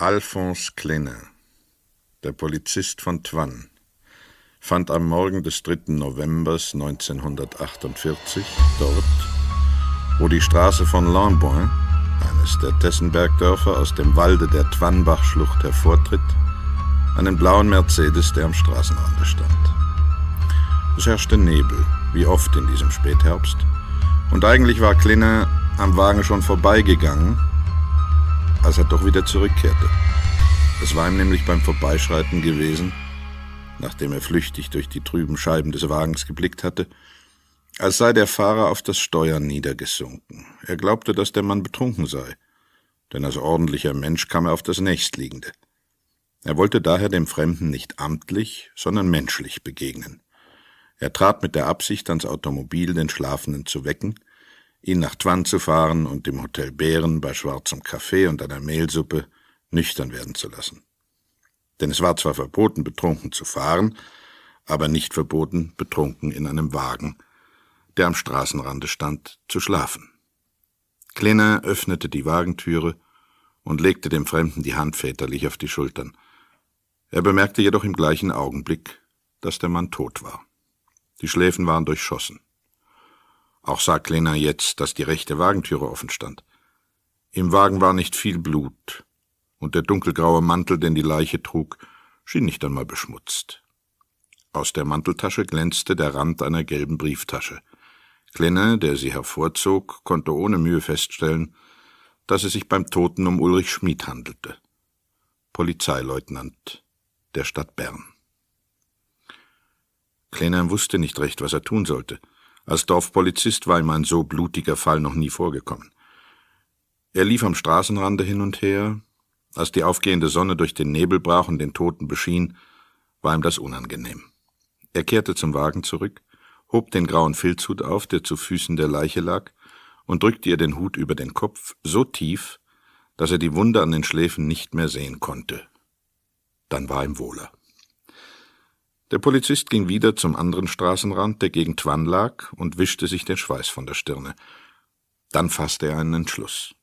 Alphonse Klener, der Polizist von Twann, fand am Morgen des 3. November 1948 dort, wo die Straße von Lamboin, eines der Tessenbergdörfer, aus dem Walde der Twannbachschlucht hervortritt, einen blauen Mercedes, der am Straßenrande stand. Es herrschte Nebel, wie oft in diesem Spätherbst, und eigentlich war Klener am Wagen schon vorbeigegangen, als er doch wieder zurückkehrte. Es war ihm nämlich beim Vorbeischreiten gewesen, nachdem er flüchtig durch die trüben Scheiben des Wagens geblickt hatte, als sei der Fahrer auf das Steuern niedergesunken. Er glaubte, dass der Mann betrunken sei, denn als ordentlicher Mensch kam er auf das nächstliegende. Er wollte daher dem Fremden nicht amtlich, sondern menschlich begegnen. Er trat mit der Absicht ans Automobil, den Schlafenden zu wecken, ihn nach Twan zu fahren und dem Hotel Bären bei schwarzem Kaffee und einer Mehlsuppe nüchtern werden zu lassen. Denn es war zwar verboten, betrunken zu fahren, aber nicht verboten, betrunken in einem Wagen, der am Straßenrande stand, zu schlafen. Kleiner öffnete die Wagentüre und legte dem Fremden die Hand väterlich auf die Schultern. Er bemerkte jedoch im gleichen Augenblick, dass der Mann tot war. Die Schläfen waren durchschossen. Auch sah Lena jetzt, dass die rechte Wagentüre offen stand. Im Wagen war nicht viel Blut, und der dunkelgraue Mantel, den die Leiche trug, schien nicht einmal beschmutzt. Aus der Manteltasche glänzte der Rand einer gelben Brieftasche. Klennen, der sie hervorzog, konnte ohne Mühe feststellen, dass es sich beim Toten um Ulrich Schmid handelte. Polizeileutnant der Stadt Bern. Klenner wusste nicht recht, was er tun sollte. Als Dorfpolizist war ihm ein so blutiger Fall noch nie vorgekommen. Er lief am Straßenrande hin und her. Als die aufgehende Sonne durch den Nebel brach und den Toten beschien, war ihm das unangenehm. Er kehrte zum Wagen zurück, hob den grauen Filzhut auf, der zu Füßen der Leiche lag, und drückte ihr den Hut über den Kopf so tief, dass er die Wunde an den Schläfen nicht mehr sehen konnte. Dann war ihm wohler. Der Polizist ging wieder zum anderen Straßenrand, der gegen Twan lag, und wischte sich den Schweiß von der Stirne. Dann fasste er einen Entschluss.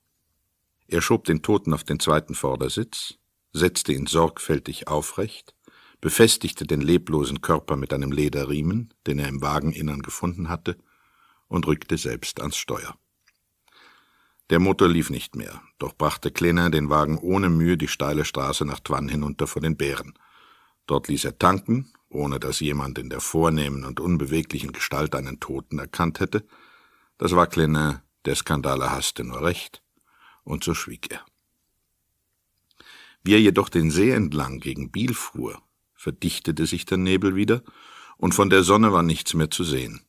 Er schob den Toten auf den zweiten Vordersitz, setzte ihn sorgfältig aufrecht, befestigte den leblosen Körper mit einem Lederriemen, den er im Wageninnern gefunden hatte, und rückte selbst ans Steuer. Der Motor lief nicht mehr, doch brachte Kleiner den Wagen ohne Mühe die steile Straße nach Twan hinunter vor den Bären. Dort ließ er tanken ohne dass jemand in der vornehmen und unbeweglichen Gestalt einen Toten erkannt hätte, das war Kleine, der Skandale hasste nur recht, und so schwieg er. Wie er jedoch den See entlang gegen Biel fuhr, verdichtete sich der Nebel wieder, und von der Sonne war nichts mehr zu sehen.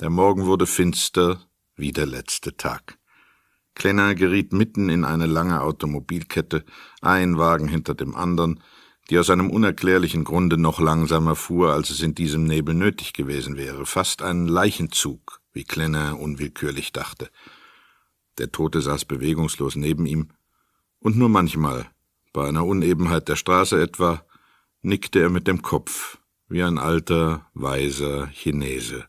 Der Morgen wurde finster wie der letzte Tag. Klenner geriet mitten in eine lange Automobilkette, ein Wagen hinter dem anderen, die aus einem unerklärlichen Grunde noch langsamer fuhr, als es in diesem Nebel nötig gewesen wäre, fast ein Leichenzug, wie Klenner unwillkürlich dachte. Der Tote saß bewegungslos neben ihm, und nur manchmal, bei einer Unebenheit der Straße etwa, nickte er mit dem Kopf, wie ein alter, weiser Chinese,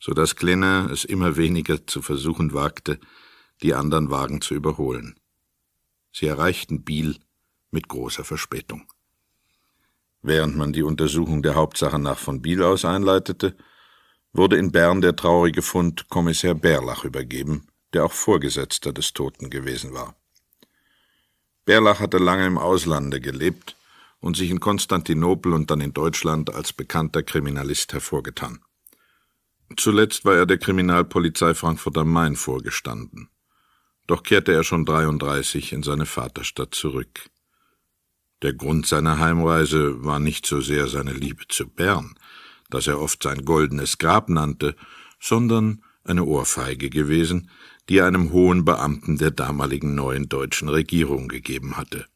so dass Klenner es immer weniger zu versuchen wagte, die anderen Wagen zu überholen. Sie erreichten Biel mit großer Verspätung. Während man die Untersuchung der Hauptsache nach von Biel aus einleitete, wurde in Bern der traurige Fund Kommissar Berlach übergeben, der auch Vorgesetzter des Toten gewesen war. Berlach hatte lange im Auslande gelebt und sich in Konstantinopel und dann in Deutschland als bekannter Kriminalist hervorgetan. Zuletzt war er der Kriminalpolizei Frankfurt am Main vorgestanden. Doch kehrte er schon 33 in seine Vaterstadt zurück. Der Grund seiner Heimreise war nicht so sehr seine Liebe zu Bern, das er oft sein goldenes Grab nannte, sondern eine Ohrfeige gewesen, die er einem hohen Beamten der damaligen neuen deutschen Regierung gegeben hatte.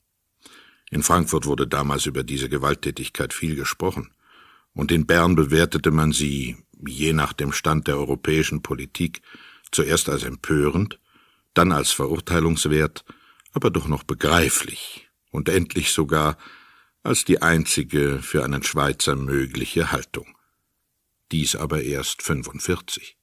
In Frankfurt wurde damals über diese Gewalttätigkeit viel gesprochen, und in Bern bewertete man sie, je nach dem Stand der europäischen Politik, zuerst als empörend, dann als verurteilungswert, aber doch noch begreiflich und endlich sogar als die einzige für einen Schweizer mögliche Haltung. Dies aber erst 45.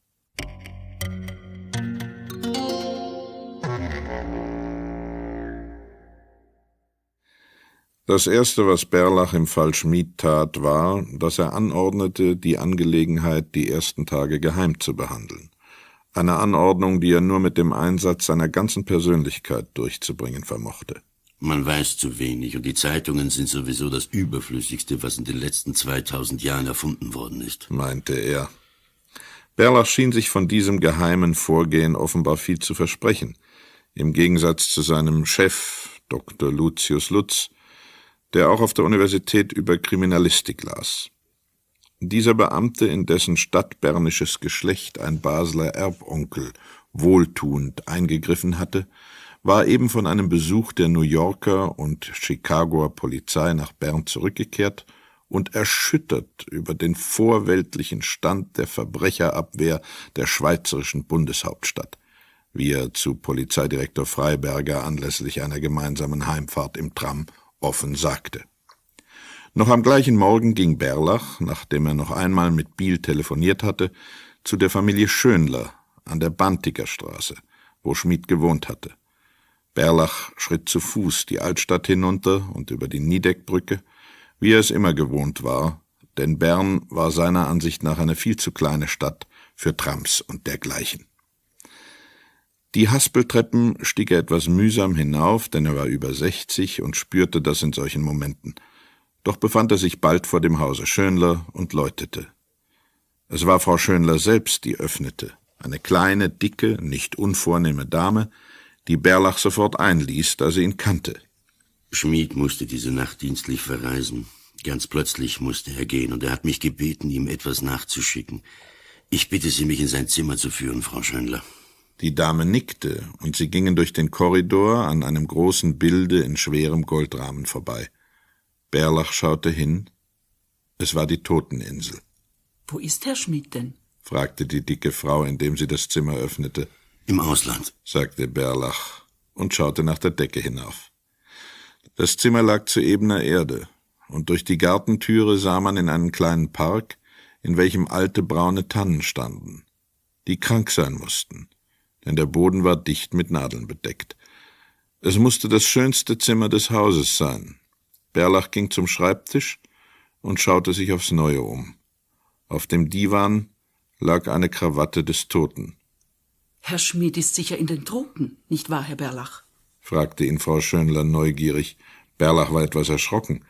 Das Erste, was Berlach im Fall Schmied tat, war, dass er anordnete, die Angelegenheit die ersten Tage geheim zu behandeln. Eine Anordnung, die er nur mit dem Einsatz seiner ganzen Persönlichkeit durchzubringen vermochte. Man weiß zu wenig und die Zeitungen sind sowieso das Überflüssigste, was in den letzten 2000 Jahren erfunden worden ist. meinte er. Berlach schien sich von diesem geheimen Vorgehen offenbar viel zu versprechen, im Gegensatz zu seinem Chef, Dr. Lucius Lutz, der auch auf der Universität über Kriminalistik las. Dieser Beamte, in dessen stadtbernisches Geschlecht ein Basler Erbonkel wohltuend eingegriffen hatte, war eben von einem Besuch der New Yorker und Chicagoer Polizei nach Bern zurückgekehrt und erschüttert über den vorweltlichen Stand der Verbrecherabwehr der schweizerischen Bundeshauptstadt, wie er zu Polizeidirektor Freiberger anlässlich einer gemeinsamen Heimfahrt im Tram offen sagte. Noch am gleichen Morgen ging Berlach, nachdem er noch einmal mit Biel telefoniert hatte, zu der Familie Schönler an der Bantiker Straße, wo Schmid gewohnt hatte. Berlach schritt zu Fuß die Altstadt hinunter und über die Niedeckbrücke, wie er es immer gewohnt war, denn Bern war seiner Ansicht nach eine viel zu kleine Stadt für Trams und dergleichen. Die Haspeltreppen stieg er etwas mühsam hinauf, denn er war über 60 und spürte das in solchen Momenten. Doch befand er sich bald vor dem Hause Schönler und läutete. Es war Frau Schönler selbst, die öffnete, eine kleine, dicke, nicht unvornehme Dame, die Berlach sofort einließ, da sie ihn kannte. Schmid musste diese Nacht dienstlich verreisen. Ganz plötzlich musste er gehen, und er hat mich gebeten, ihm etwas nachzuschicken. Ich bitte Sie, mich in sein Zimmer zu führen, Frau Schöndler. Die Dame nickte, und sie gingen durch den Korridor an einem großen Bilde in schwerem Goldrahmen vorbei. Berlach schaute hin. Es war die Toteninsel. Wo ist Herr Schmid denn? fragte die dicke Frau, indem sie das Zimmer öffnete. Im Ausland, sagte Berlach und schaute nach der Decke hinauf. Das Zimmer lag zu ebener Erde, und durch die Gartentüre sah man in einen kleinen Park, in welchem alte braune Tannen standen, die krank sein mussten, denn der Boden war dicht mit Nadeln bedeckt. Es musste das schönste Zimmer des Hauses sein. Berlach ging zum Schreibtisch und schaute sich aufs Neue um. Auf dem Divan lag eine Krawatte des Toten. Herr Schmid ist sicher in den Tropen, nicht wahr, Herr Berlach? fragte ihn Frau Schönler neugierig. Berlach war etwas erschrocken.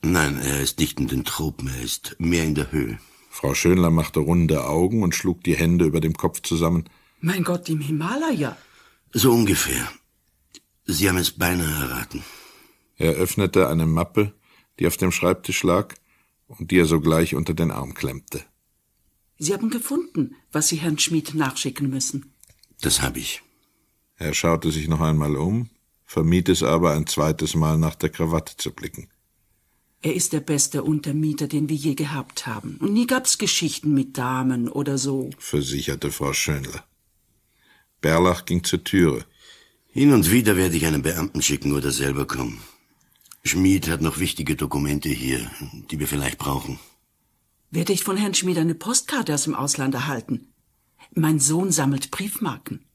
Nein, er ist nicht in den Tropen, er ist mehr in der Höhe. Frau Schönler machte runde Augen und schlug die Hände über dem Kopf zusammen. Mein Gott, im Himalaya. So ungefähr. Sie haben es beinahe erraten. Er öffnete eine Mappe, die auf dem Schreibtisch lag und die er sogleich unter den Arm klemmte. Sie haben gefunden, was Sie Herrn Schmid nachschicken müssen. Das habe ich. Er schaute sich noch einmal um, vermied es aber ein zweites Mal nach der Krawatte zu blicken. Er ist der beste Untermieter, den wir je gehabt haben. Und nie gab's Geschichten mit Damen oder so, versicherte Frau Schönler. Berlach ging zur Türe. Hin und wieder werde ich einen Beamten schicken oder selber kommen. Schmid hat noch wichtige Dokumente hier, die wir vielleicht brauchen. Werde ich von Herrn Schmid eine Postkarte aus dem Ausland erhalten? Mein Sohn sammelt Briefmarken.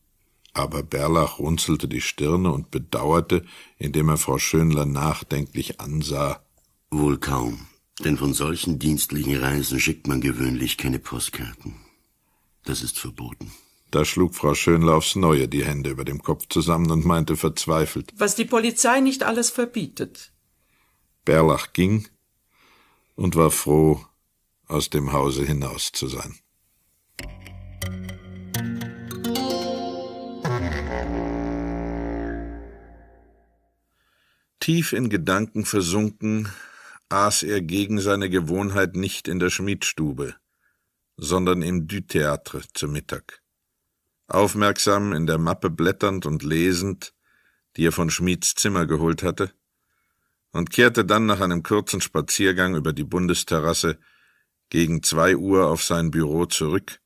Aber Berlach runzelte die Stirne und bedauerte, indem er Frau Schönler nachdenklich ansah. Wohl kaum, denn von solchen dienstlichen Reisen schickt man gewöhnlich keine Postkarten. Das ist verboten. Da schlug Frau Schönler aufs Neue die Hände über dem Kopf zusammen und meinte verzweifelt. Was die Polizei nicht alles verbietet. Berlach ging und war froh, aus dem Hause hinaus zu sein. Tief in Gedanken versunken, aß er gegen seine Gewohnheit nicht in der Schmiedstube, sondern im Dütheatre zu Mittag. Aufmerksam in der Mappe blätternd und lesend, die er von Schmieds Zimmer geholt hatte, und kehrte dann nach einem kurzen Spaziergang über die Bundesterrasse gegen zwei Uhr auf sein Büro zurück,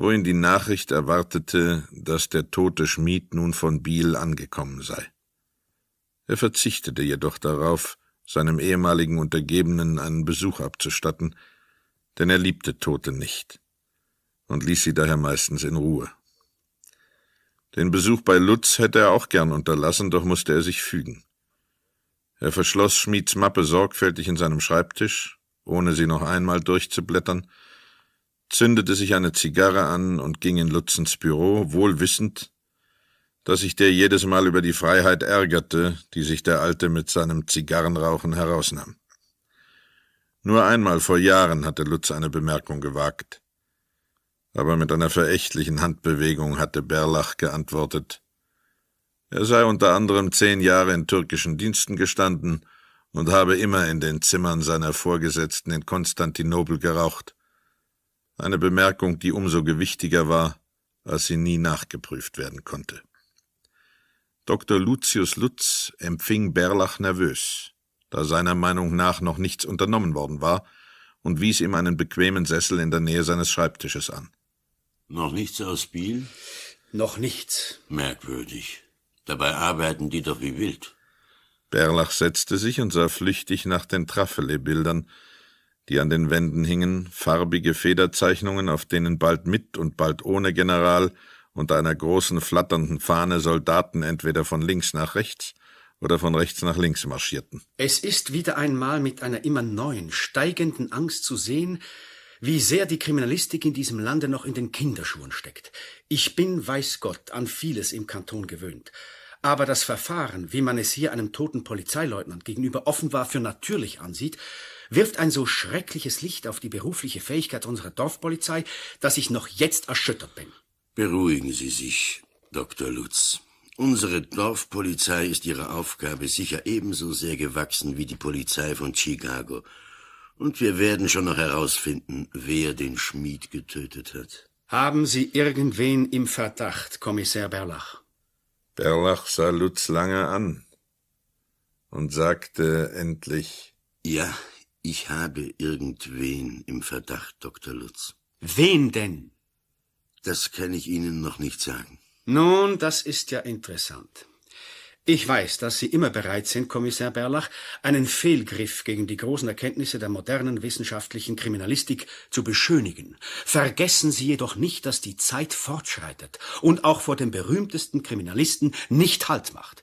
wo ihn die Nachricht erwartete, dass der tote Schmied nun von Biel angekommen sei. Er verzichtete jedoch darauf, seinem ehemaligen Untergebenen einen Besuch abzustatten, denn er liebte Tote nicht und ließ sie daher meistens in Ruhe. Den Besuch bei Lutz hätte er auch gern unterlassen, doch musste er sich fügen. Er verschloss Schmieds Mappe sorgfältig in seinem Schreibtisch, ohne sie noch einmal durchzublättern, zündete sich eine Zigarre an und ging in Lutzens Büro, wohl wissend, dass sich der jedes Mal über die Freiheit ärgerte, die sich der Alte mit seinem Zigarrenrauchen herausnahm. Nur einmal vor Jahren hatte Lutz eine Bemerkung gewagt, aber mit einer verächtlichen Handbewegung hatte Berlach geantwortet, er sei unter anderem zehn Jahre in türkischen Diensten gestanden und habe immer in den Zimmern seiner Vorgesetzten in Konstantinopel geraucht eine Bemerkung, die umso gewichtiger war, als sie nie nachgeprüft werden konnte. Dr. Lucius Lutz empfing Berlach nervös, da seiner Meinung nach noch nichts unternommen worden war, und wies ihm einen bequemen Sessel in der Nähe seines Schreibtisches an. Noch nichts aus Biel? Noch nichts. Merkwürdig. Dabei arbeiten die doch wie wild. Berlach setzte sich und sah flüchtig nach den Traffele-Bildern, die an den Wänden hingen, farbige Federzeichnungen, auf denen bald mit und bald ohne General unter einer großen flatternden Fahne Soldaten entweder von links nach rechts oder von rechts nach links marschierten. Es ist wieder einmal mit einer immer neuen, steigenden Angst zu sehen, wie sehr die Kriminalistik in diesem Lande noch in den Kinderschuhen steckt. Ich bin, weiß Gott, an vieles im Kanton gewöhnt. Aber das Verfahren, wie man es hier einem toten Polizeileutnant gegenüber offenbar für natürlich ansieht, wirft ein so schreckliches Licht auf die berufliche Fähigkeit unserer Dorfpolizei, dass ich noch jetzt erschüttert bin. Beruhigen Sie sich, Dr. Lutz. Unsere Dorfpolizei ist ihrer Aufgabe sicher ebenso sehr gewachsen wie die Polizei von Chicago. Und wir werden schon noch herausfinden, wer den Schmied getötet hat. Haben Sie irgendwen im Verdacht, Kommissar Berlach? Berlach sah Lutz lange an und sagte endlich Ja, ich habe irgendwen im Verdacht, Dr. Lutz. Wen denn? Das kann ich Ihnen noch nicht sagen. Nun, das ist ja interessant. Ich weiß, dass Sie immer bereit sind, Kommissar Berlach, einen Fehlgriff gegen die großen Erkenntnisse der modernen wissenschaftlichen Kriminalistik zu beschönigen. Vergessen Sie jedoch nicht, dass die Zeit fortschreitet und auch vor dem berühmtesten Kriminalisten nicht Halt macht.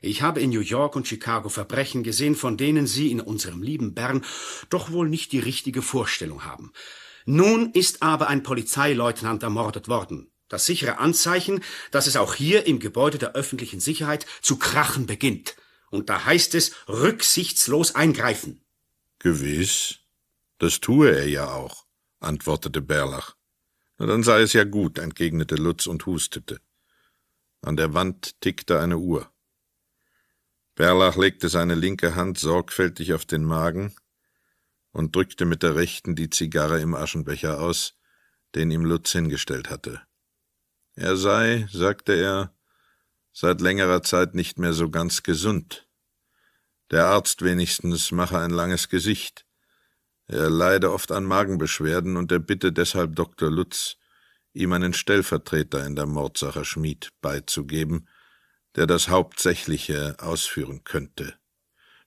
Ich habe in New York und Chicago Verbrechen gesehen, von denen Sie in unserem lieben Bern doch wohl nicht die richtige Vorstellung haben. Nun ist aber ein Polizeileutnant ermordet worden. Das sichere Anzeichen, dass es auch hier im Gebäude der öffentlichen Sicherheit zu krachen beginnt. Und da heißt es rücksichtslos eingreifen. Gewiss. Das tue er ja auch, antwortete Berlach. Na, dann sei es ja gut, entgegnete Lutz und hustete. An der Wand tickte eine Uhr. Berlach legte seine linke Hand sorgfältig auf den Magen und drückte mit der rechten die Zigarre im Aschenbecher aus, den ihm Lutz hingestellt hatte. Er sei, sagte er, seit längerer Zeit nicht mehr so ganz gesund. Der Arzt wenigstens mache ein langes Gesicht. Er leide oft an Magenbeschwerden und er bitte deshalb Dr. Lutz, ihm einen Stellvertreter in der Mordsache Schmid beizugeben, der das Hauptsächliche ausführen könnte.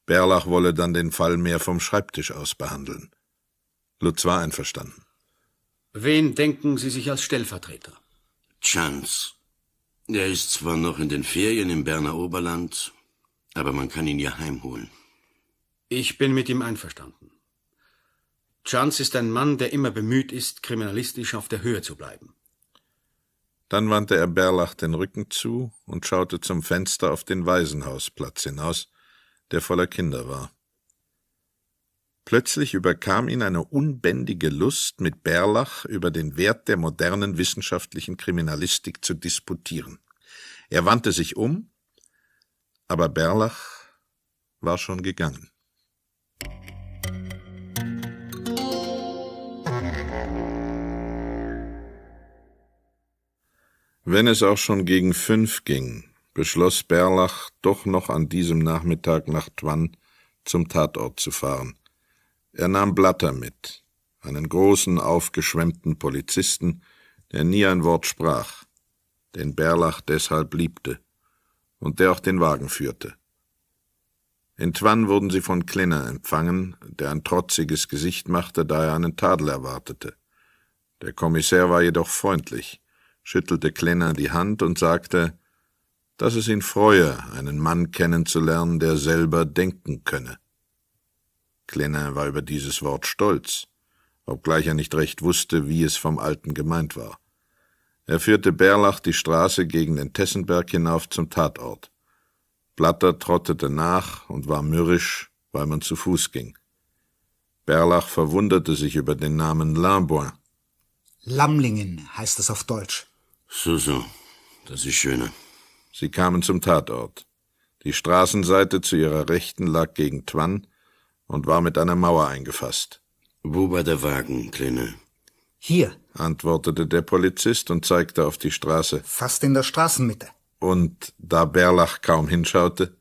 Berlach wolle dann den Fall mehr vom Schreibtisch aus behandeln. Lutz war einverstanden. Wen denken Sie sich als Stellvertreter? Chance. Er ist zwar noch in den Ferien im Berner Oberland, aber man kann ihn ja heimholen. Ich bin mit ihm einverstanden. Chance ist ein Mann, der immer bemüht ist, kriminalistisch auf der Höhe zu bleiben. Dann wandte er Berlach den Rücken zu und schaute zum Fenster auf den Waisenhausplatz hinaus, der voller Kinder war. Plötzlich überkam ihn eine unbändige Lust, mit Berlach über den Wert der modernen wissenschaftlichen Kriminalistik zu disputieren. Er wandte sich um, aber Berlach war schon gegangen. Wenn es auch schon gegen fünf ging, beschloss Berlach doch noch an diesem Nachmittag nach Twan zum Tatort zu fahren. Er nahm Blatter mit, einen großen, aufgeschwemmten Polizisten, der nie ein Wort sprach, den Berlach deshalb liebte und der auch den Wagen führte. In Twan wurden sie von Klinner empfangen, der ein trotziges Gesicht machte, da er einen Tadel erwartete. Der Kommissär war jedoch freundlich schüttelte Klenner die Hand und sagte, dass es ihn freue, einen Mann kennenzulernen, der selber denken könne. Klenner war über dieses Wort stolz, obgleich er nicht recht wusste, wie es vom Alten gemeint war. Er führte Berlach die Straße gegen den Tessenberg hinauf zum Tatort. Blatter trottete nach und war mürrisch, weil man zu Fuß ging. Berlach verwunderte sich über den Namen Lamboin. Lammlingen heißt es auf Deutsch. So, so. Das ist schöner. Sie kamen zum Tatort. Die Straßenseite zu ihrer Rechten lag gegen Twan und war mit einer Mauer eingefasst. Wo war der Wagen, Kleine? Hier, antwortete der Polizist und zeigte auf die Straße. Fast in der Straßenmitte. Und da Berlach kaum hinschaute.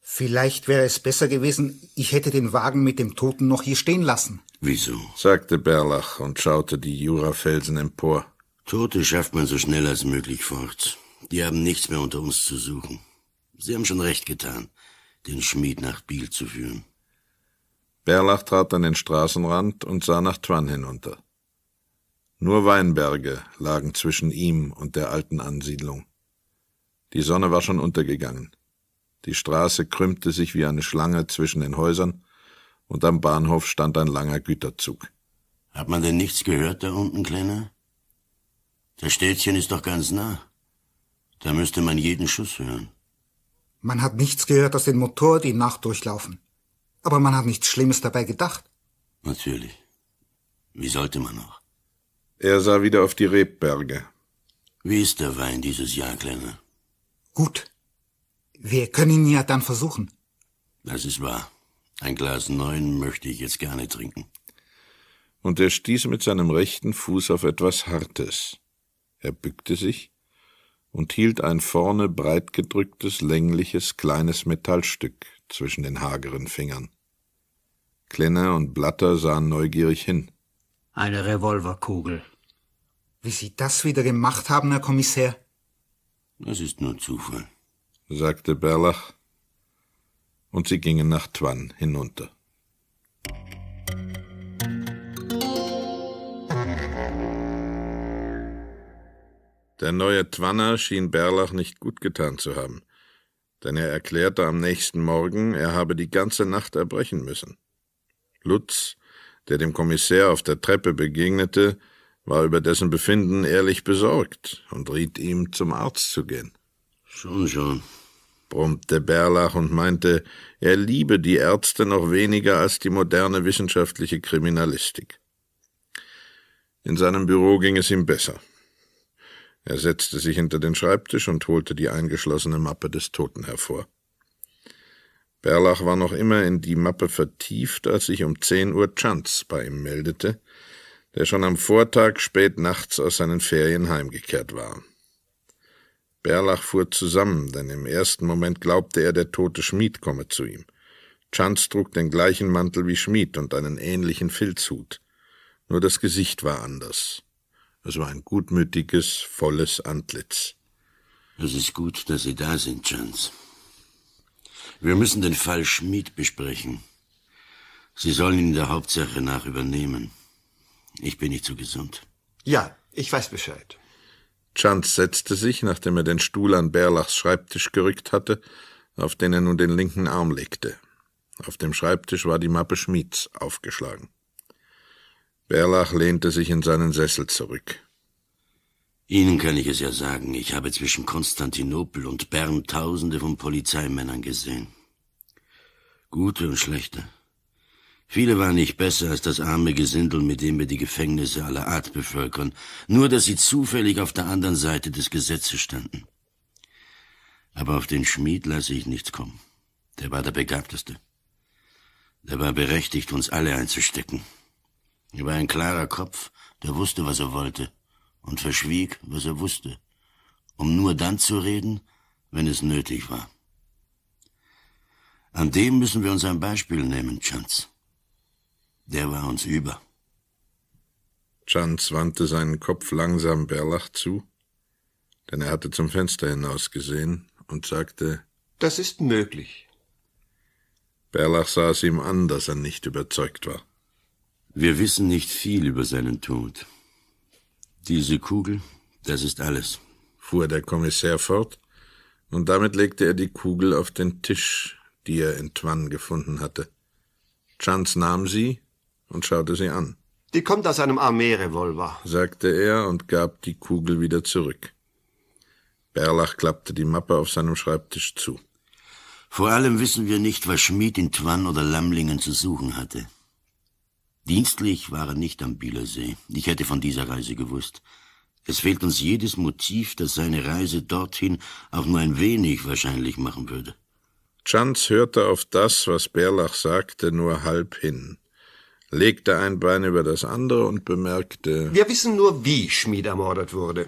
Vielleicht wäre es besser gewesen, ich hätte den Wagen mit dem Toten noch hier stehen lassen. Wieso? sagte Berlach und schaute die Jurafelsen empor. Tote schafft man so schnell als möglich fort. Die haben nichts mehr unter uns zu suchen. Sie haben schon recht getan, den Schmied nach Biel zu führen. Berlach trat an den Straßenrand und sah nach Twan hinunter. Nur Weinberge lagen zwischen ihm und der alten Ansiedlung. Die Sonne war schon untergegangen. Die Straße krümmte sich wie eine Schlange zwischen den Häusern, und am Bahnhof stand ein langer Güterzug. Hat man denn nichts gehört da unten, Kleiner? Das Städtchen ist doch ganz nah. Da müsste man jeden Schuss hören. Man hat nichts gehört aus den Motor, die Nacht durchlaufen. Aber man hat nichts Schlimmes dabei gedacht. Natürlich. Wie sollte man auch? Er sah wieder auf die Rebberge. Wie ist der Wein dieses Jahr, Kleiner? Gut. Wir können ihn ja dann versuchen. Das ist wahr. Ein Glas Neun möchte ich jetzt gerne trinken. Und er stieß mit seinem rechten Fuß auf etwas Hartes. Er bückte sich und hielt ein vorne breitgedrücktes, längliches, kleines Metallstück zwischen den hageren Fingern. Klenner und Blatter sahen neugierig hin. Eine Revolverkugel. Wie Sie das wieder gemacht haben, Herr Kommissär? Das ist nur Zufall, sagte Berlach, und sie gingen nach Twann hinunter. Der neue Twanner schien Berlach nicht gut getan zu haben, denn er erklärte am nächsten Morgen, er habe die ganze Nacht erbrechen müssen. Lutz, der dem Kommissär auf der Treppe begegnete, war über dessen Befinden ehrlich besorgt und riet ihm, zum Arzt zu gehen. Schon, schon, brummte Berlach und meinte, er liebe die Ärzte noch weniger als die moderne wissenschaftliche Kriminalistik. In seinem Büro ging es ihm besser. Er setzte sich hinter den Schreibtisch und holte die eingeschlossene Mappe des Toten hervor. Berlach war noch immer in die Mappe vertieft, als sich um zehn Uhr Chance bei ihm meldete, der schon am Vortag spät nachts aus seinen Ferien heimgekehrt war. Berlach fuhr zusammen, denn im ersten Moment glaubte er, der tote Schmied komme zu ihm. Chance trug den gleichen Mantel wie Schmied und einen ähnlichen Filzhut. Nur das Gesicht war anders. Es war ein gutmütiges, volles Antlitz. Es ist gut, dass Sie da sind, Chance. Wir müssen den Fall Schmied besprechen. Sie sollen ihn der Hauptsache nach übernehmen. Ich bin nicht so gesund. Ja, ich weiß Bescheid. Chance setzte sich, nachdem er den Stuhl an Berlachs Schreibtisch gerückt hatte, auf den er nun den linken Arm legte. Auf dem Schreibtisch war die Mappe Schmieds aufgeschlagen. Berlach lehnte sich in seinen Sessel zurück. Ihnen kann ich es ja sagen, ich habe zwischen Konstantinopel und Bern tausende von Polizeimännern gesehen. Gute und schlechte. Viele waren nicht besser als das arme Gesindel, mit dem wir die Gefängnisse aller Art bevölkern, nur dass sie zufällig auf der anderen Seite des Gesetzes standen. Aber auf den Schmied lasse ich nichts kommen. Der war der Begabteste. Der war berechtigt, uns alle einzustecken. Er war ein klarer Kopf, der wusste, was er wollte und verschwieg, was er wusste, um nur dann zu reden, wenn es nötig war. An dem müssen wir uns ein Beispiel nehmen, Chanz. Der war uns über. Chanz wandte seinen Kopf langsam Berlach zu, denn er hatte zum Fenster hinausgesehen und sagte, Das ist möglich. Berlach sah es ihm an, dass er nicht überzeugt war. Wir wissen nicht viel über seinen Tod. Diese Kugel, das ist alles, fuhr der Kommissär fort, und damit legte er die Kugel auf den Tisch, die er in Twann gefunden hatte. Chance nahm sie und schaute sie an. Die kommt aus einem Armeerevolver, sagte er und gab die Kugel wieder zurück. Berlach klappte die Mappe auf seinem Schreibtisch zu. Vor allem wissen wir nicht, was Schmid in Twann oder Lammlingen zu suchen hatte. Dienstlich waren nicht am Bielersee. Ich hätte von dieser Reise gewusst. Es fehlt uns jedes Motiv, das seine Reise dorthin auch nur ein wenig wahrscheinlich machen würde. Chance hörte auf das, was Berlach sagte, nur halb hin, legte ein Bein über das andere und bemerkte Wir wissen nur, wie Schmied ermordet wurde.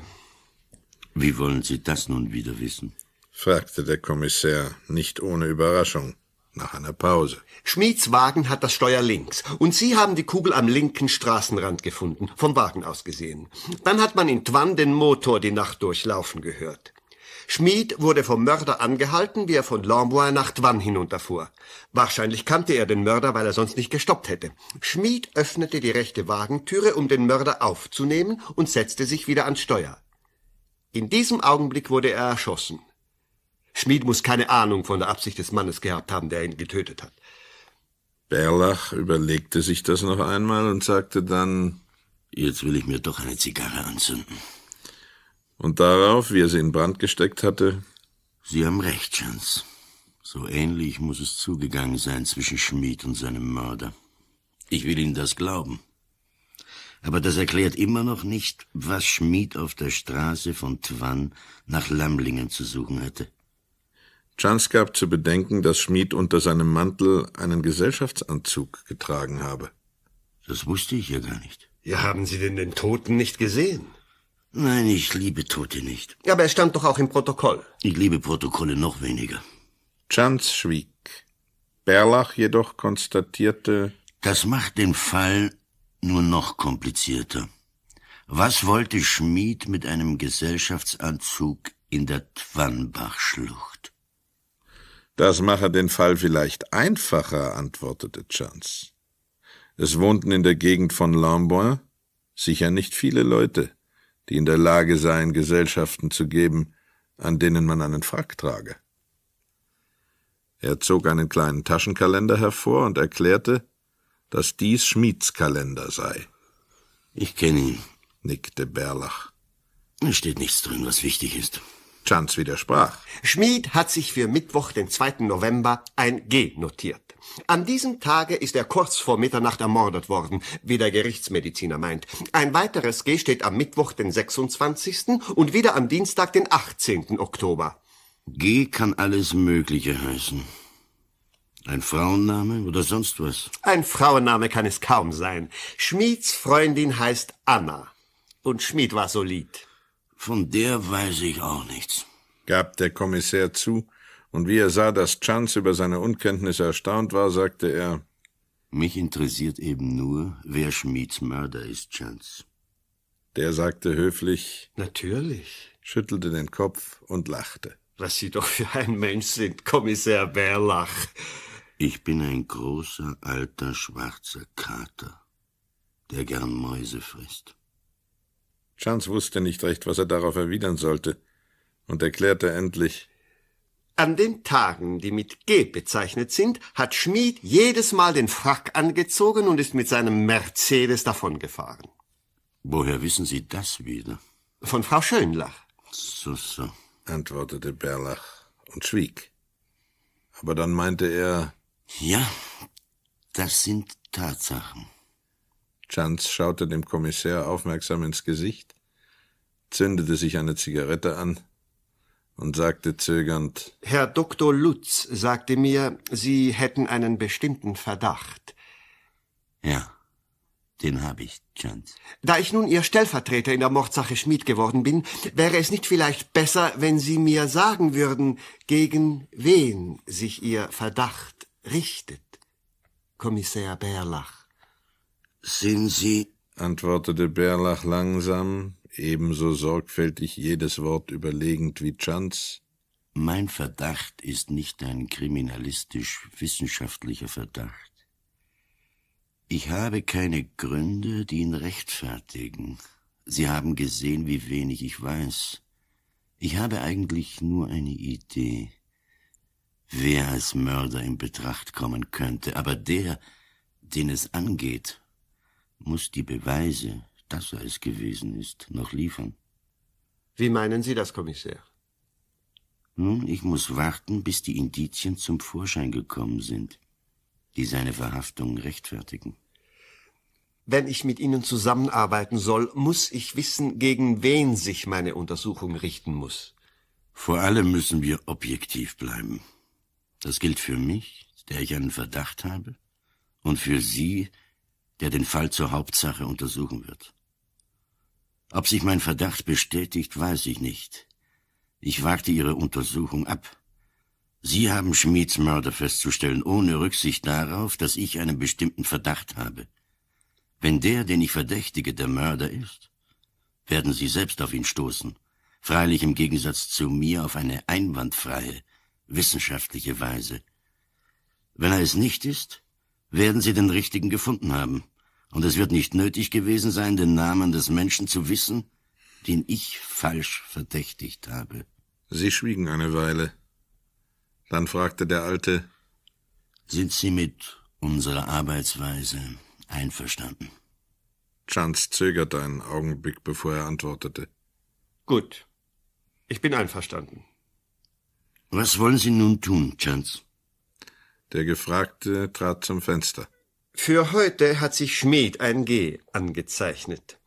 Wie wollen Sie das nun wieder wissen? fragte der Kommissär, nicht ohne Überraschung. Nach einer Pause. Schmieds Wagen hat das Steuer links und Sie haben die Kugel am linken Straßenrand gefunden, vom Wagen aus gesehen. Dann hat man in Twan den Motor die Nacht durchlaufen gehört. Schmied wurde vom Mörder angehalten, wie er von Lambois nach Twan hinunterfuhr. Wahrscheinlich kannte er den Mörder, weil er sonst nicht gestoppt hätte. Schmied öffnete die rechte Wagentüre, um den Mörder aufzunehmen und setzte sich wieder ans Steuer. In diesem Augenblick wurde er erschossen. Schmid muss keine Ahnung von der Absicht des Mannes gehabt haben, der ihn getötet hat. Berlach überlegte sich das noch einmal und sagte dann, Jetzt will ich mir doch eine Zigarre anzünden. Und darauf, wie er sie in Brand gesteckt hatte, Sie haben recht, Schanz. So ähnlich muss es zugegangen sein zwischen Schmid und seinem Mörder. Ich will Ihnen das glauben. Aber das erklärt immer noch nicht, was Schmid auf der Straße von Twann nach Lamlingen zu suchen hatte. Chance gab zu bedenken, dass Schmid unter seinem Mantel einen Gesellschaftsanzug getragen habe. Das wusste ich ja gar nicht. Ja, haben Sie denn den Toten nicht gesehen? Nein, ich liebe Tote nicht. Ja, aber er stand doch auch im Protokoll. Ich liebe Protokolle noch weniger. Chance schwieg. Berlach jedoch konstatierte, das macht den Fall nur noch komplizierter. Was wollte Schmid mit einem Gesellschaftsanzug in der Twanbachschlucht? Das mache den Fall vielleicht einfacher, antwortete Chance. Es wohnten in der Gegend von Lamboin sicher nicht viele Leute, die in der Lage seien, Gesellschaften zu geben, an denen man einen Frack trage. Er zog einen kleinen Taschenkalender hervor und erklärte, dass dies Schmieds Kalender sei. Ich kenne ihn, nickte Berlach. Es steht nichts drin, was wichtig ist. Schanz widersprach. Schmid hat sich für Mittwoch, den 2. November, ein G notiert. An diesem Tage ist er kurz vor Mitternacht ermordet worden, wie der Gerichtsmediziner meint. Ein weiteres G steht am Mittwoch, den 26. und wieder am Dienstag, den 18. Oktober. G kann alles Mögliche heißen. Ein Frauenname oder sonst was? Ein Frauenname kann es kaum sein. Schmieds Freundin heißt Anna. Und Schmied war solid. Von der weiß ich auch nichts, gab der Kommissär zu, und wie er sah, dass Chance über seine Unkenntnis erstaunt war, sagte er Mich interessiert eben nur, wer Schmieds Mörder ist, Chance. Der sagte höflich Natürlich, schüttelte den Kopf und lachte. Was Sie doch für ein Mensch sind, Kommissar Berlach. Ich bin ein großer, alter, schwarzer Kater, der gern Mäuse frisst. Chance wusste nicht recht, was er darauf erwidern sollte, und erklärte endlich An den Tagen, die mit G bezeichnet sind, hat Schmid jedes Mal den Frack angezogen und ist mit seinem Mercedes davongefahren. Woher wissen Sie das wieder? Von Frau Schönlach. So, so, antwortete Berlach und schwieg. Aber dann meinte er Ja, das sind Tatsachen. Chance schaute dem Kommissär aufmerksam ins Gesicht, zündete sich eine Zigarette an und sagte zögernd Herr Dr. Lutz sagte mir, Sie hätten einen bestimmten Verdacht. Ja, den habe ich, Chance. Da ich nun Ihr Stellvertreter in der Mordsache Schmied geworden bin, wäre es nicht vielleicht besser, wenn Sie mir sagen würden, gegen wen sich Ihr Verdacht richtet. Kommissär Bärlach. Sind Sie? antwortete Berlach langsam, ebenso sorgfältig jedes Wort überlegend wie Chance. Mein Verdacht ist nicht ein kriminalistisch-wissenschaftlicher Verdacht. Ich habe keine Gründe, die ihn rechtfertigen. Sie haben gesehen, wie wenig ich weiß. Ich habe eigentlich nur eine Idee, wer als Mörder in Betracht kommen könnte, aber der, den es angeht, muss die Beweise, dass er es gewesen ist, noch liefern. Wie meinen Sie das, Kommissär? Nun, ich muss warten, bis die Indizien zum Vorschein gekommen sind, die seine Verhaftung rechtfertigen. Wenn ich mit Ihnen zusammenarbeiten soll, muss ich wissen, gegen wen sich meine Untersuchung richten muss. Vor allem müssen wir objektiv bleiben. Das gilt für mich, der ich einen Verdacht habe, und für Sie, der den Fall zur Hauptsache untersuchen wird. Ob sich mein Verdacht bestätigt, weiß ich nicht. Ich wagte ihre Untersuchung ab. Sie haben Schmieds Mörder festzustellen, ohne Rücksicht darauf, dass ich einen bestimmten Verdacht habe. Wenn der, den ich verdächtige, der Mörder ist, werden Sie selbst auf ihn stoßen, freilich im Gegensatz zu mir auf eine einwandfreie, wissenschaftliche Weise. Wenn er es nicht ist, werden Sie den richtigen gefunden haben. Und es wird nicht nötig gewesen sein, den Namen des Menschen zu wissen, den ich falsch verdächtigt habe. Sie schwiegen eine Weile. Dann fragte der Alte Sind Sie mit unserer Arbeitsweise einverstanden? Chance zögerte einen Augenblick, bevor er antwortete. Gut. Ich bin einverstanden. Was wollen Sie nun tun, Chance? Der Gefragte trat zum Fenster. Für heute hat sich Schmied ein G angezeichnet.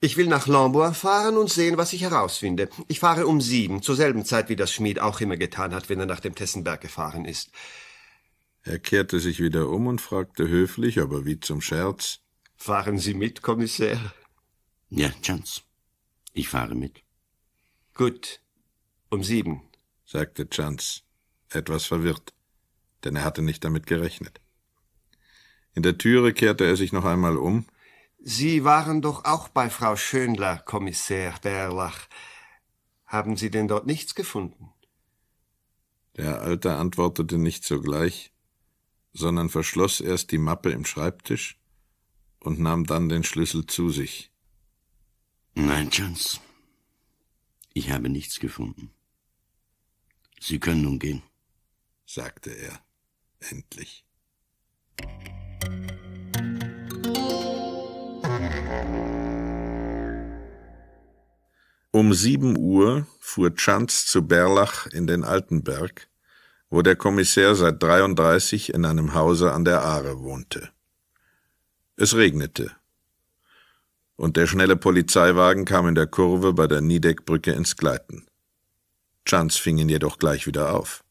Ich will nach Lambourg fahren und sehen, was ich herausfinde. Ich fahre um sieben, zur selben Zeit, wie das Schmied auch immer getan hat, wenn er nach dem Tessenberg gefahren ist. Er kehrte sich wieder um und fragte höflich, aber wie zum Scherz. Fahren Sie mit, Kommissär? Ja, Chance. Ich fahre mit. Gut. Um sieben, sagte Chance, etwas verwirrt denn er hatte nicht damit gerechnet. In der Türe kehrte er sich noch einmal um. Sie waren doch auch bei Frau Schönler, Kommissär Derlach. Haben Sie denn dort nichts gefunden? Der Alte antwortete nicht sogleich, sondern verschloss erst die Mappe im Schreibtisch und nahm dann den Schlüssel zu sich. Nein, Chance. Ich habe nichts gefunden. Sie können nun gehen, sagte er endlich. Um sieben Uhr fuhr Chanz zu Berlach in den Altenberg, wo der Kommissär seit 33 in einem Hause an der Aare wohnte. Es regnete. Und der schnelle Polizeiwagen kam in der Kurve bei der Niedeckbrücke ins Gleiten. Chanz fing ihn jedoch gleich wieder auf.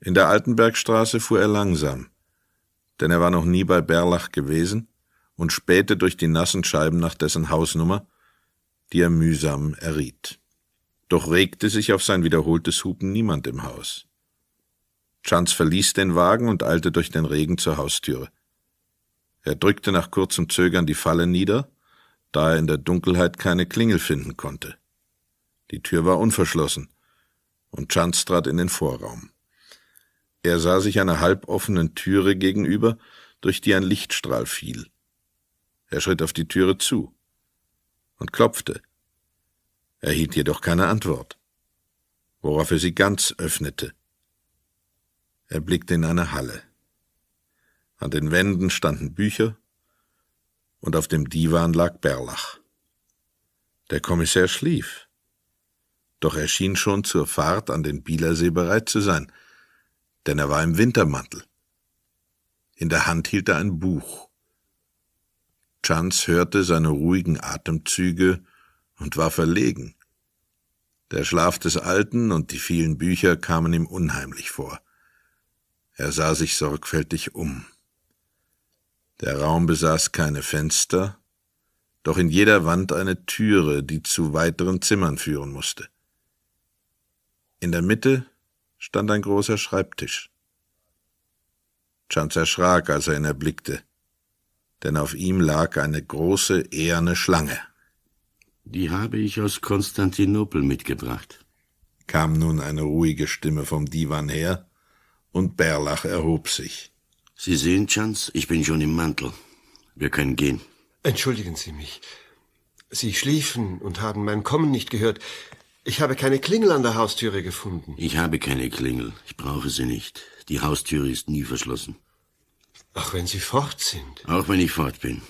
In der Altenbergstraße fuhr er langsam, denn er war noch nie bei Berlach gewesen und spähte durch die nassen Scheiben nach dessen Hausnummer, die er mühsam erriet. Doch regte sich auf sein wiederholtes Hupen niemand im Haus. Chance verließ den Wagen und eilte durch den Regen zur Haustüre. Er drückte nach kurzem Zögern die Falle nieder, da er in der Dunkelheit keine Klingel finden konnte. Die Tür war unverschlossen, und Chance trat in den Vorraum. Er sah sich einer halboffenen Türe gegenüber, durch die ein Lichtstrahl fiel. Er schritt auf die Türe zu und klopfte, erhielt jedoch keine Antwort, worauf er sie ganz öffnete. Er blickte in eine Halle. An den Wänden standen Bücher, und auf dem Divan lag Berlach. Der Kommissär schlief, doch er schien schon zur Fahrt an den Bielersee bereit zu sein – denn er war im Wintermantel. In der Hand hielt er ein Buch. Chance hörte seine ruhigen Atemzüge und war verlegen. Der Schlaf des Alten und die vielen Bücher kamen ihm unheimlich vor. Er sah sich sorgfältig um. Der Raum besaß keine Fenster, doch in jeder Wand eine Türe, die zu weiteren Zimmern führen musste. In der Mitte stand ein großer Schreibtisch. Chance erschrak, als er ihn erblickte, denn auf ihm lag eine große eherne Schlange. Die habe ich aus Konstantinopel mitgebracht, kam nun eine ruhige Stimme vom Divan her, und Berlach erhob sich. Sie sehen, Chance, ich bin schon im Mantel. Wir können gehen. Entschuldigen Sie mich. Sie schliefen und haben mein Kommen nicht gehört. Ich habe keine Klingel an der Haustüre gefunden. Ich habe keine Klingel. Ich brauche sie nicht. Die Haustüre ist nie verschlossen. Auch wenn Sie fort sind. Auch wenn ich fort bin.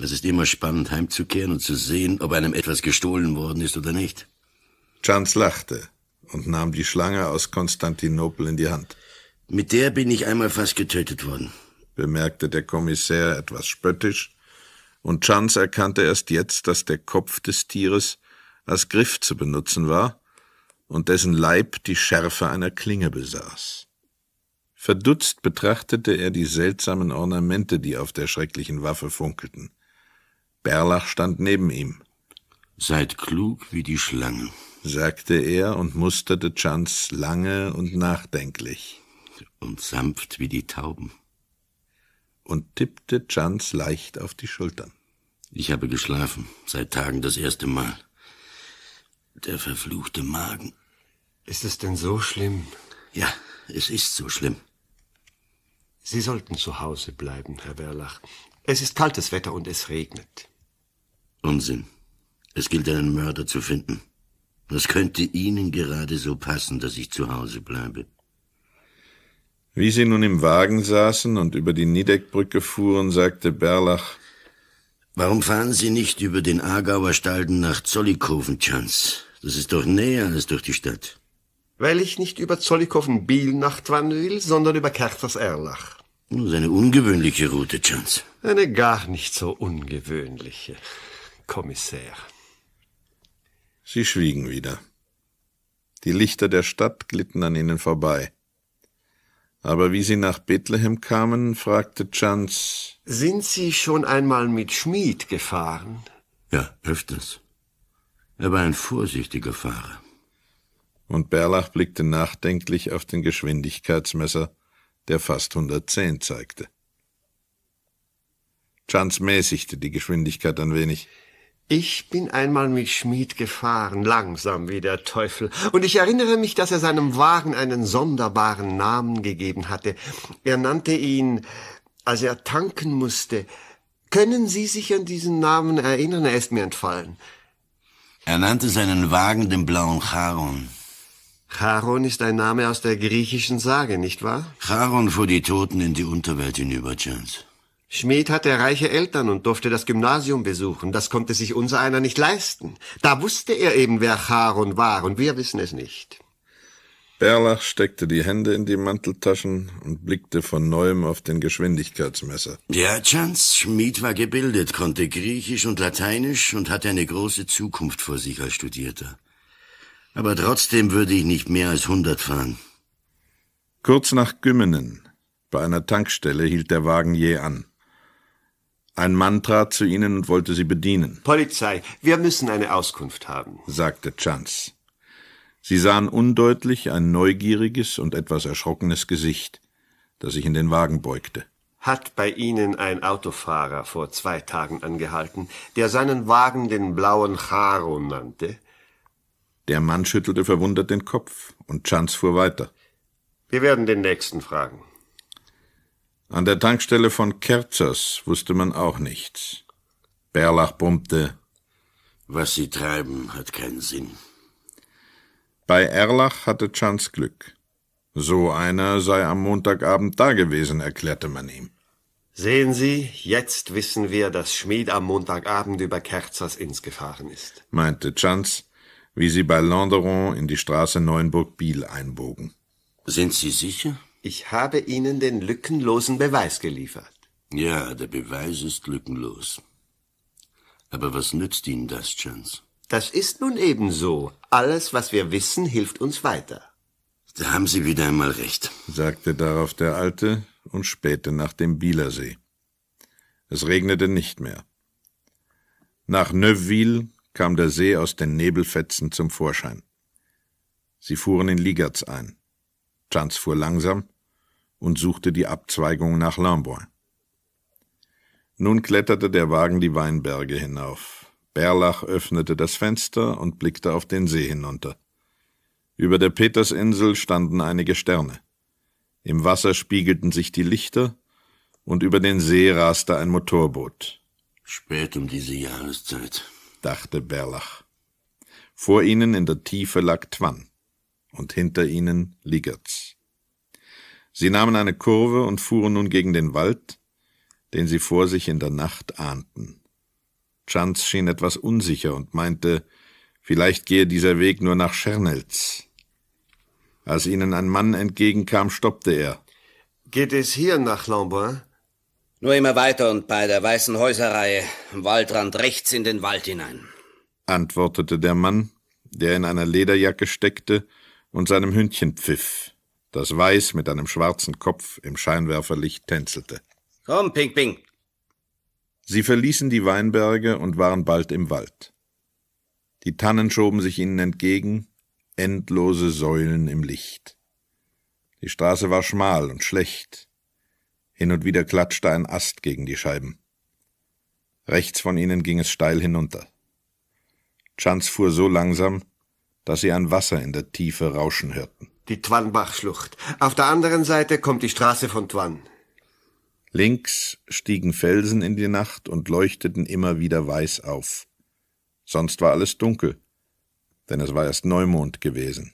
Es ist immer spannend, heimzukehren und zu sehen, ob einem etwas gestohlen worden ist oder nicht. Chance lachte und nahm die Schlange aus Konstantinopel in die Hand. Mit der bin ich einmal fast getötet worden, bemerkte der Kommissär etwas spöttisch, und Chance erkannte erst jetzt, dass der Kopf des Tieres als Griff zu benutzen war und dessen Leib die Schärfe einer Klinge besaß. Verdutzt betrachtete er die seltsamen Ornamente, die auf der schrecklichen Waffe funkelten. Berlach stand neben ihm. Seid klug wie die Schlange, sagte er und musterte Chans lange und nachdenklich. Und sanft wie die Tauben. Und tippte Chans leicht auf die Schultern. Ich habe geschlafen, seit Tagen das erste Mal. Der verfluchte Magen. Ist es denn so schlimm? Ja, es ist so schlimm. Sie sollten zu Hause bleiben, Herr Werlach. Es ist kaltes Wetter und es regnet. Unsinn. Es gilt einen Mörder zu finden. Das könnte Ihnen gerade so passen, dass ich zu Hause bleibe. Wie sie nun im Wagen saßen und über die Niedeckbrücke fuhren, sagte Berlach Warum fahren Sie nicht über den Aargauer Stalden nach Zollikofen, Chans? Das ist doch näher als durch die Stadt. Weil ich nicht über Zollikofen-Biel nachtfahren will, sondern über Kerters-Erlach. Oh, das ist eine ungewöhnliche Route, Chans. Eine gar nicht so ungewöhnliche, Kommissär. Sie schwiegen wieder. Die Lichter der Stadt glitten an ihnen vorbei. Aber wie sie nach Bethlehem kamen, fragte Chance. Sind Sie schon einmal mit Schmied gefahren? Ja, öfters. Er war ein vorsichtiger Fahrer. Und Berlach blickte nachdenklich auf den Geschwindigkeitsmesser, der fast 110 zeigte. Chance mäßigte die Geschwindigkeit ein wenig. Ich bin einmal mit Schmied gefahren, langsam wie der Teufel, und ich erinnere mich, dass er seinem Wagen einen sonderbaren Namen gegeben hatte. Er nannte ihn, als er tanken musste. Können Sie sich an diesen Namen erinnern? Er ist mir entfallen. Er nannte seinen Wagen den blauen Charon. Charon ist ein Name aus der griechischen Sage, nicht wahr? Charon fuhr die Toten in die Unterwelt hinüber, Jones. Schmid hatte reiche Eltern und durfte das Gymnasium besuchen. Das konnte sich unser einer nicht leisten. Da wusste er eben, wer Charon war, und wir wissen es nicht. Berlach steckte die Hände in die Manteltaschen und blickte von neuem auf den Geschwindigkeitsmesser. Ja, Chance, Schmid war gebildet, konnte Griechisch und Lateinisch und hatte eine große Zukunft vor sich als Studierter. Aber trotzdem würde ich nicht mehr als hundert fahren. Kurz nach Gümmenen, bei einer Tankstelle, hielt der Wagen je an. Ein Mann trat zu ihnen und wollte sie bedienen. Polizei, wir müssen eine Auskunft haben, sagte Chance. Sie sahen undeutlich ein neugieriges und etwas erschrockenes Gesicht, das sich in den Wagen beugte. Hat bei Ihnen ein Autofahrer vor zwei Tagen angehalten, der seinen Wagen den blauen Charo nannte? Der Mann schüttelte verwundert den Kopf, und Chance fuhr weiter. Wir werden den nächsten fragen. An der Tankstelle von Kerzers wusste man auch nichts. Berlach brummte, was sie treiben, hat keinen Sinn. Bei Erlach hatte Chance Glück. So einer sei am Montagabend dagewesen, erklärte man ihm. Sehen Sie, jetzt wissen wir, dass Schmid am Montagabend über Kerzers ins gefahren ist, meinte Chance, wie sie bei Landeron in die Straße Neuenburg-Biel einbogen. Sind Sie sicher? Ich habe Ihnen den lückenlosen Beweis geliefert. Ja, der Beweis ist lückenlos. Aber was nützt Ihnen das, Chance? Das ist nun eben so. Alles, was wir wissen, hilft uns weiter. Da haben Sie wieder einmal recht, sagte darauf der Alte und spähte nach dem Bielersee. Es regnete nicht mehr. Nach Neuville kam der See aus den Nebelfetzen zum Vorschein. Sie fuhren in Ligatz ein. Chance fuhr langsam, und suchte die Abzweigung nach Lamboin. Nun kletterte der Wagen die Weinberge hinauf. Berlach öffnete das Fenster und blickte auf den See hinunter. Über der Petersinsel standen einige Sterne. Im Wasser spiegelten sich die Lichter, und über den See raste ein Motorboot. Spät um diese Jahreszeit, dachte Berlach. Vor ihnen in der Tiefe lag Twan und hinter ihnen Ligertz. Sie nahmen eine Kurve und fuhren nun gegen den Wald, den sie vor sich in der Nacht ahnten. Chance schien etwas unsicher und meinte, vielleicht gehe dieser Weg nur nach Schernelz. Als ihnen ein Mann entgegenkam, stoppte er. Geht es hier nach Lamboin? Nur immer weiter und bei der weißen Häuserreihe, am Waldrand rechts in den Wald hinein, antwortete der Mann, der in einer Lederjacke steckte und seinem Hündchen pfiff das weiß mit einem schwarzen Kopf im Scheinwerferlicht tänzelte. Komm, Ping Ping. Sie verließen die Weinberge und waren bald im Wald. Die Tannen schoben sich ihnen entgegen, endlose Säulen im Licht. Die Straße war schmal und schlecht. Hin und wieder klatschte ein Ast gegen die Scheiben. Rechts von ihnen ging es steil hinunter. Chance fuhr so langsam, dass sie ein Wasser in der Tiefe rauschen hörten die Twanbachschlucht. Auf der anderen Seite kommt die Straße von Twan. Links stiegen Felsen in die Nacht und leuchteten immer wieder weiß auf. Sonst war alles dunkel, denn es war erst Neumond gewesen.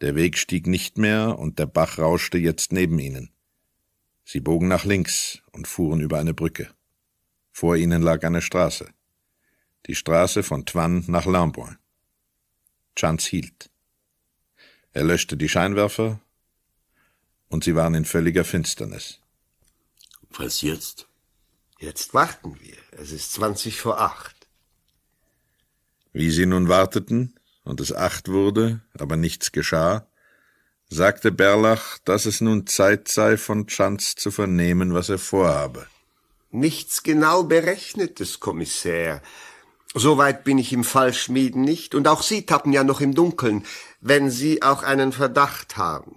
Der Weg stieg nicht mehr und der Bach rauschte jetzt neben ihnen. Sie bogen nach links und fuhren über eine Brücke. Vor ihnen lag eine Straße. Die Straße von Twan nach Lambourn. Chance hielt. Er löschte die Scheinwerfer und sie waren in völliger Finsternis. Was jetzt? Jetzt warten wir. Es ist zwanzig vor acht. Wie sie nun warteten und es acht wurde, aber nichts geschah, sagte Berlach, dass es nun Zeit sei, von Schanz zu vernehmen, was er vorhabe. Nichts genau Berechnetes, Kommissär. So weit bin ich im Fallschmieden nicht, und auch Sie tappen ja noch im Dunkeln wenn Sie auch einen Verdacht haben.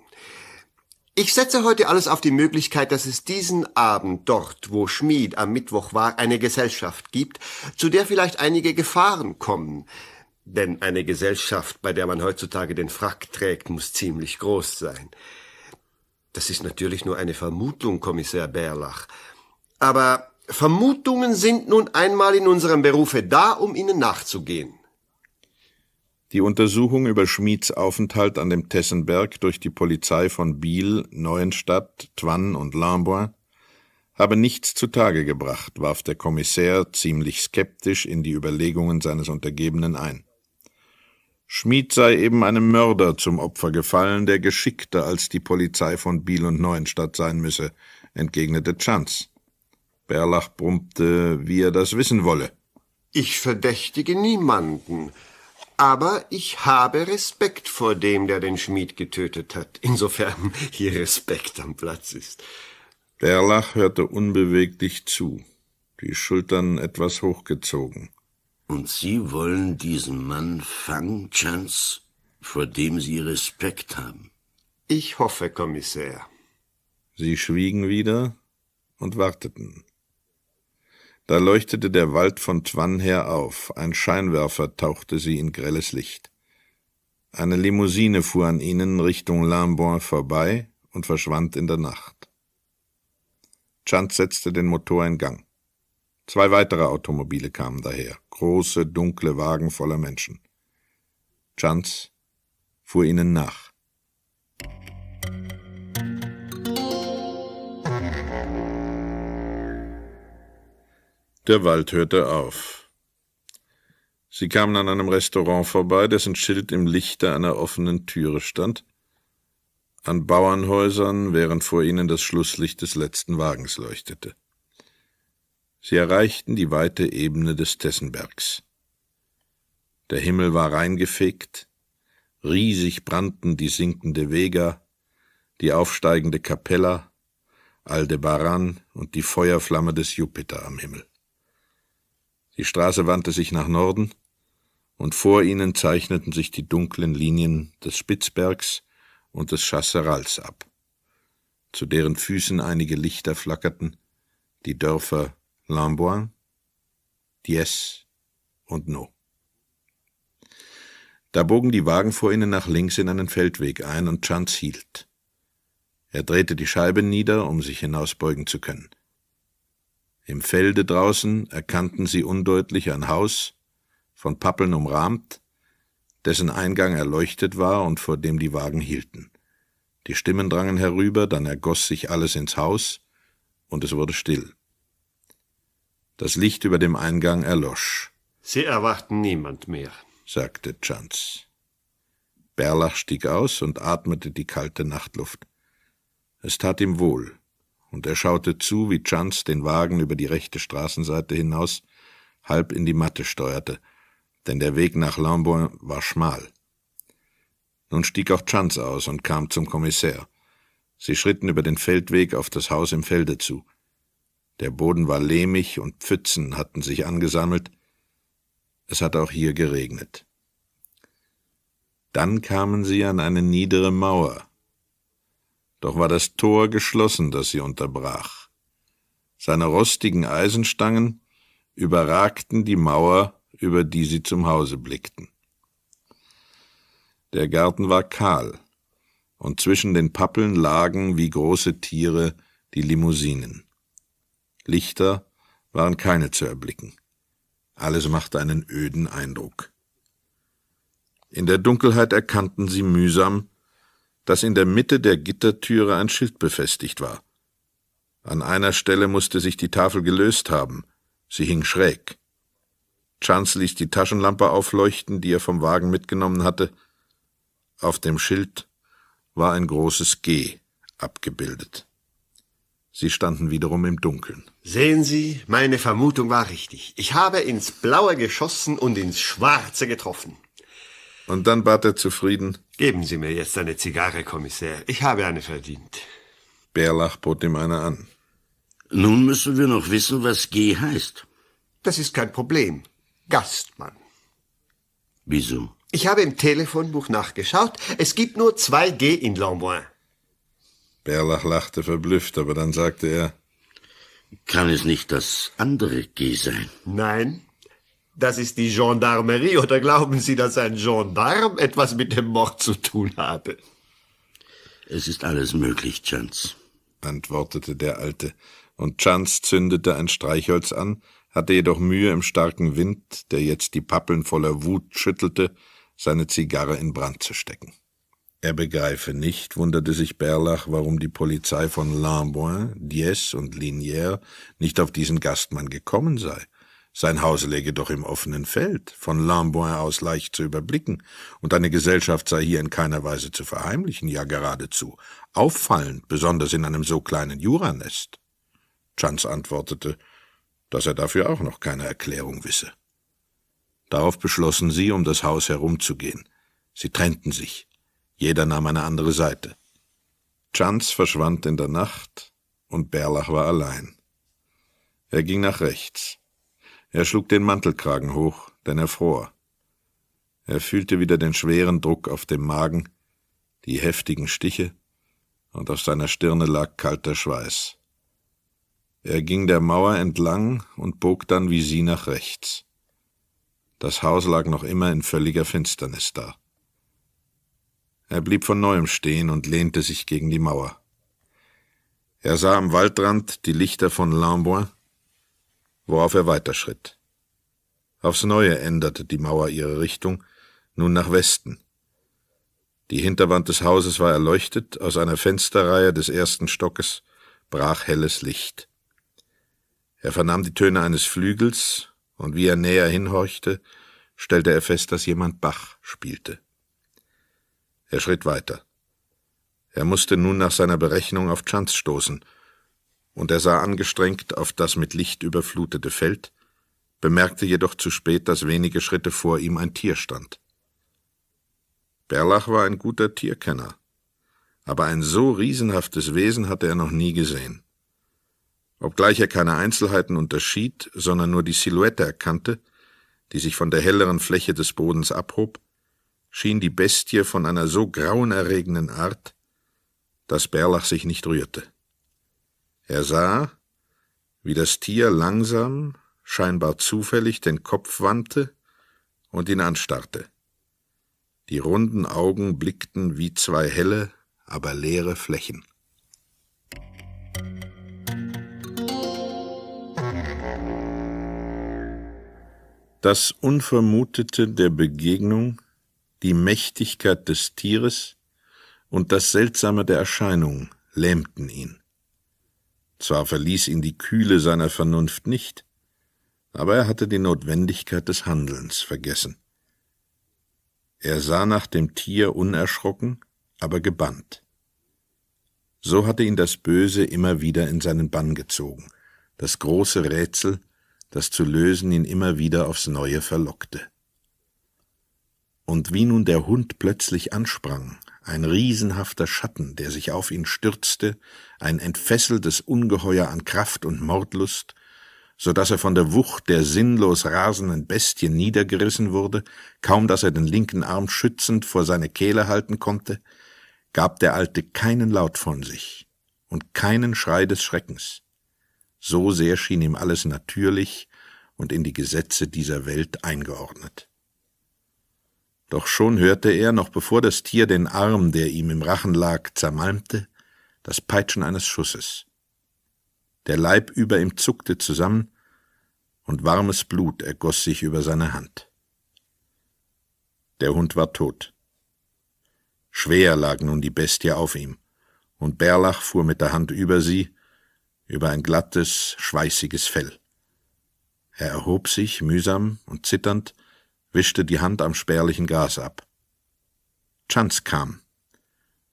Ich setze heute alles auf die Möglichkeit, dass es diesen Abend dort, wo Schmied am Mittwoch war, eine Gesellschaft gibt, zu der vielleicht einige Gefahren kommen. Denn eine Gesellschaft, bei der man heutzutage den Frack trägt, muss ziemlich groß sein. Das ist natürlich nur eine Vermutung, Kommissar Berlach. Aber Vermutungen sind nun einmal in unserem Berufe da, um ihnen nachzugehen. Die Untersuchung über Schmieds Aufenthalt an dem Tessenberg durch die Polizei von Biel, Neuenstadt, Twann und Lambois habe nichts zutage gebracht, warf der Kommissär ziemlich skeptisch in die Überlegungen seines Untergebenen ein. Schmied sei eben einem Mörder zum Opfer gefallen, der geschickter als die Polizei von Biel und Neuenstadt sein müsse, entgegnete Chance. Berlach brummte, wie er das wissen wolle. Ich verdächtige niemanden. Aber ich habe Respekt vor dem, der den Schmied getötet hat, insofern hier Respekt am Platz ist. Der Lach hörte unbeweglich zu, die Schultern etwas hochgezogen. Und Sie wollen diesen Mann fangen, Chance, vor dem Sie Respekt haben? Ich hoffe, Kommissär. Sie schwiegen wieder und warteten. Da leuchtete der Wald von Twan her auf, ein Scheinwerfer tauchte sie in grelles Licht. Eine Limousine fuhr an ihnen Richtung Limbourg vorbei und verschwand in der Nacht. Chant setzte den Motor in Gang. Zwei weitere Automobile kamen daher, große, dunkle Wagen voller Menschen. Chance fuhr ihnen nach. Der Wald hörte auf. Sie kamen an einem Restaurant vorbei, dessen Schild im Lichte einer offenen Türe stand. An Bauernhäusern, während vor ihnen das Schlusslicht des letzten Wagens leuchtete. Sie erreichten die weite Ebene des Tessenbergs. Der Himmel war reingefegt, riesig brannten die sinkende Vega, die aufsteigende Capella, Aldebaran und die Feuerflamme des Jupiter am Himmel. Die Straße wandte sich nach Norden, und vor ihnen zeichneten sich die dunklen Linien des Spitzbergs und des Chasserals ab, zu deren Füßen einige Lichter flackerten, die Dörfer Lamboin, Dies und No. Da bogen die Wagen vor ihnen nach links in einen Feldweg ein und Chance hielt. Er drehte die Scheiben nieder, um sich hinausbeugen zu können. Im Felde draußen erkannten sie undeutlich ein Haus, von Pappeln umrahmt, dessen Eingang erleuchtet war und vor dem die Wagen hielten. Die Stimmen drangen herüber, dann ergoss sich alles ins Haus, und es wurde still. Das Licht über dem Eingang erlosch. Sie erwarten niemand mehr, sagte Chance. Berlach stieg aus und atmete die kalte Nachtluft. Es tat ihm wohl und er schaute zu, wie Chance den Wagen über die rechte Straßenseite hinaus halb in die Matte steuerte, denn der Weg nach Lambourg war schmal. Nun stieg auch Chance aus und kam zum Kommissär. Sie schritten über den Feldweg auf das Haus im Felde zu. Der Boden war lehmig und Pfützen hatten sich angesammelt. Es hat auch hier geregnet. Dann kamen sie an eine niedere Mauer, doch war das Tor geschlossen, das sie unterbrach. Seine rostigen Eisenstangen überragten die Mauer, über die sie zum Hause blickten. Der Garten war kahl, und zwischen den Pappeln lagen wie große Tiere die Limousinen. Lichter waren keine zu erblicken. Alles machte einen öden Eindruck. In der Dunkelheit erkannten sie mühsam, dass in der Mitte der Gittertüre ein Schild befestigt war. An einer Stelle musste sich die Tafel gelöst haben. Sie hing schräg. Chance ließ die Taschenlampe aufleuchten, die er vom Wagen mitgenommen hatte. Auf dem Schild war ein großes G abgebildet. Sie standen wiederum im Dunkeln. Sehen Sie, meine Vermutung war richtig. Ich habe ins Blaue geschossen und ins Schwarze getroffen. Und dann bat er zufrieden, Geben Sie mir jetzt eine Zigarre, Kommissär. Ich habe eine verdient. Bärlach bot ihm eine an. Nun müssen wir noch wissen, was G heißt. Das ist kein Problem. Gastmann. Wieso? Ich habe im Telefonbuch nachgeschaut. Es gibt nur zwei G in Lamboin. Bärlach lachte verblüfft, aber dann sagte er, kann es nicht das andere G sein? Nein, das ist die Gendarmerie oder glauben Sie, dass ein Gendarm etwas mit dem Mord zu tun habe? Es ist alles möglich, Chance, antwortete der Alte, und Chance zündete ein Streichholz an, hatte jedoch Mühe im starken Wind, der jetzt die Pappeln voller Wut schüttelte, seine Zigarre in Brand zu stecken. Er begreife nicht, wunderte sich Berlach, warum die Polizei von Lamboin, Diez und Linière nicht auf diesen Gastmann gekommen sei sein Haus läge doch im offenen Feld, von Lamboin aus leicht zu überblicken, und eine Gesellschaft sei hier in keiner Weise zu verheimlichen, ja geradezu auffallend, besonders in einem so kleinen Juranest. Chance antwortete, dass er dafür auch noch keine Erklärung wisse. Darauf beschlossen sie, um das Haus herumzugehen. Sie trennten sich. Jeder nahm eine andere Seite. Chance verschwand in der Nacht, und Berlach war allein. Er ging nach rechts. Er schlug den Mantelkragen hoch, denn er fror. Er fühlte wieder den schweren Druck auf dem Magen, die heftigen Stiche, und auf seiner Stirne lag kalter Schweiß. Er ging der Mauer entlang und bog dann wie sie nach rechts. Das Haus lag noch immer in völliger Finsternis da. Er blieb von neuem stehen und lehnte sich gegen die Mauer. Er sah am Waldrand die Lichter von Lambois worauf er weiterschritt. Aufs Neue änderte die Mauer ihre Richtung, nun nach Westen. Die Hinterwand des Hauses war erleuchtet, aus einer Fensterreihe des ersten Stockes brach helles Licht. Er vernahm die Töne eines Flügels, und wie er näher hinhorchte, stellte er fest, dass jemand Bach spielte. Er schritt weiter. Er musste nun nach seiner Berechnung auf Chance stoßen – und er sah angestrengt auf das mit Licht überflutete Feld, bemerkte jedoch zu spät, dass wenige Schritte vor ihm ein Tier stand. Berlach war ein guter Tierkenner, aber ein so riesenhaftes Wesen hatte er noch nie gesehen. Obgleich er keine Einzelheiten unterschied, sondern nur die Silhouette erkannte, die sich von der helleren Fläche des Bodens abhob, schien die Bestie von einer so grauenerregenden Art, dass Berlach sich nicht rührte. Er sah, wie das Tier langsam, scheinbar zufällig den Kopf wandte und ihn anstarrte. Die runden Augen blickten wie zwei helle, aber leere Flächen. Das Unvermutete der Begegnung, die Mächtigkeit des Tieres und das Seltsame der Erscheinung lähmten ihn. Zwar verließ ihn die Kühle seiner Vernunft nicht, aber er hatte die Notwendigkeit des Handelns vergessen. Er sah nach dem Tier unerschrocken, aber gebannt. So hatte ihn das Böse immer wieder in seinen Bann gezogen, das große Rätsel, das zu lösen ihn immer wieder aufs neue verlockte. Und wie nun der Hund plötzlich ansprang, ein riesenhafter Schatten, der sich auf ihn stürzte, ein entfesseltes Ungeheuer an Kraft und Mordlust, so dass er von der Wucht der sinnlos rasenden Bestien niedergerissen wurde, kaum dass er den linken Arm schützend vor seine Kehle halten konnte, gab der Alte keinen Laut von sich und keinen Schrei des Schreckens. So sehr schien ihm alles natürlich und in die Gesetze dieser Welt eingeordnet. Doch schon hörte er, noch bevor das Tier den Arm, der ihm im Rachen lag, zermalmte, das Peitschen eines Schusses. Der Leib über ihm zuckte zusammen, und warmes Blut ergoss sich über seine Hand. Der Hund war tot. Schwer lag nun die Bestie auf ihm, und Berlach fuhr mit der Hand über sie, über ein glattes, schweißiges Fell. Er erhob sich, mühsam und zitternd, wischte die Hand am spärlichen Gras ab. Chance kam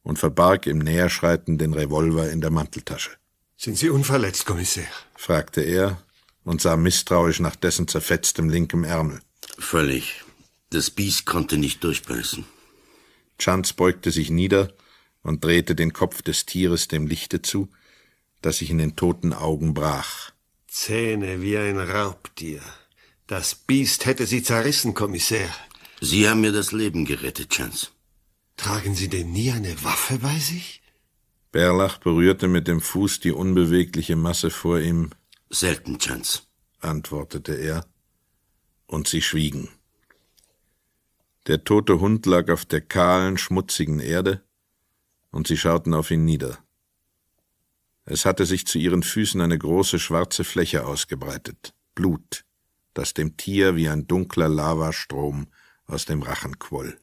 und verbarg im Näherschreiten den Revolver in der Manteltasche. Sind Sie unverletzt, Kommissär? fragte er und sah misstrauisch nach dessen zerfetztem linkem Ärmel. Völlig. Das Biest konnte nicht durchbeißen. Chance beugte sich nieder und drehte den Kopf des Tieres dem Lichte zu, das sich in den toten Augen brach. Zähne wie ein Raubtier. Das Biest hätte Sie zerrissen, Kommissär. Sie haben mir das Leben gerettet, Chance. Tragen Sie denn nie eine Waffe bei sich? Berlach berührte mit dem Fuß die unbewegliche Masse vor ihm. Selten, Chance, antwortete er, und sie schwiegen. Der tote Hund lag auf der kahlen, schmutzigen Erde, und sie schauten auf ihn nieder. Es hatte sich zu ihren Füßen eine große schwarze Fläche ausgebreitet, Blut, das dem Tier wie ein dunkler Lavastrom aus dem Rachen quoll.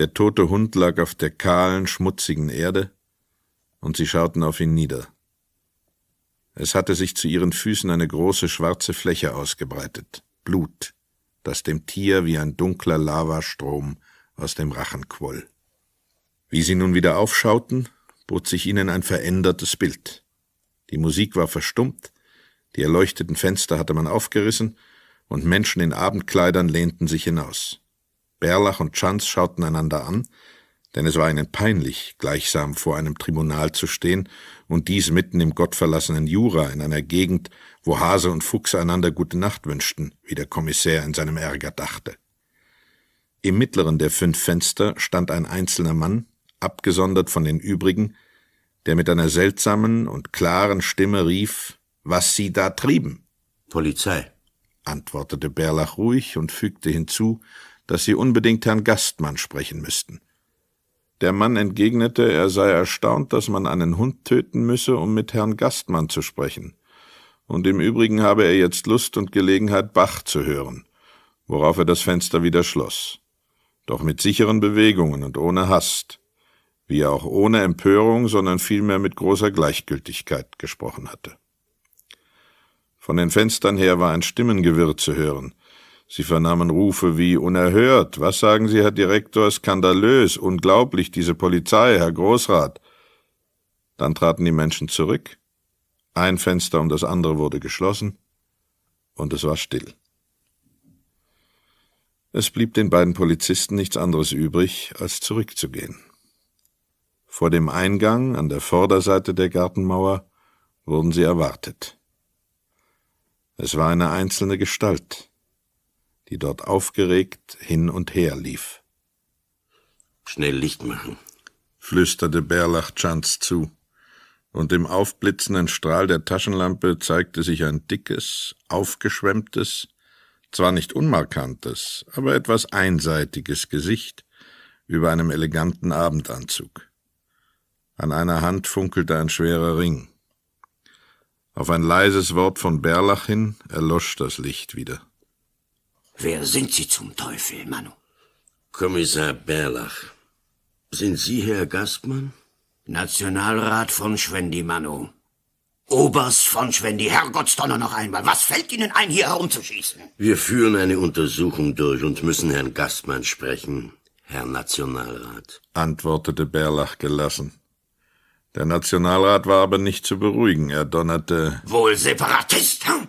Der tote Hund lag auf der kahlen, schmutzigen Erde, und sie schauten auf ihn nieder. Es hatte sich zu ihren Füßen eine große schwarze Fläche ausgebreitet, Blut, das dem Tier wie ein dunkler Lavastrom aus dem Rachen quoll. Wie sie nun wieder aufschauten, bot sich ihnen ein verändertes Bild. Die Musik war verstummt, die erleuchteten Fenster hatte man aufgerissen, und Menschen in Abendkleidern lehnten sich hinaus. Berlach und Schanz schauten einander an, denn es war ihnen peinlich, gleichsam vor einem Tribunal zu stehen, und dies mitten im gottverlassenen Jura, in einer Gegend, wo Hase und Fuchs einander gute Nacht wünschten, wie der Kommissär in seinem Ärger dachte. Im mittleren der fünf Fenster stand ein einzelner Mann, abgesondert von den übrigen, der mit einer seltsamen und klaren Stimme rief, was Sie da trieben. Polizei, antwortete Berlach ruhig und fügte hinzu, dass sie unbedingt Herrn Gastmann sprechen müssten. Der Mann entgegnete, er sei erstaunt, dass man einen Hund töten müsse, um mit Herrn Gastmann zu sprechen. Und im Übrigen habe er jetzt Lust und Gelegenheit, Bach zu hören, worauf er das Fenster wieder schloss. Doch mit sicheren Bewegungen und ohne Hast, wie er auch ohne Empörung, sondern vielmehr mit großer Gleichgültigkeit gesprochen hatte. Von den Fenstern her war ein Stimmengewirr zu hören, Sie vernahmen Rufe wie unerhört. Was sagen Sie, Herr Direktor? Skandalös, unglaublich, diese Polizei, Herr Großrat. Dann traten die Menschen zurück. Ein Fenster um das andere wurde geschlossen. Und es war still. Es blieb den beiden Polizisten nichts anderes übrig, als zurückzugehen. Vor dem Eingang an der Vorderseite der Gartenmauer wurden sie erwartet. Es war eine einzelne Gestalt die dort aufgeregt hin und her lief. Schnell Licht machen, flüsterte Berlach Chance zu, und im aufblitzenden Strahl der Taschenlampe zeigte sich ein dickes, aufgeschwemmtes, zwar nicht unmarkantes, aber etwas einseitiges Gesicht über einem eleganten Abendanzug. An einer Hand funkelte ein schwerer Ring. Auf ein leises Wort von Berlach hin erlosch das Licht wieder. Wer sind Sie zum Teufel, Manu? Kommissar Berlach. Sind Sie Herr Gastmann? Nationalrat von Schwendi, Manu. Oberst von Schwendi, Herrgottsdonner noch einmal. Was fällt Ihnen ein, hier herumzuschießen? Wir führen eine Untersuchung durch und müssen Herrn Gastmann sprechen, Herr Nationalrat, antwortete Berlach gelassen. Der Nationalrat war aber nicht zu beruhigen. Er donnerte. Wohl Separatist? Hm?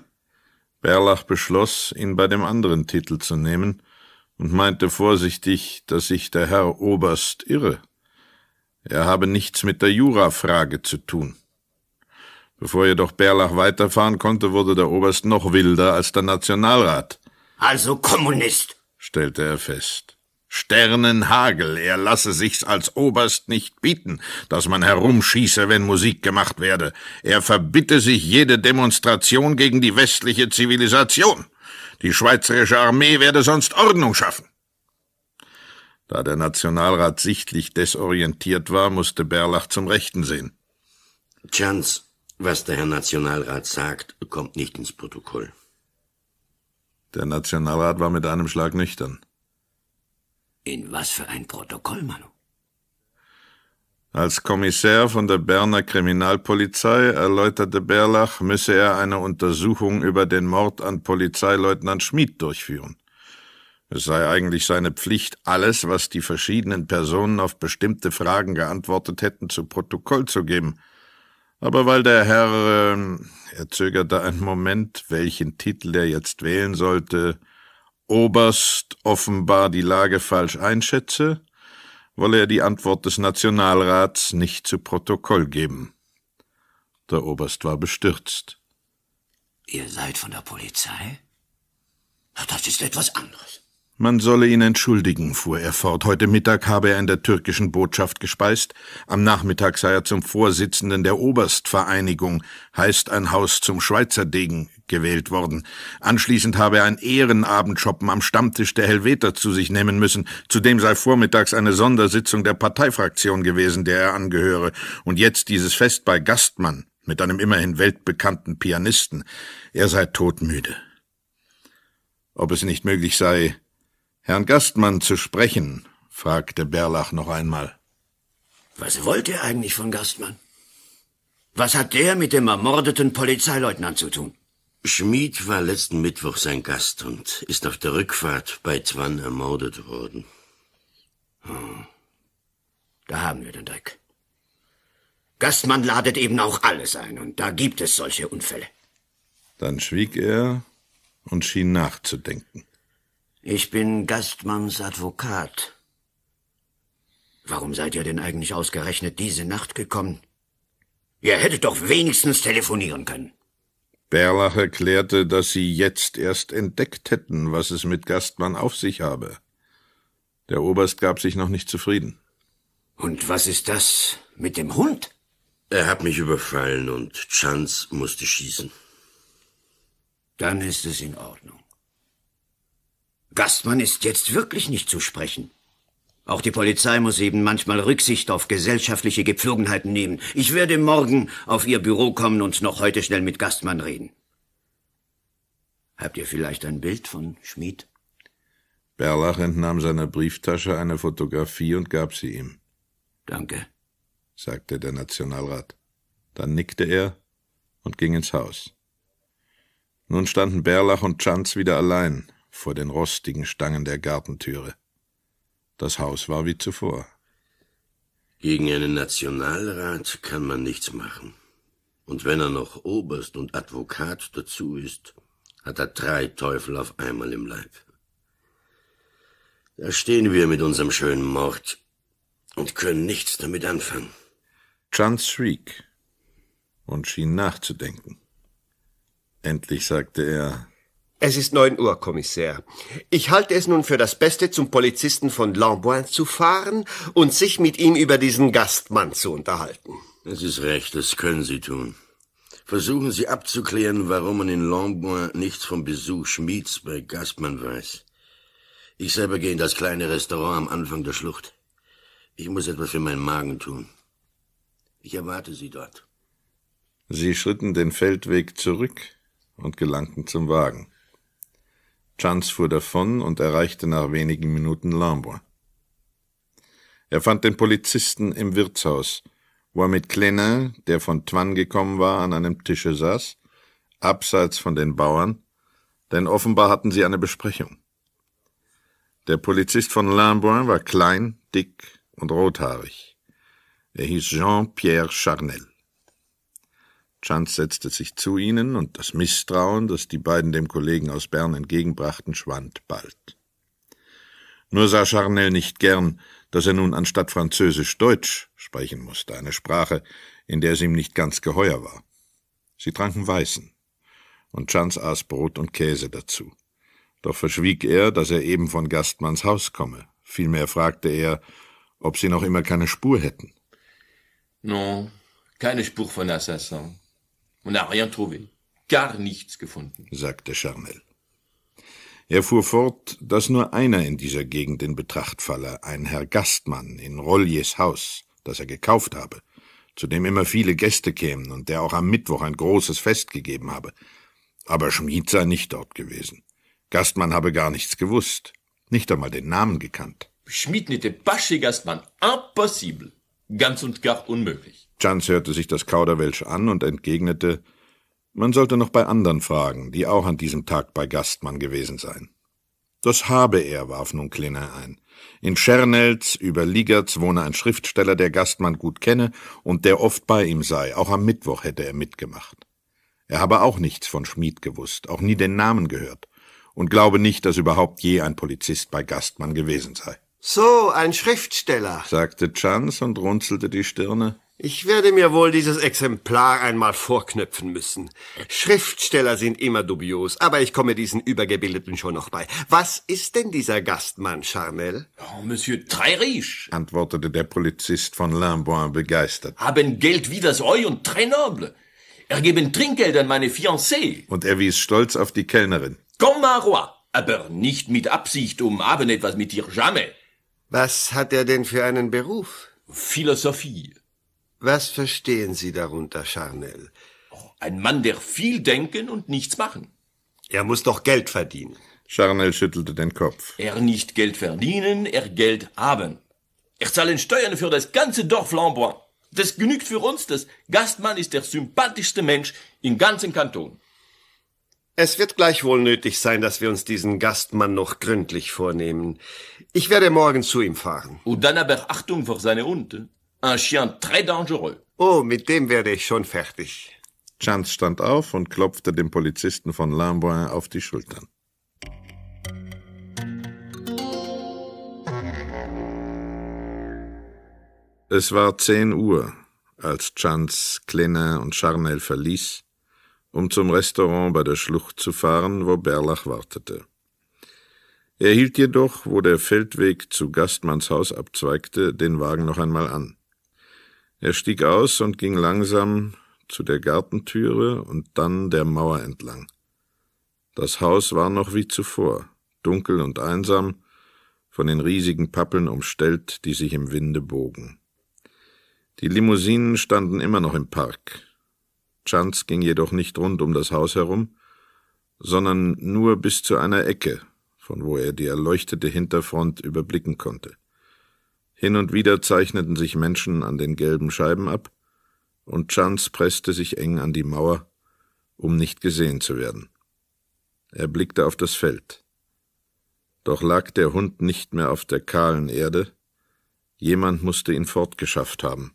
Berlach beschloss, ihn bei dem anderen Titel zu nehmen und meinte vorsichtig, dass sich der Herr Oberst irre. Er habe nichts mit der Jurafrage zu tun. Bevor jedoch Berlach weiterfahren konnte, wurde der Oberst noch wilder als der Nationalrat. Also Kommunist, stellte er fest. Sternenhagel, er lasse sich's als Oberst nicht bieten, dass man herumschieße, wenn Musik gemacht werde. Er verbitte sich jede Demonstration gegen die westliche Zivilisation. Die schweizerische Armee werde sonst Ordnung schaffen. Da der Nationalrat sichtlich desorientiert war, musste Berlach zum Rechten sehen. Chance, was der Herr Nationalrat sagt, kommt nicht ins Protokoll. Der Nationalrat war mit einem Schlag nüchtern. In was für ein Protokoll, Manu? Als Kommissär von der Berner Kriminalpolizei erläuterte Berlach, müsse er eine Untersuchung über den Mord an Polizeileutnant Schmid durchführen. Es sei eigentlich seine Pflicht, alles, was die verschiedenen Personen auf bestimmte Fragen geantwortet hätten, zu Protokoll zu geben. Aber weil der Herr, äh, er zögerte einen Moment, welchen Titel er jetzt wählen sollte, Oberst offenbar die Lage falsch einschätze, wolle er die Antwort des Nationalrats nicht zu Protokoll geben. Der Oberst war bestürzt. Ihr seid von der Polizei? Das ist etwas anderes. Man solle ihn entschuldigen, fuhr er fort. Heute Mittag habe er in der türkischen Botschaft gespeist, am Nachmittag sei er zum Vorsitzenden der Oberstvereinigung, heißt ein Haus zum Schweizerdegen, gewählt worden. Anschließend habe er ein Ehrenabendschoppen am Stammtisch der Helveter zu sich nehmen müssen. Zudem sei vormittags eine Sondersitzung der Parteifraktion gewesen, der er angehöre, und jetzt dieses Fest bei Gastmann mit einem immerhin weltbekannten Pianisten. Er sei todmüde. Ob es nicht möglich sei, Herrn Gastmann zu sprechen, fragte Berlach noch einmal. Was wollt ihr eigentlich von Gastmann? Was hat der mit dem ermordeten Polizeileutnant zu tun? Schmied war letzten Mittwoch sein Gast und ist auf der Rückfahrt bei Twan ermordet worden. Hm. Da haben wir den Dreck. Gastmann ladet eben auch alles ein und da gibt es solche Unfälle. Dann schwieg er und schien nachzudenken. Ich bin Gastmanns Advokat. Warum seid ihr denn eigentlich ausgerechnet diese Nacht gekommen? Ihr hättet doch wenigstens telefonieren können. Berlach erklärte, dass sie jetzt erst entdeckt hätten, was es mit Gastmann auf sich habe. Der Oberst gab sich noch nicht zufrieden. Und was ist das mit dem Hund? Er hat mich überfallen und Chance musste schießen. Dann ist es in Ordnung. Gastmann ist jetzt wirklich nicht zu sprechen. Auch die Polizei muss eben manchmal Rücksicht auf gesellschaftliche Gepflogenheiten nehmen. Ich werde morgen auf Ihr Büro kommen und noch heute schnell mit Gastmann reden. Habt ihr vielleicht ein Bild von Schmid? Berlach entnahm seiner Brieftasche eine Fotografie und gab sie ihm. Danke, sagte der Nationalrat. Dann nickte er und ging ins Haus. Nun standen Berlach und Schanz wieder allein vor den rostigen Stangen der Gartentüre. Das Haus war wie zuvor. Gegen einen Nationalrat kann man nichts machen. Und wenn er noch Oberst und Advokat dazu ist, hat er drei Teufel auf einmal im Leib. Da stehen wir mit unserem schönen Mord und können nichts damit anfangen. Chance schwieg und schien nachzudenken. Endlich sagte er, es ist neun Uhr, Kommissär. Ich halte es nun für das Beste, zum Polizisten von Lamboin zu fahren und sich mit ihm über diesen Gastmann zu unterhalten. Es ist recht, das können Sie tun. Versuchen Sie abzuklären, warum man in Lamboin nichts vom Besuch Schmieds bei Gastmann weiß. Ich selber gehe in das kleine Restaurant am Anfang der Schlucht. Ich muss etwas für meinen Magen tun. Ich erwarte Sie dort. Sie schritten den Feldweg zurück und gelangten zum Wagen. Chance fuhr davon und erreichte nach wenigen Minuten Lambois. Er fand den Polizisten im Wirtshaus, wo er mit Klenin, der von Twan gekommen war, an einem Tische saß, abseits von den Bauern, denn offenbar hatten sie eine Besprechung. Der Polizist von Lambois war klein, dick und rothaarig. Er hieß Jean-Pierre Charnel. Chance setzte sich zu ihnen, und das Misstrauen, das die beiden dem Kollegen aus Bern entgegenbrachten, schwand bald. Nur sah Charnel nicht gern, dass er nun anstatt Französisch Deutsch sprechen musste, eine Sprache, in der es ihm nicht ganz geheuer war. Sie tranken Weißen, und Chance aß Brot und Käse dazu. Doch verschwieg er, dass er eben von Gastmanns Haus komme. Vielmehr fragte er, ob sie noch immer keine Spur hätten. Non, keine Spur von Assassin. On n'a rien trouvé. Gar nichts gefunden, sagte Charmel. Er fuhr fort, dass nur einer in dieser Gegend in Betracht falle, ein Herr Gastmann in Rolliers Haus, das er gekauft habe, zu dem immer viele Gäste kämen und der auch am Mittwoch ein großes Fest gegeben habe. Aber Schmied sei nicht dort gewesen. Gastmann habe gar nichts gewusst, nicht einmal den Namen gekannt. Schmied n'était pas chez Gastmann. Impossible. Ganz und gar unmöglich. Chance hörte sich das Kauderwelsch an und entgegnete, man sollte noch bei anderen fragen, die auch an diesem Tag bei Gastmann gewesen seien. Das habe er, warf nun Klinner ein. In Schernelz über Ligertz wohne ein Schriftsteller, der Gastmann gut kenne und der oft bei ihm sei. Auch am Mittwoch hätte er mitgemacht. Er habe auch nichts von Schmid gewusst, auch nie den Namen gehört und glaube nicht, dass überhaupt je ein Polizist bei Gastmann gewesen sei. So, ein Schriftsteller, sagte Chance und runzelte die Stirne. Ich werde mir wohl dieses Exemplar einmal vorknöpfen müssen. Schriftsteller sind immer dubios, aber ich komme diesen Übergebildeten schon noch bei. Was ist denn dieser Gastmann, Charnel? Oh, Monsieur Treirisch, antwortete der Polizist von Limbourg begeistert. Haben Geld wie das Eu und très noble. Er geben Trinkgeld an meine Fiancée. Und er wies stolz auf die Kellnerin. Comme un roi, aber nicht mit Absicht um Abend etwas mit dir, jamais. Was hat er denn für einen Beruf? Philosophie. Was verstehen Sie darunter, Charnel? Oh, ein Mann, der viel denken und nichts machen. Er muss doch Geld verdienen. Charnel schüttelte den Kopf. Er nicht Geld verdienen, er Geld haben. Er zahlen Steuern für das ganze Dorf Lambois. Das genügt für uns, das Gastmann ist der sympathischste Mensch im ganzen Kanton. Es wird gleichwohl nötig sein, dass wir uns diesen Gastmann noch gründlich vornehmen. Ich werde morgen zu ihm fahren. Und dann aber Achtung vor seine Unte. Un chien très dangereux. Oh, mit dem werde ich schon fertig. Chance stand auf und klopfte dem Polizisten von Lamboin auf die Schultern. Es war 10 Uhr, als Chance, Kleiner und Charnel verließ, um zum Restaurant bei der Schlucht zu fahren, wo Berlach wartete. Er hielt jedoch, wo der Feldweg zu Gastmanns Haus abzweigte, den Wagen noch einmal an. Er stieg aus und ging langsam zu der Gartentüre und dann der Mauer entlang. Das Haus war noch wie zuvor, dunkel und einsam, von den riesigen Pappeln umstellt, die sich im Winde bogen. Die Limousinen standen immer noch im Park. Chance ging jedoch nicht rund um das Haus herum, sondern nur bis zu einer Ecke, von wo er die erleuchtete Hinterfront überblicken konnte. Hin und wieder zeichneten sich Menschen an den gelben Scheiben ab, und Chance presste sich eng an die Mauer, um nicht gesehen zu werden. Er blickte auf das Feld. Doch lag der Hund nicht mehr auf der kahlen Erde, jemand musste ihn fortgeschafft haben.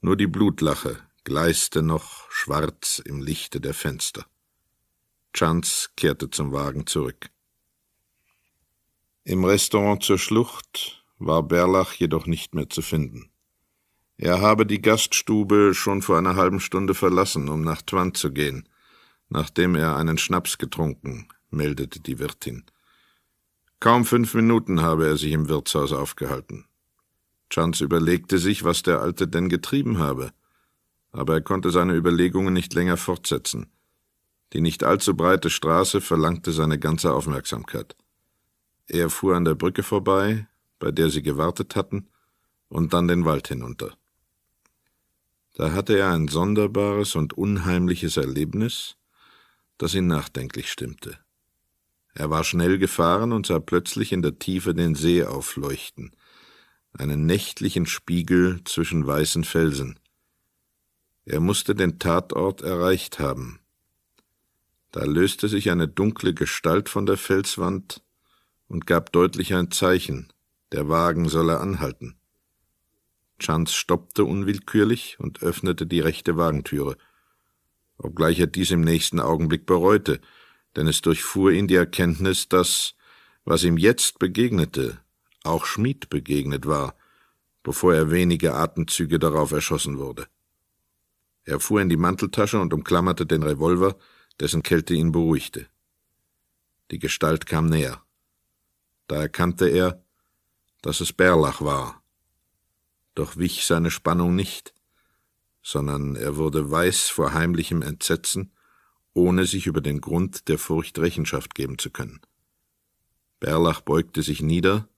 Nur die Blutlache gleiste noch schwarz im Lichte der Fenster. Chance kehrte zum Wagen zurück. Im Restaurant zur Schlucht war Berlach jedoch nicht mehr zu finden. Er habe die Gaststube schon vor einer halben Stunde verlassen, um nach Twan zu gehen, nachdem er einen Schnaps getrunken, meldete die Wirtin. Kaum fünf Minuten habe er sich im Wirtshaus aufgehalten. Chance überlegte sich, was der Alte denn getrieben habe, aber er konnte seine Überlegungen nicht länger fortsetzen. Die nicht allzu breite Straße verlangte seine ganze Aufmerksamkeit. Er fuhr an der Brücke vorbei, bei der sie gewartet hatten, und dann den Wald hinunter. Da hatte er ein sonderbares und unheimliches Erlebnis, das ihn nachdenklich stimmte. Er war schnell gefahren und sah plötzlich in der Tiefe den See aufleuchten, einen nächtlichen Spiegel zwischen weißen Felsen. Er musste den Tatort erreicht haben. Da löste sich eine dunkle Gestalt von der Felswand und gab deutlich ein Zeichen. Der Wagen solle anhalten. Chance stoppte unwillkürlich und öffnete die rechte Wagentüre, obgleich er dies im nächsten Augenblick bereute, denn es durchfuhr ihn die Erkenntnis, dass, was ihm jetzt begegnete, auch Schmid begegnet war, bevor er wenige Atemzüge darauf erschossen wurde. Er fuhr in die Manteltasche und umklammerte den Revolver, dessen Kälte ihn beruhigte. Die Gestalt kam näher. Da erkannte er, dass es Berlach war. Doch wich seine Spannung nicht, sondern er wurde weiß vor heimlichem Entsetzen, ohne sich über den Grund der Furcht Rechenschaft geben zu können. Berlach beugte sich nieder,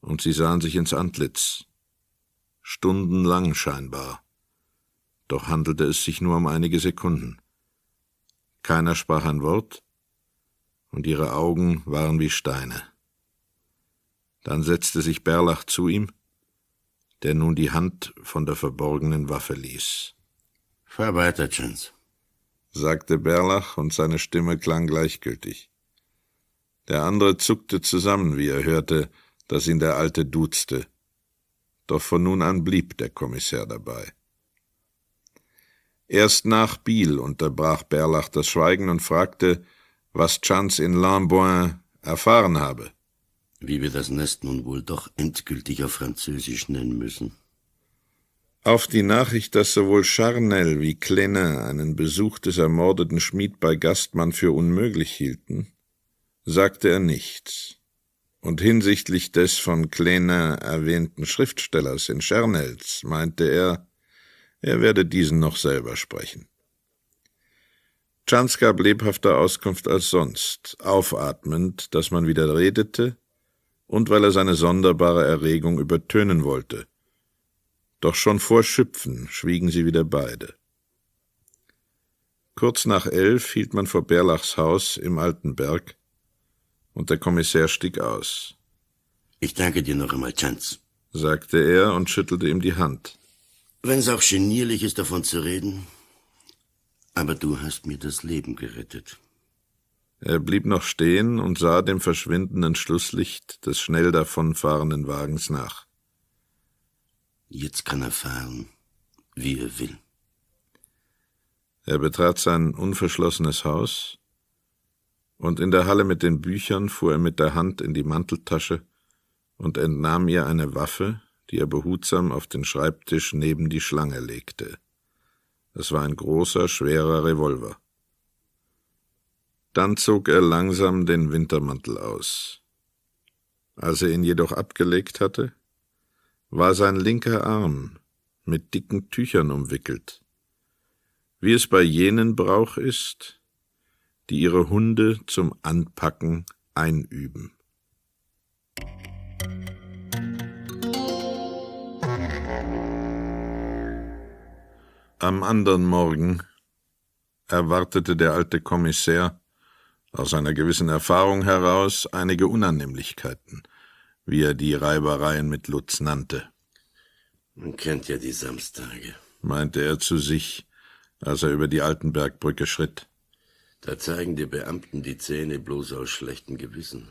und sie sahen sich ins Antlitz. Stundenlang scheinbar. Doch handelte es sich nur um einige Sekunden. Keiner sprach ein Wort, und ihre Augen waren wie Steine. Dann setzte sich Berlach zu ihm, der nun die Hand von der verborgenen Waffe ließ. Fahr weiter, Jens, sagte Berlach, und seine Stimme klang gleichgültig. Der andere zuckte zusammen, wie er hörte, dass ihn der Alte duzte. Doch von nun an blieb der Kommissär dabei. Erst nach Biel unterbrach Berlach das Schweigen und fragte, was Chance in Lamboin erfahren habe wie wir das Nest nun wohl doch endgültig auf Französisch nennen müssen. Auf die Nachricht, dass sowohl Charnel wie Klenin einen Besuch des ermordeten Schmied bei Gastmann für unmöglich hielten, sagte er nichts. Und hinsichtlich des von Klenin erwähnten Schriftstellers in Charnels meinte er, er werde diesen noch selber sprechen. Chans gab lebhafter Auskunft als sonst, aufatmend, dass man wieder redete, und weil er seine sonderbare Erregung übertönen wollte. Doch schon vor Schüpfen schwiegen sie wieder beide. Kurz nach elf hielt man vor Berlachs Haus im Altenberg, und der Kommissär stieg aus. Ich danke dir noch einmal, Chance, sagte er und schüttelte ihm die Hand. Wenn's auch genierlich ist, davon zu reden, aber du hast mir das Leben gerettet. Er blieb noch stehen und sah dem verschwindenden Schlusslicht des schnell davonfahrenden Wagens nach. Jetzt kann er fahren, wie er will. Er betrat sein unverschlossenes Haus, und in der Halle mit den Büchern fuhr er mit der Hand in die Manteltasche und entnahm ihr eine Waffe, die er behutsam auf den Schreibtisch neben die Schlange legte. Es war ein großer, schwerer Revolver. Dann zog er langsam den Wintermantel aus. Als er ihn jedoch abgelegt hatte, war sein linker Arm mit dicken Tüchern umwickelt, wie es bei jenen Brauch ist, die ihre Hunde zum Anpacken einüben. Am anderen Morgen erwartete der alte Kommissär, aus einer gewissen Erfahrung heraus einige Unannehmlichkeiten, wie er die Reibereien mit Lutz nannte. Man kennt ja die Samstage, meinte er zu sich, als er über die Altenbergbrücke schritt. Da zeigen die Beamten die Zähne bloß aus schlechtem Gewissen,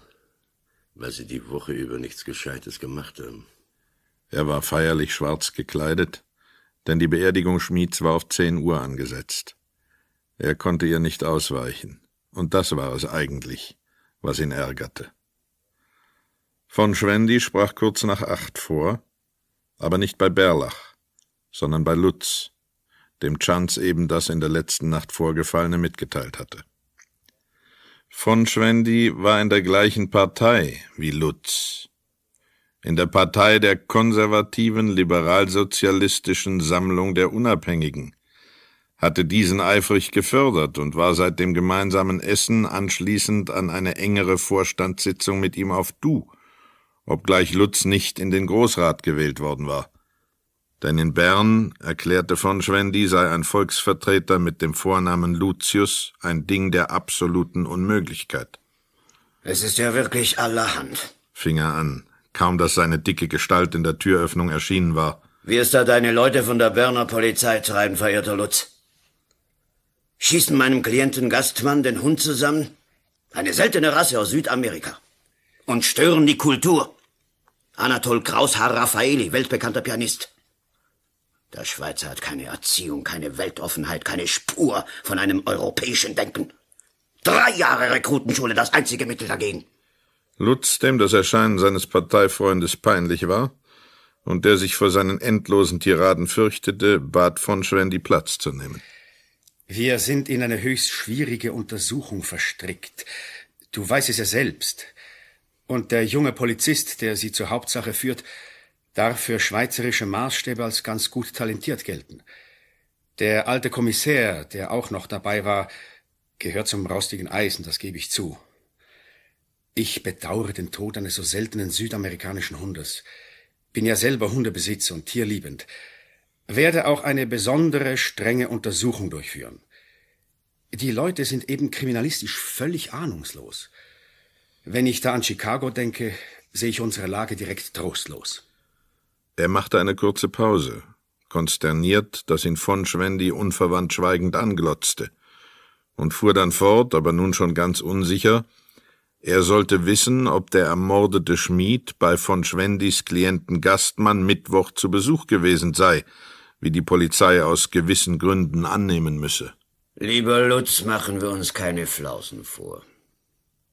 weil sie die Woche über nichts Gescheites gemacht haben. Er war feierlich schwarz gekleidet, denn die Beerdigung Schmieds war auf zehn Uhr angesetzt. Er konnte ihr nicht ausweichen und das war es eigentlich, was ihn ärgerte. Von Schwendi sprach kurz nach acht vor, aber nicht bei Berlach, sondern bei Lutz, dem Chance eben das in der letzten Nacht vorgefallene mitgeteilt hatte. Von Schwendi war in der gleichen Partei wie Lutz, in der Partei der konservativen liberalsozialistischen Sammlung der Unabhängigen, hatte diesen eifrig gefördert und war seit dem gemeinsamen Essen anschließend an eine engere Vorstandssitzung mit ihm auf Du, obgleich Lutz nicht in den Großrat gewählt worden war. Denn in Bern erklärte von Schwendi sei ein Volksvertreter mit dem Vornamen Lucius ein Ding der absoluten Unmöglichkeit. Es ist ja wirklich allerhand, fing er an, kaum dass seine dicke Gestalt in der Türöffnung erschienen war. Wie es da deine Leute von der Berner Polizei treiben, verehrter Lutz schießen meinem Klienten Gastmann den Hund zusammen, eine seltene Rasse aus Südamerika, und stören die Kultur. Anatol Kraushaar Raffaeli, weltbekannter Pianist. Der Schweizer hat keine Erziehung, keine Weltoffenheit, keine Spur von einem europäischen Denken. Drei Jahre Rekrutenschule, das einzige Mittel dagegen. Lutz, dem das Erscheinen seines Parteifreundes peinlich war und der sich vor seinen endlosen Tiraden fürchtete, bat von Schwendi Platz zu nehmen. Wir sind in eine höchst schwierige Untersuchung verstrickt. Du weißt es ja selbst. Und der junge Polizist, der sie zur Hauptsache führt, darf für schweizerische Maßstäbe als ganz gut talentiert gelten. Der alte Kommissär, der auch noch dabei war, gehört zum rostigen Eisen, das gebe ich zu. Ich bedauere den Tod eines so seltenen südamerikanischen Hundes. Bin ja selber Hundebesitzer und tierliebend werde auch eine besondere, strenge Untersuchung durchführen. Die Leute sind eben kriminalistisch völlig ahnungslos. Wenn ich da an Chicago denke, sehe ich unsere Lage direkt trostlos. Er machte eine kurze Pause, konsterniert, dass ihn von Schwendi unverwandt schweigend anglotzte, und fuhr dann fort, aber nun schon ganz unsicher, er sollte wissen, ob der ermordete Schmied bei von Schwendis Klienten Gastmann Mittwoch zu Besuch gewesen sei, wie die Polizei aus gewissen Gründen annehmen müsse. Lieber Lutz, machen wir uns keine Flausen vor.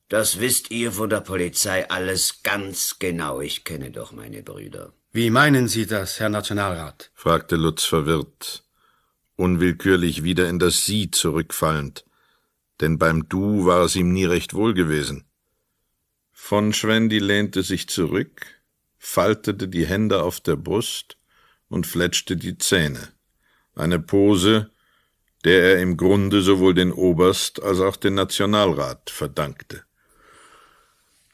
Das wisst ihr von der Polizei alles ganz genau. Ich kenne doch meine Brüder. Wie meinen Sie das, Herr Nationalrat? fragte Lutz verwirrt, unwillkürlich wieder in das Sie zurückfallend, denn beim Du war es ihm nie recht wohl gewesen. Von Schwendi lehnte sich zurück, faltete die Hände auf der Brust und fletschte die Zähne. Eine Pose, der er im Grunde sowohl den Oberst als auch den Nationalrat verdankte.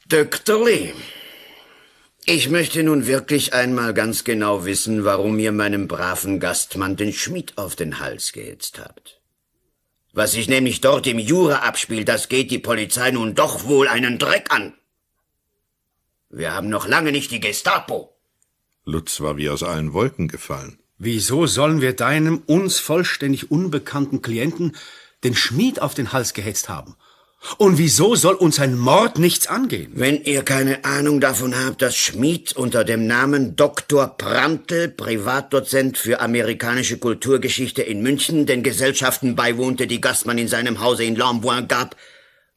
Dökterli, ich möchte nun wirklich einmal ganz genau wissen, warum ihr meinem braven Gastmann den Schmied auf den Hals gehetzt habt. Was sich nämlich dort im Jura abspielt, das geht die Polizei nun doch wohl einen Dreck an. Wir haben noch lange nicht die Gestapo. Lutz war wie aus allen Wolken gefallen. Wieso sollen wir deinem uns vollständig unbekannten Klienten den Schmied auf den Hals gehetzt haben? Und wieso soll uns ein Mord nichts angehen? Wenn ihr keine Ahnung davon habt, dass Schmied unter dem Namen Dr. Prantl, Privatdozent für amerikanische Kulturgeschichte in München, den Gesellschaften beiwohnte, die Gastmann in seinem Hause in Lambouin gab,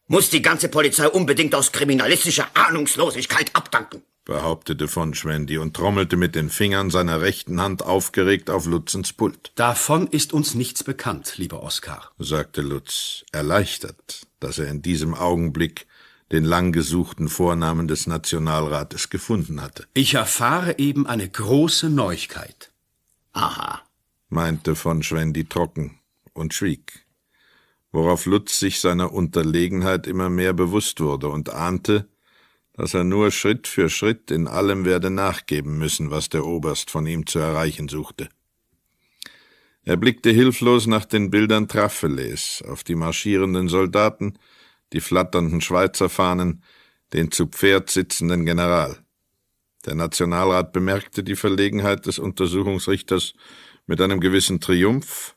muss die ganze Polizei unbedingt aus kriminalistischer Ahnungslosigkeit abdanken behauptete von Schwendi und trommelte mit den Fingern seiner rechten Hand aufgeregt auf Lutzens Pult. Davon ist uns nichts bekannt, lieber Oskar, sagte Lutz, erleichtert, dass er in diesem Augenblick den lang gesuchten Vornamen des Nationalrates gefunden hatte. Ich erfahre eben eine große Neuigkeit. Aha, meinte von Schwendi trocken und schwieg, worauf Lutz sich seiner Unterlegenheit immer mehr bewusst wurde und ahnte, dass er nur Schritt für Schritt in allem werde nachgeben müssen, was der Oberst von ihm zu erreichen suchte. Er blickte hilflos nach den Bildern Traffeles, auf die marschierenden Soldaten, die flatternden Schweizer Fahnen, den zu Pferd sitzenden General. Der Nationalrat bemerkte die Verlegenheit des Untersuchungsrichters mit einem gewissen Triumph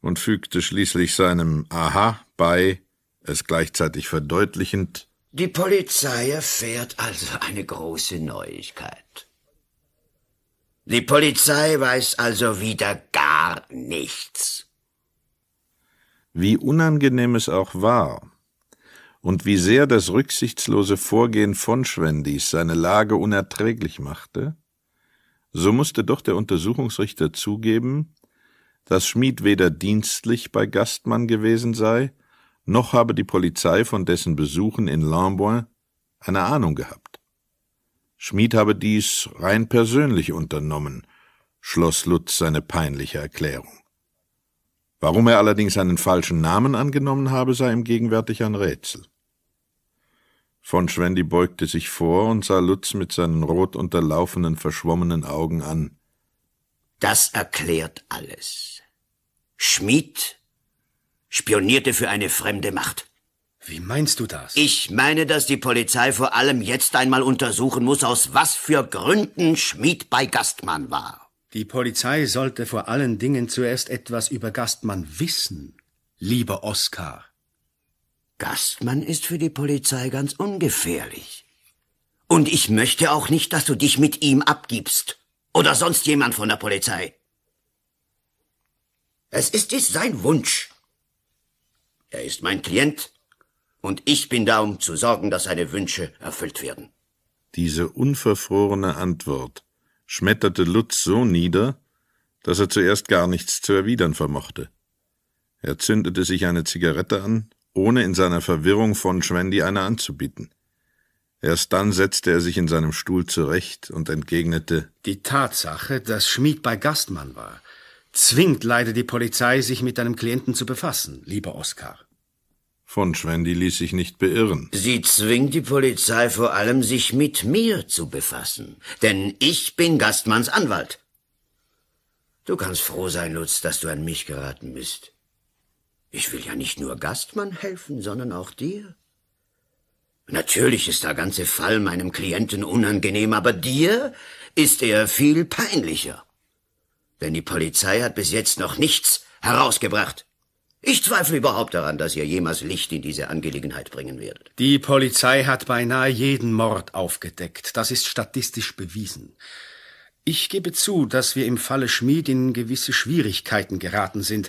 und fügte schließlich seinem Aha bei, es gleichzeitig verdeutlichend, die Polizei erfährt also eine große Neuigkeit. Die Polizei weiß also wieder gar nichts. Wie unangenehm es auch war und wie sehr das rücksichtslose Vorgehen von Schwendis seine Lage unerträglich machte, so musste doch der Untersuchungsrichter zugeben, dass Schmid weder dienstlich bei Gastmann gewesen sei, noch habe die Polizei von dessen Besuchen in Lamboin eine Ahnung gehabt. Schmid habe dies rein persönlich unternommen, schloss Lutz seine peinliche Erklärung. Warum er allerdings einen falschen Namen angenommen habe, sei ihm gegenwärtig ein Rätsel. Von Schwendi beugte sich vor und sah Lutz mit seinen rot unterlaufenen, verschwommenen Augen an. Das erklärt alles. Schmid spionierte für eine fremde Macht. Wie meinst du das? Ich meine, dass die Polizei vor allem jetzt einmal untersuchen muss, aus was für Gründen Schmied bei Gastmann war. Die Polizei sollte vor allen Dingen zuerst etwas über Gastmann wissen, lieber Oskar. Gastmann ist für die Polizei ganz ungefährlich. Und ich möchte auch nicht, dass du dich mit ihm abgibst. Oder sonst jemand von der Polizei. Es ist dies sein Wunsch. Er ist mein Klient und ich bin da, um zu sorgen, dass seine Wünsche erfüllt werden. Diese unverfrorene Antwort schmetterte Lutz so nieder, dass er zuerst gar nichts zu erwidern vermochte. Er zündete sich eine Zigarette an, ohne in seiner Verwirrung von Schwendi eine anzubieten. Erst dann setzte er sich in seinem Stuhl zurecht und entgegnete Die Tatsache, dass Schmid bei Gastmann war zwingt leider die Polizei, sich mit deinem Klienten zu befassen, lieber Oskar. Von Schwendi ließ sich nicht beirren. Sie zwingt die Polizei vor allem, sich mit mir zu befassen. Denn ich bin Gastmanns Anwalt. Du kannst froh sein, Lutz, dass du an mich geraten bist. Ich will ja nicht nur Gastmann helfen, sondern auch dir. Natürlich ist der ganze Fall meinem Klienten unangenehm, aber dir ist er viel peinlicher. Denn die Polizei hat bis jetzt noch nichts herausgebracht. Ich zweifle überhaupt daran, dass ihr jemals Licht in diese Angelegenheit bringen werdet. Die Polizei hat beinahe jeden Mord aufgedeckt. Das ist statistisch bewiesen. Ich gebe zu, dass wir im Falle Schmied in gewisse Schwierigkeiten geraten sind.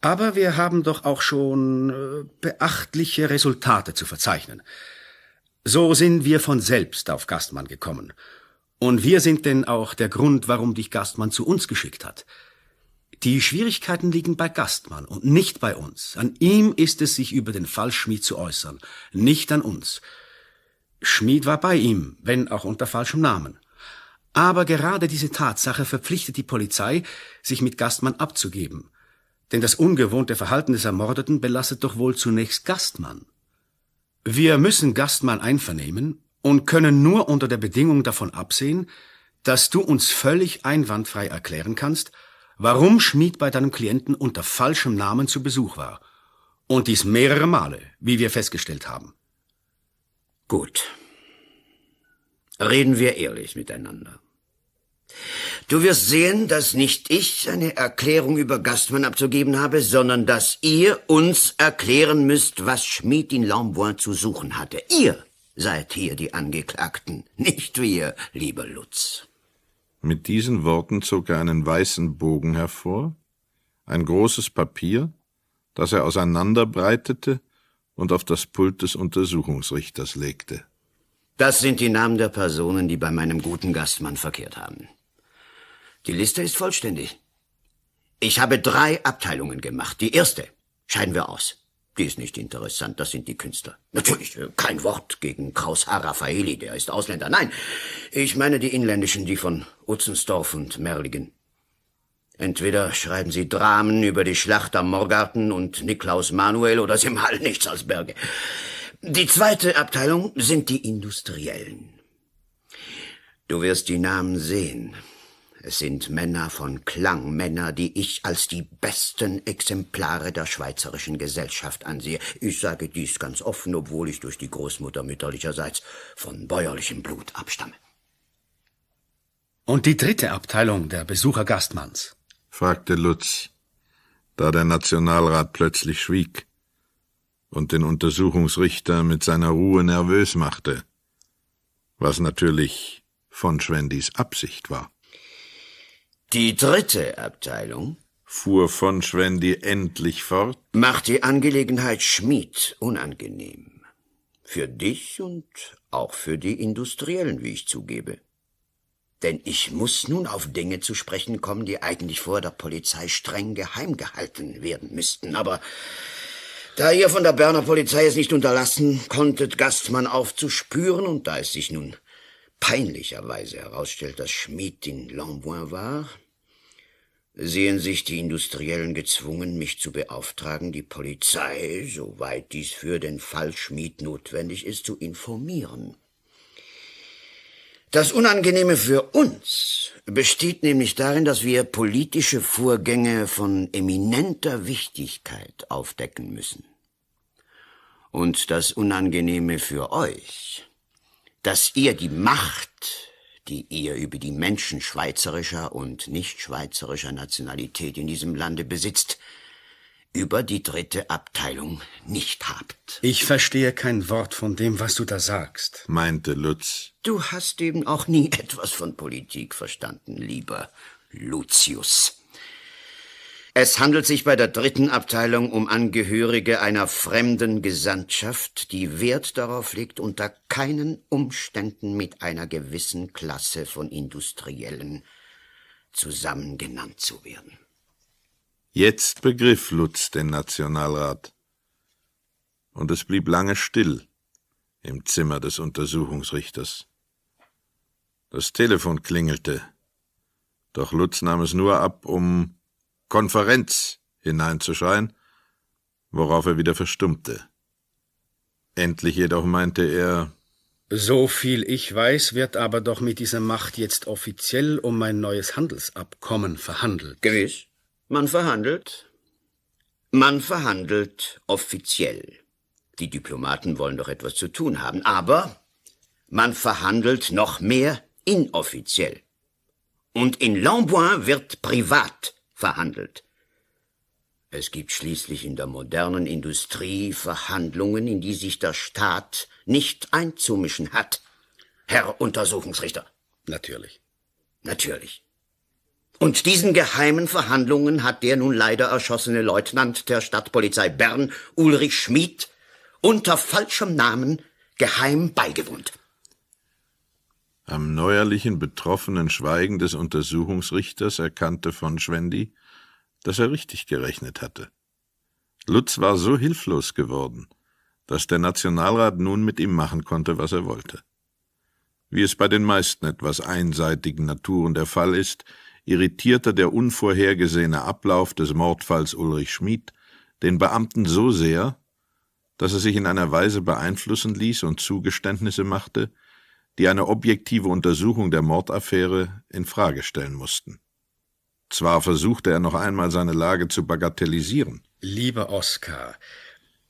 Aber wir haben doch auch schon äh, beachtliche Resultate zu verzeichnen. So sind wir von selbst auf Gastmann gekommen. Und wir sind denn auch der Grund, warum dich Gastmann zu uns geschickt hat. Die Schwierigkeiten liegen bei Gastmann und nicht bei uns. An ihm ist es, sich über den Fall Schmid zu äußern, nicht an uns. Schmied war bei ihm, wenn auch unter falschem Namen. Aber gerade diese Tatsache verpflichtet die Polizei, sich mit Gastmann abzugeben. Denn das ungewohnte Verhalten des Ermordeten belastet doch wohl zunächst Gastmann. Wir müssen Gastmann einvernehmen und können nur unter der Bedingung davon absehen, dass du uns völlig einwandfrei erklären kannst, warum Schmid bei deinem Klienten unter falschem Namen zu Besuch war. Und dies mehrere Male, wie wir festgestellt haben. Gut. Reden wir ehrlich miteinander. Du wirst sehen, dass nicht ich eine Erklärung über Gastmann abzugeben habe, sondern dass ihr uns erklären müsst, was Schmid in Lamboin zu suchen hatte. Ihr! Seid hier die Angeklagten, nicht wir, lieber Lutz. Mit diesen Worten zog er einen weißen Bogen hervor, ein großes Papier, das er auseinanderbreitete und auf das Pult des Untersuchungsrichters legte. Das sind die Namen der Personen, die bei meinem guten Gastmann verkehrt haben. Die Liste ist vollständig. Ich habe drei Abteilungen gemacht. Die erste scheiden wir aus. Die ist nicht interessant, das sind die Künstler. Natürlich, äh, kein Wort gegen Kraus A. Raffaeli, der ist Ausländer. Nein, ich meine die inländischen, die von Utzensdorf und Merligen. Entweder schreiben sie Dramen über die Schlacht am Morgarten und Niklaus Manuel oder sie malen nichts als Berge. Die zweite Abteilung sind die Industriellen. Du wirst die Namen sehen. Es sind Männer von Klang, Männer, die ich als die besten Exemplare der schweizerischen Gesellschaft ansehe. Ich sage dies ganz offen, obwohl ich durch die Großmutter mütterlicherseits von bäuerlichem Blut abstamme. Und die dritte Abteilung der Besucher Gastmanns? fragte Lutz, da der Nationalrat plötzlich schwieg und den Untersuchungsrichter mit seiner Ruhe nervös machte, was natürlich von Schwendis Absicht war. Die dritte Abteilung, fuhr von Schwendi endlich fort, macht die Angelegenheit Schmied unangenehm. Für dich und auch für die Industriellen, wie ich zugebe. Denn ich muss nun auf Dinge zu sprechen kommen, die eigentlich vor der Polizei streng geheim gehalten werden müssten. Aber da ihr von der Berner Polizei es nicht unterlassen konntet, Gastmann aufzuspüren, und da es sich nun peinlicherweise herausstellt, dass Schmid in Lamboin war, sehen sich die Industriellen gezwungen, mich zu beauftragen, die Polizei, soweit dies für den Fall Schmid notwendig ist, zu informieren. Das Unangenehme für uns besteht nämlich darin, dass wir politische Vorgänge von eminenter Wichtigkeit aufdecken müssen. Und das Unangenehme für euch dass ihr die Macht, die ihr über die Menschen schweizerischer und nicht schweizerischer Nationalität in diesem Lande besitzt, über die dritte Abteilung nicht habt. Ich verstehe kein Wort von dem, was du da sagst, meinte Lutz. Du hast eben auch nie etwas von Politik verstanden, lieber Lucius. Es handelt sich bei der dritten Abteilung um Angehörige einer fremden Gesandtschaft, die Wert darauf legt, unter keinen Umständen mit einer gewissen Klasse von Industriellen zusammengenannt zu werden. Jetzt begriff Lutz den Nationalrat. Und es blieb lange still im Zimmer des Untersuchungsrichters. Das Telefon klingelte, doch Lutz nahm es nur ab, um Konferenz hineinzuschreien, worauf er wieder verstummte. Endlich jedoch meinte er So viel ich weiß, wird aber doch mit dieser Macht jetzt offiziell um mein neues Handelsabkommen verhandelt. Gewiss, man verhandelt. Man verhandelt offiziell. Die Diplomaten wollen doch etwas zu tun haben, aber man verhandelt noch mehr inoffiziell. Und in Lamboin wird privat verhandelt. Es gibt schließlich in der modernen Industrie Verhandlungen, in die sich der Staat nicht einzumischen hat. Herr Untersuchungsrichter. Natürlich. Natürlich. Und diesen geheimen Verhandlungen hat der nun leider erschossene Leutnant der Stadtpolizei Bern, Ulrich Schmid, unter falschem Namen geheim beigewohnt. Am neuerlichen betroffenen Schweigen des Untersuchungsrichters erkannte von Schwendi, dass er richtig gerechnet hatte. Lutz war so hilflos geworden, dass der Nationalrat nun mit ihm machen konnte, was er wollte. Wie es bei den meisten etwas einseitigen Naturen der Fall ist, irritierte der unvorhergesehene Ablauf des Mordfalls Ulrich Schmid den Beamten so sehr, dass er sich in einer Weise beeinflussen ließ und Zugeständnisse machte, die eine objektive Untersuchung der Mordaffäre in Frage stellen mussten. Zwar versuchte er noch einmal seine Lage zu bagatellisieren. Lieber Oskar,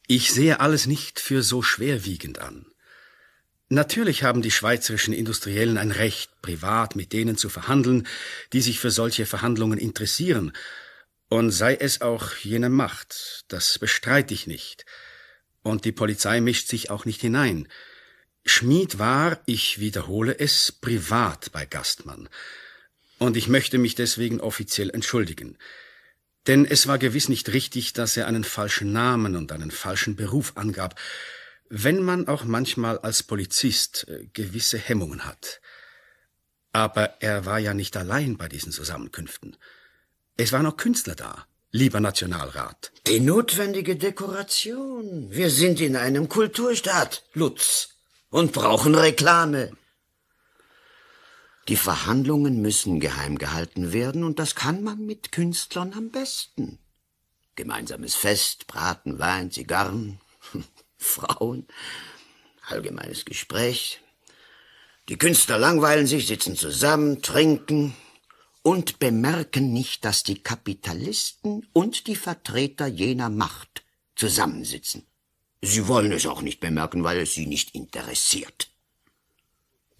ich sehe alles nicht für so schwerwiegend an. Natürlich haben die schweizerischen Industriellen ein Recht, privat mit denen zu verhandeln, die sich für solche Verhandlungen interessieren, und sei es auch jene Macht, das bestreite ich nicht. Und die Polizei mischt sich auch nicht hinein. Schmied war, ich wiederhole es, privat bei Gastmann. Und ich möchte mich deswegen offiziell entschuldigen. Denn es war gewiss nicht richtig, dass er einen falschen Namen und einen falschen Beruf angab, wenn man auch manchmal als Polizist äh, gewisse Hemmungen hat. Aber er war ja nicht allein bei diesen Zusammenkünften. Es waren auch Künstler da, lieber Nationalrat. Die notwendige Dekoration. Wir sind in einem Kulturstaat, Lutz und brauchen Reklame. Die Verhandlungen müssen geheim gehalten werden, und das kann man mit Künstlern am besten. Gemeinsames Fest, Braten, Wein, Zigarren, Frauen, allgemeines Gespräch. Die Künstler langweilen sich, sitzen zusammen, trinken und bemerken nicht, dass die Kapitalisten und die Vertreter jener Macht zusammensitzen. Sie wollen es auch nicht bemerken, weil es Sie nicht interessiert.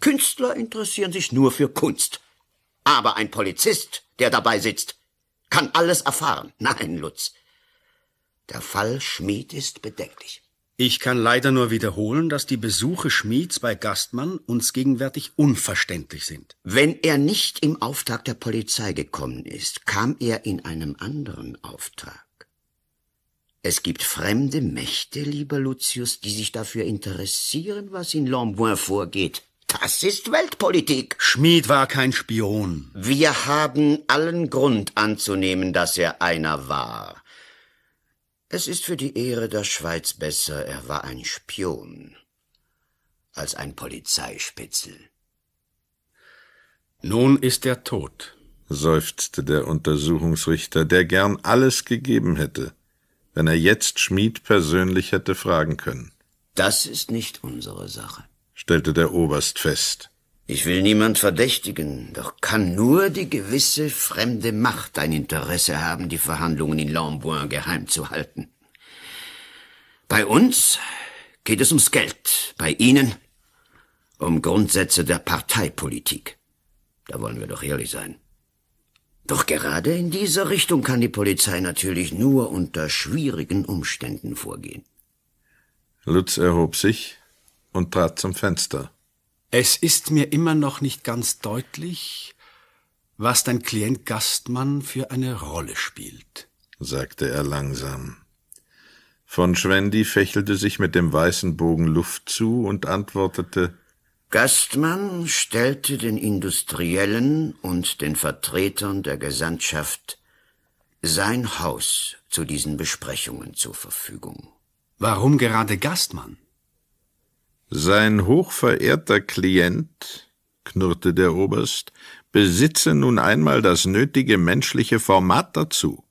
Künstler interessieren sich nur für Kunst. Aber ein Polizist, der dabei sitzt, kann alles erfahren. Nein, Lutz. Der Fall Schmied ist bedenklich. Ich kann leider nur wiederholen, dass die Besuche Schmieds bei Gastmann uns gegenwärtig unverständlich sind. Wenn er nicht im Auftrag der Polizei gekommen ist, kam er in einem anderen Auftrag. Es gibt fremde Mächte, lieber Lucius, die sich dafür interessieren, was in Lamboin vorgeht. Das ist Weltpolitik. Schmied war kein Spion. Wir haben allen Grund anzunehmen, dass er einer war. Es ist für die Ehre der Schweiz besser, er war ein Spion als ein Polizeispitzel. Nun ist er tot, seufzte der Untersuchungsrichter, der gern alles gegeben hätte wenn er jetzt Schmied persönlich hätte fragen können. Das ist nicht unsere Sache, stellte der Oberst fest. Ich will niemand verdächtigen, doch kann nur die gewisse fremde Macht ein Interesse haben, die Verhandlungen in Lamboin geheim zu halten. Bei uns geht es ums Geld, bei Ihnen um Grundsätze der Parteipolitik. Da wollen wir doch ehrlich sein. Doch gerade in dieser Richtung kann die Polizei natürlich nur unter schwierigen Umständen vorgehen. Lutz erhob sich und trat zum Fenster. Es ist mir immer noch nicht ganz deutlich, was dein Klient Gastmann für eine Rolle spielt, sagte er langsam. Von Schwendi fächelte sich mit dem weißen Bogen Luft zu und antwortete Gastmann stellte den Industriellen und den Vertretern der Gesandtschaft sein Haus zu diesen Besprechungen zur Verfügung. Warum gerade Gastmann? Sein hochverehrter Klient, knurrte der Oberst, besitze nun einmal das nötige menschliche Format dazu.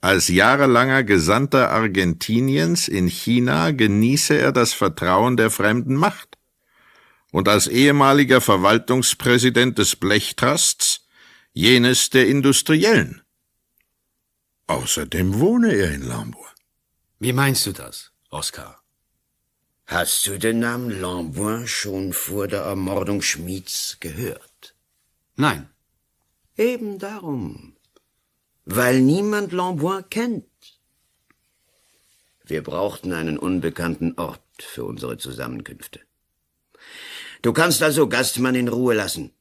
Als jahrelanger Gesandter Argentiniens in China genieße er das Vertrauen der fremden Macht und als ehemaliger Verwaltungspräsident des Blechtrusts jenes der Industriellen. Außerdem wohne er in Lambourg. Wie meinst du das, Oskar? Hast du den Namen Lambourg schon vor der Ermordung Schmieds gehört? Nein. Eben darum. Weil niemand Lambourg kennt. Wir brauchten einen unbekannten Ort für unsere Zusammenkünfte. Du kannst also Gastmann in Ruhe lassen.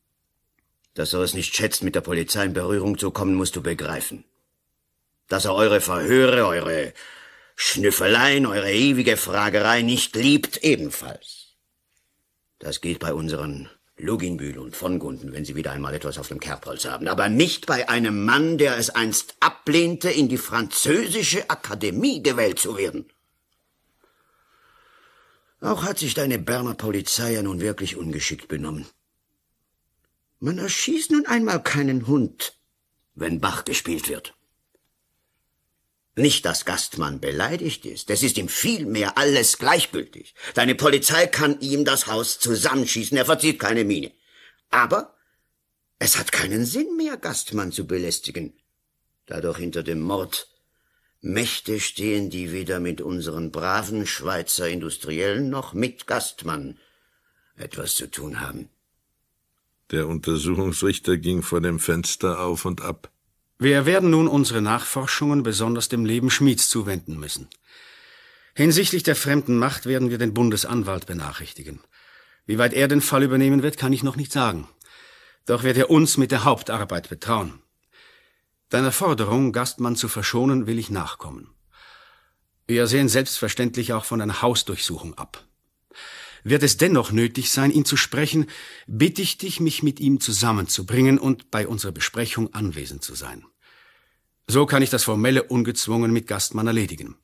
Dass er es nicht schätzt, mit der Polizei in Berührung zu kommen, musst du begreifen. Dass er eure Verhöre, eure Schnüffeleien, eure ewige Fragerei nicht liebt, ebenfalls. Das geht bei unseren Luginbühl und von Gunden, wenn sie wieder einmal etwas auf dem Kerbholz haben, aber nicht bei einem Mann, der es einst ablehnte, in die französische Akademie gewählt zu werden. Auch hat sich deine Berner Polizei ja nun wirklich ungeschickt benommen. Man erschießt nun einmal keinen Hund, wenn Bach gespielt wird. Nicht, dass Gastmann beleidigt ist. Es ist ihm vielmehr alles gleichgültig. Deine Polizei kann ihm das Haus zusammenschießen. Er verzieht keine Miene. Aber es hat keinen Sinn mehr, Gastmann zu belästigen, da doch hinter dem Mord Mächte stehen, die weder mit unseren braven Schweizer Industriellen noch mit Gastmann etwas zu tun haben. Der Untersuchungsrichter ging vor dem Fenster auf und ab. Wir werden nun unsere Nachforschungen besonders dem Leben Schmieds zuwenden müssen. Hinsichtlich der fremden Macht werden wir den Bundesanwalt benachrichtigen. Wie weit er den Fall übernehmen wird, kann ich noch nicht sagen. Doch wird er uns mit der Hauptarbeit betrauen. Deiner Forderung, Gastmann zu verschonen, will ich nachkommen. Wir sehen selbstverständlich auch von einer Hausdurchsuchung ab. Wird es dennoch nötig sein, ihn zu sprechen, bitte ich dich, mich mit ihm zusammenzubringen und bei unserer Besprechung anwesend zu sein. So kann ich das Formelle ungezwungen mit Gastmann erledigen.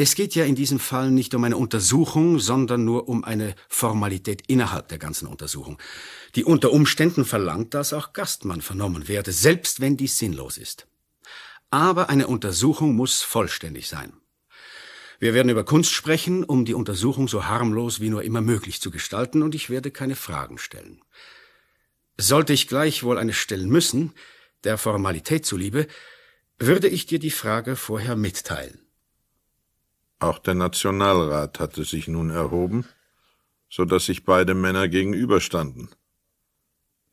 Es geht ja in diesem Fall nicht um eine Untersuchung, sondern nur um eine Formalität innerhalb der ganzen Untersuchung, die unter Umständen verlangt, dass auch Gastmann vernommen werde, selbst wenn dies sinnlos ist. Aber eine Untersuchung muss vollständig sein. Wir werden über Kunst sprechen, um die Untersuchung so harmlos wie nur immer möglich zu gestalten, und ich werde keine Fragen stellen. Sollte ich gleich wohl eine stellen müssen, der Formalität zuliebe, würde ich dir die Frage vorher mitteilen. Auch der Nationalrat hatte sich nun erhoben, so dass sich beide Männer gegenüberstanden.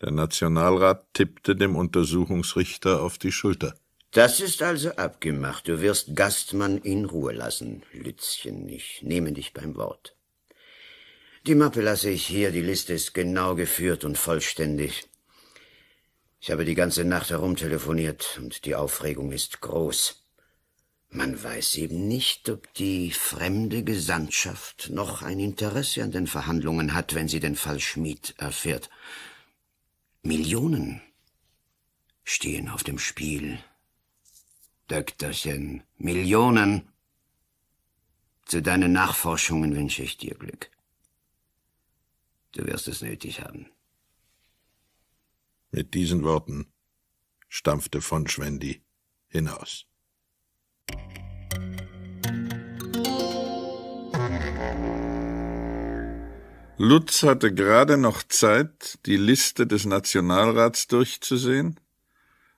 Der Nationalrat tippte dem Untersuchungsrichter auf die Schulter. Das ist also abgemacht. Du wirst Gastmann in Ruhe lassen, Lützchen. Ich nehme dich beim Wort. Die Mappe lasse ich hier, die Liste ist genau geführt und vollständig. Ich habe die ganze Nacht herumtelefoniert und die Aufregung ist groß. Man weiß eben nicht, ob die fremde Gesandtschaft noch ein Interesse an den Verhandlungen hat, wenn sie den Fall Schmid erfährt. Millionen stehen auf dem Spiel. Döckterchen, Millionen. Zu deinen Nachforschungen wünsche ich dir Glück. Du wirst es nötig haben. Mit diesen Worten stampfte von Schwendi hinaus. Lutz hatte gerade noch Zeit, die Liste des Nationalrats durchzusehen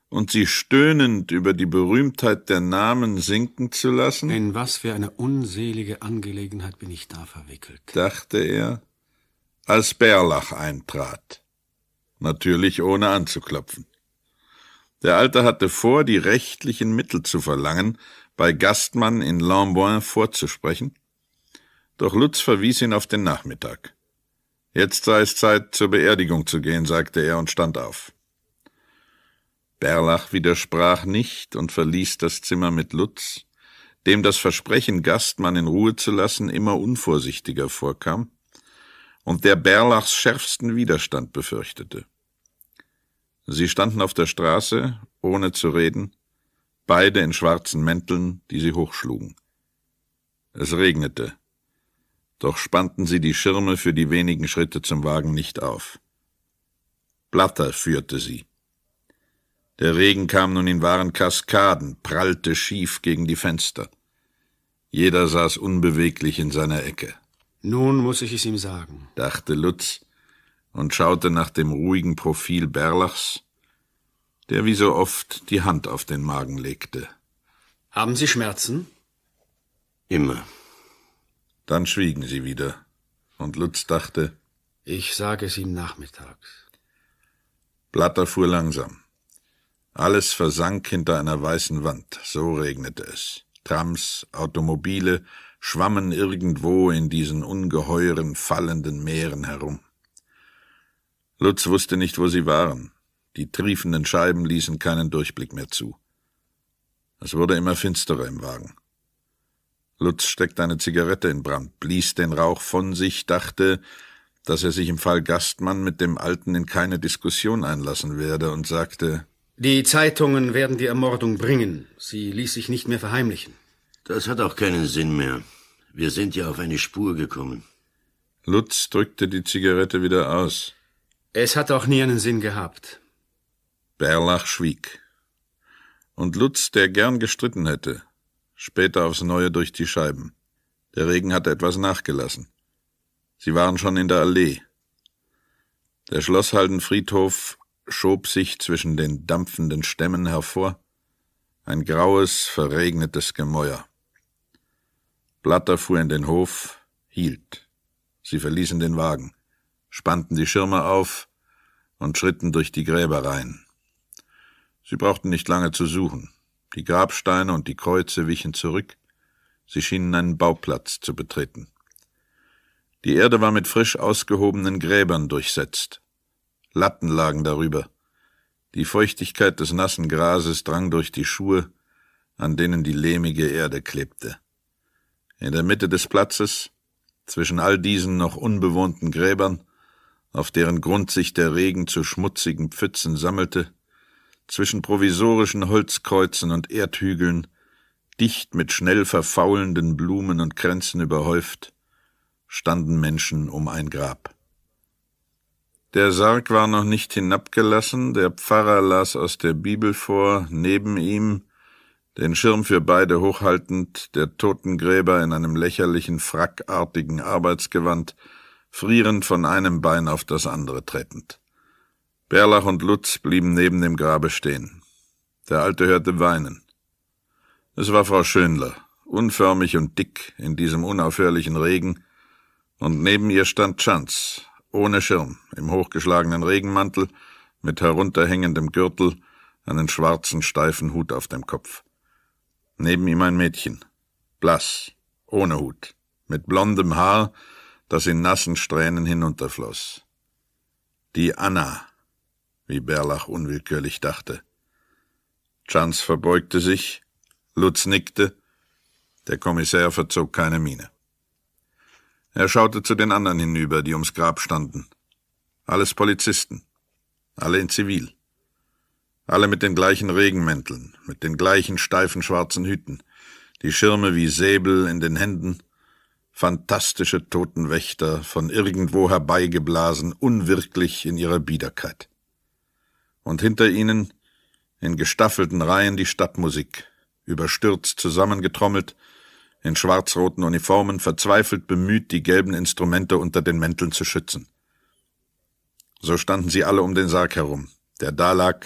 und sie stöhnend über die Berühmtheit der Namen sinken zu lassen. In was für eine unselige Angelegenheit bin ich da verwickelt, dachte er, als Berlach eintrat. Natürlich ohne anzuklopfen. Der Alte hatte vor, die rechtlichen Mittel zu verlangen, bei Gastmann in Lamboin vorzusprechen, doch Lutz verwies ihn auf den Nachmittag. Jetzt sei es Zeit, zur Beerdigung zu gehen, sagte er und stand auf. Berlach widersprach nicht und verließ das Zimmer mit Lutz, dem das Versprechen, Gastmann in Ruhe zu lassen, immer unvorsichtiger vorkam und der Berlachs schärfsten Widerstand befürchtete. Sie standen auf der Straße, ohne zu reden, beide in schwarzen Mänteln, die sie hochschlugen. Es regnete, doch spannten sie die Schirme für die wenigen Schritte zum Wagen nicht auf. Blatter führte sie. Der Regen kam nun in wahren Kaskaden, prallte schief gegen die Fenster. Jeder saß unbeweglich in seiner Ecke. Nun muss ich es ihm sagen, dachte Lutz, und schaute nach dem ruhigen Profil Berlachs, der wie so oft die Hand auf den Magen legte. Haben Sie Schmerzen? Immer. Dann schwiegen sie wieder, und Lutz dachte Ich sage es ihm nachmittags. Blatter fuhr langsam. Alles versank hinter einer weißen Wand, so regnete es. Trams, Automobile schwammen irgendwo in diesen ungeheuren fallenden Meeren herum. Lutz wusste nicht, wo sie waren. Die triefenden Scheiben ließen keinen Durchblick mehr zu. Es wurde immer finsterer im Wagen. Lutz steckte eine Zigarette in Brand, blies den Rauch von sich, dachte, dass er sich im Fall Gastmann mit dem Alten in keine Diskussion einlassen werde und sagte, Die Zeitungen werden die Ermordung bringen. Sie ließ sich nicht mehr verheimlichen. Das hat auch keinen Sinn mehr. Wir sind ja auf eine Spur gekommen. Lutz drückte die Zigarette wieder aus. Es hat auch nie einen Sinn gehabt. Berlach schwieg. Und Lutz, der gern gestritten hätte, später aufs Neue durch die Scheiben. Der Regen hatte etwas nachgelassen. Sie waren schon in der Allee. Der Schlosshaldenfriedhof schob sich zwischen den dampfenden Stämmen hervor, ein graues, verregnetes Gemäuer. Blatter fuhr in den Hof, hielt. Sie verließen den Wagen spannten die Schirme auf und schritten durch die Gräber rein. Sie brauchten nicht lange zu suchen. Die Grabsteine und die Kreuze wichen zurück, sie schienen einen Bauplatz zu betreten. Die Erde war mit frisch ausgehobenen Gräbern durchsetzt. Latten lagen darüber. Die Feuchtigkeit des nassen Grases drang durch die Schuhe, an denen die lehmige Erde klebte. In der Mitte des Platzes, zwischen all diesen noch unbewohnten Gräbern, auf deren Grund sich der Regen zu schmutzigen Pfützen sammelte, zwischen provisorischen Holzkreuzen und Erdhügeln, dicht mit schnell verfaulenden Blumen und Kränzen überhäuft, standen Menschen um ein Grab. Der Sarg war noch nicht hinabgelassen, der Pfarrer las aus der Bibel vor, neben ihm, den Schirm für beide hochhaltend, der Totengräber in einem lächerlichen frackartigen Arbeitsgewand, frierend von einem Bein auf das andere treppend. Berlach und Lutz blieben neben dem Grabe stehen. Der Alte hörte weinen. Es war Frau Schönler, unförmig und dick in diesem unaufhörlichen Regen, und neben ihr stand Schanz, ohne Schirm, im hochgeschlagenen Regenmantel, mit herunterhängendem Gürtel, einen schwarzen, steifen Hut auf dem Kopf. Neben ihm ein Mädchen, blass, ohne Hut, mit blondem Haar, das in nassen Strähnen hinunterfloss. Die Anna, wie Berlach unwillkürlich dachte. Chance verbeugte sich, Lutz nickte, der Kommissär verzog keine Miene. Er schaute zu den anderen hinüber, die ums Grab standen. Alles Polizisten, alle in Zivil. Alle mit den gleichen Regenmänteln, mit den gleichen steifen schwarzen Hüten, die Schirme wie Säbel in den Händen, fantastische Totenwächter, von irgendwo herbeigeblasen, unwirklich in ihrer Biederkeit. Und hinter ihnen, in gestaffelten Reihen die Stadtmusik, überstürzt zusammengetrommelt, in schwarz-roten Uniformen, verzweifelt bemüht, die gelben Instrumente unter den Mänteln zu schützen. So standen sie alle um den Sarg herum, der da lag,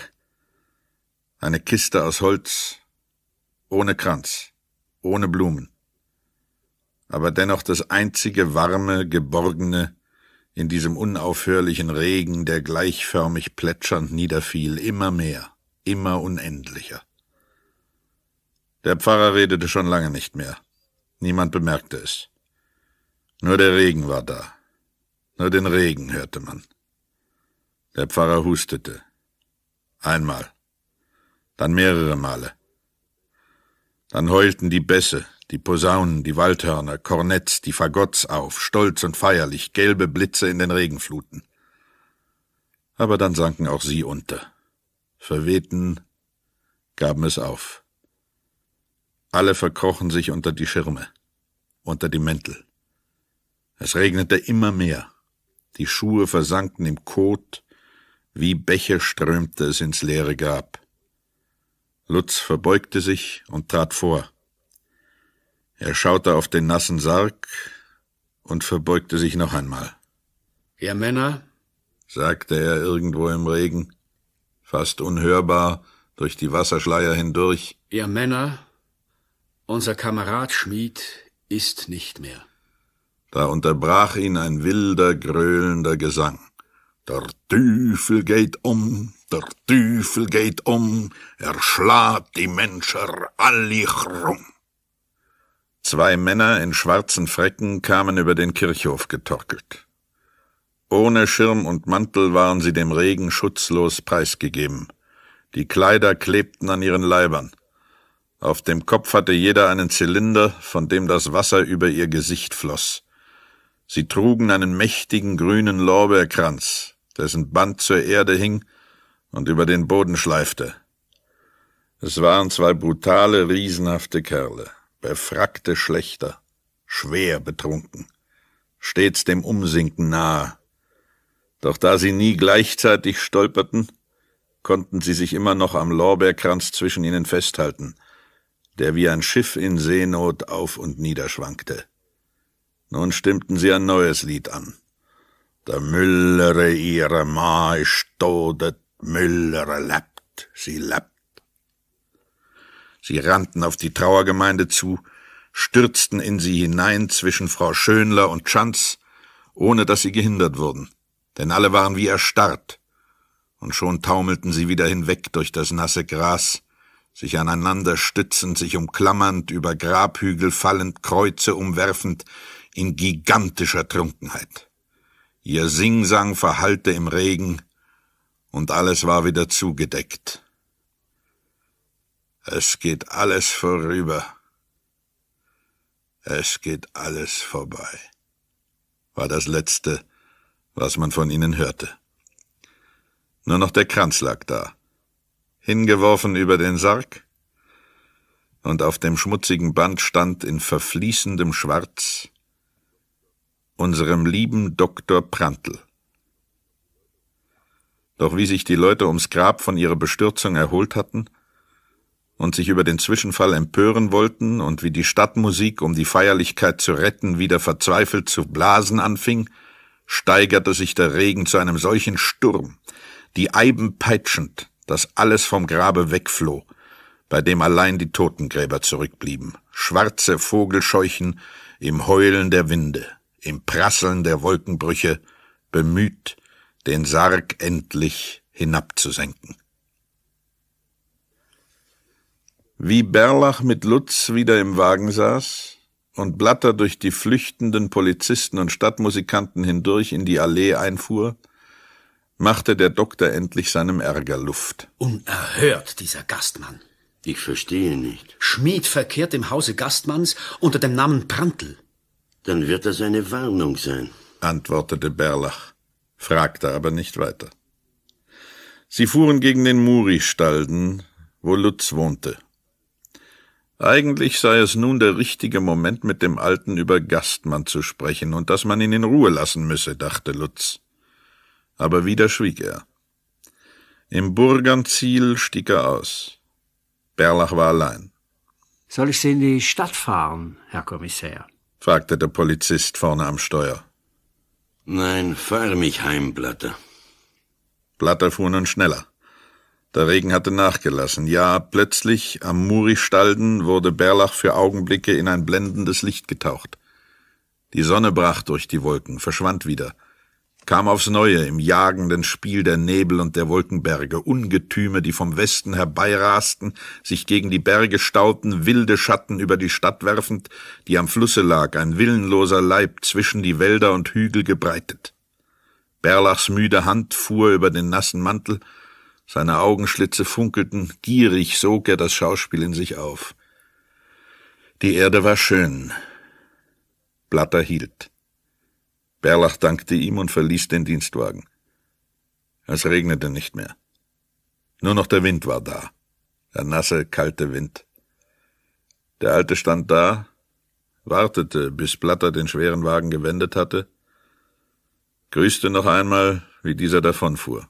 eine Kiste aus Holz, ohne Kranz, ohne Blumen aber dennoch das einzige warme, geborgene in diesem unaufhörlichen Regen, der gleichförmig plätschernd niederfiel, immer mehr, immer unendlicher. Der Pfarrer redete schon lange nicht mehr. Niemand bemerkte es. Nur der Regen war da. Nur den Regen hörte man. Der Pfarrer hustete. Einmal. Dann mehrere Male. Dann heulten die Bässe, die Posaunen, die Waldhörner, Kornetts, die Fagotts auf, stolz und feierlich, gelbe Blitze in den Regenfluten. Aber dann sanken auch sie unter. Verwehten, gaben es auf. Alle verkrochen sich unter die Schirme, unter die Mäntel. Es regnete immer mehr. Die Schuhe versanken im Kot, wie Bäche strömte es ins leere Grab. Lutz verbeugte sich und trat vor. Er schaute auf den nassen Sarg und verbeugte sich noch einmal. Ihr Männer? sagte er irgendwo im Regen, fast unhörbar durch die Wasserschleier hindurch. Ihr Männer, unser Kamerad Schmied ist nicht mehr. Da unterbrach ihn ein wilder, gröhlender Gesang. Der Teufel geht um, der Teufel geht um, er schlägt die Menschen allig rum. Zwei Männer in schwarzen Frecken kamen über den Kirchhof getorkelt. Ohne Schirm und Mantel waren sie dem Regen schutzlos preisgegeben. Die Kleider klebten an ihren Leibern. Auf dem Kopf hatte jeder einen Zylinder, von dem das Wasser über ihr Gesicht floss. Sie trugen einen mächtigen grünen Lorbeerkranz, dessen Band zur Erde hing und über den Boden schleifte. Es waren zwei brutale, riesenhafte Kerle befrackte Schlechter, schwer betrunken, stets dem Umsinken nahe. Doch da sie nie gleichzeitig stolperten, konnten sie sich immer noch am Lorbeerkranz zwischen ihnen festhalten, der wie ein Schiff in Seenot auf und niederschwankte. Nun stimmten sie ein neues Lied an. Der Müllere ihre Mai stodet, Müllere lappt, sie lappt. Sie rannten auf die Trauergemeinde zu, stürzten in sie hinein zwischen Frau Schönler und Schanz, ohne dass sie gehindert wurden, denn alle waren wie erstarrt, und schon taumelten sie wieder hinweg durch das nasse Gras, sich aneinander stützend, sich umklammernd, über Grabhügel fallend, Kreuze umwerfend, in gigantischer Trunkenheit. Ihr Singsang verhallte im Regen, und alles war wieder zugedeckt. Es geht alles vorüber. Es geht alles vorbei, war das Letzte, was man von ihnen hörte. Nur noch der Kranz lag da, hingeworfen über den Sarg, und auf dem schmutzigen Band stand in verfließendem Schwarz unserem lieben Doktor Prantl. Doch wie sich die Leute ums Grab von ihrer Bestürzung erholt hatten, und sich über den Zwischenfall empören wollten und wie die Stadtmusik, um die Feierlichkeit zu retten, wieder verzweifelt zu blasen anfing, steigerte sich der Regen zu einem solchen Sturm, die Eiben peitschend, dass alles vom Grabe wegfloh, bei dem allein die Totengräber zurückblieben, schwarze Vogelscheuchen im Heulen der Winde, im Prasseln der Wolkenbrüche, bemüht, den Sarg endlich hinabzusenken. Wie Berlach mit Lutz wieder im Wagen saß und Blatter durch die flüchtenden Polizisten und Stadtmusikanten hindurch in die Allee einfuhr, machte der Doktor endlich seinem Ärger Luft. Unerhört, dieser Gastmann. Ich verstehe nicht. Schmied verkehrt im Hause Gastmanns unter dem Namen Prantl. Dann wird das eine Warnung sein, antwortete Berlach, fragte aber nicht weiter. Sie fuhren gegen den Muri-Stalden, wo Lutz wohnte. Eigentlich sei es nun der richtige Moment, mit dem Alten über Gastmann zu sprechen und dass man ihn in Ruhe lassen müsse, dachte Lutz. Aber wieder schwieg er. Im Burgernziel stieg er aus. Berlach war allein. Soll ich Sie in die Stadt fahren, Herr Kommissär? fragte der Polizist vorne am Steuer. Nein, fahre mich heim, Blatter. Blatter fuhr nun schneller. Der Regen hatte nachgelassen. Ja, plötzlich am Muri-Stalden wurde Berlach für Augenblicke in ein blendendes Licht getaucht. Die Sonne brach durch die Wolken, verschwand wieder, kam aufs Neue im jagenden Spiel der Nebel und der Wolkenberge, Ungetüme, die vom Westen herbeirasten, sich gegen die Berge stauten, wilde Schatten über die Stadt werfend, die am Flusse lag, ein willenloser Leib zwischen die Wälder und Hügel gebreitet. Berlachs müde Hand fuhr über den nassen Mantel, seine Augenschlitze funkelten, gierig sog er das Schauspiel in sich auf. Die Erde war schön. Blatter hielt. Berlach dankte ihm und verließ den Dienstwagen. Es regnete nicht mehr. Nur noch der Wind war da. Der nasse, kalte Wind. Der Alte stand da, wartete, bis Blatter den schweren Wagen gewendet hatte, grüßte noch einmal, wie dieser davonfuhr.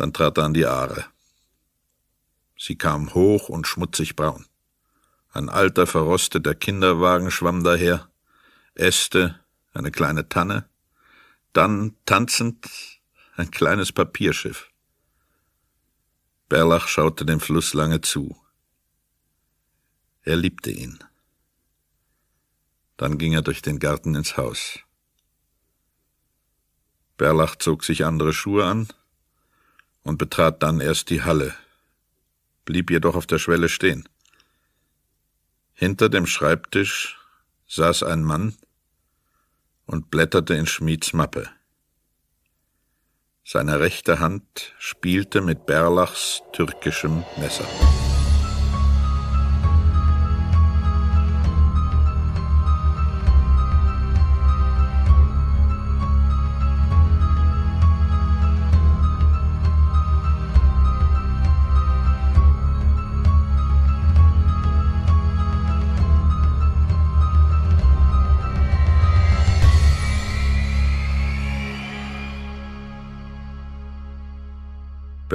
Dann trat er an die Aare. Sie kam hoch und schmutzig braun. Ein alter, verrosteter Kinderwagen schwamm daher, Äste, eine kleine Tanne, dann, tanzend, ein kleines Papierschiff. Berlach schaute dem Fluss lange zu. Er liebte ihn. Dann ging er durch den Garten ins Haus. Berlach zog sich andere Schuhe an, und betrat dann erst die Halle, blieb jedoch auf der Schwelle stehen. Hinter dem Schreibtisch saß ein Mann und blätterte in Schmieds Mappe. Seine rechte Hand spielte mit Berlachs türkischem Messer.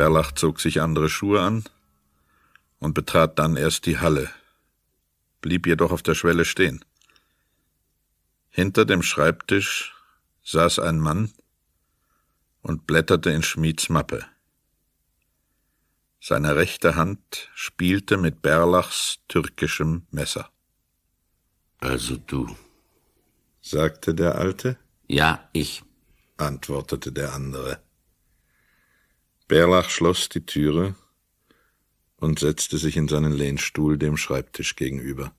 Gerlach zog sich andere Schuhe an und betrat dann erst die Halle, blieb jedoch auf der Schwelle stehen. Hinter dem Schreibtisch saß ein Mann und blätterte in Schmieds Mappe. Seine rechte Hand spielte mit Berlachs türkischem Messer. Also du, sagte der Alte. Ja, ich, antwortete der andere. Bärlach schloss die Türe und setzte sich in seinen Lehnstuhl dem Schreibtisch gegenüber.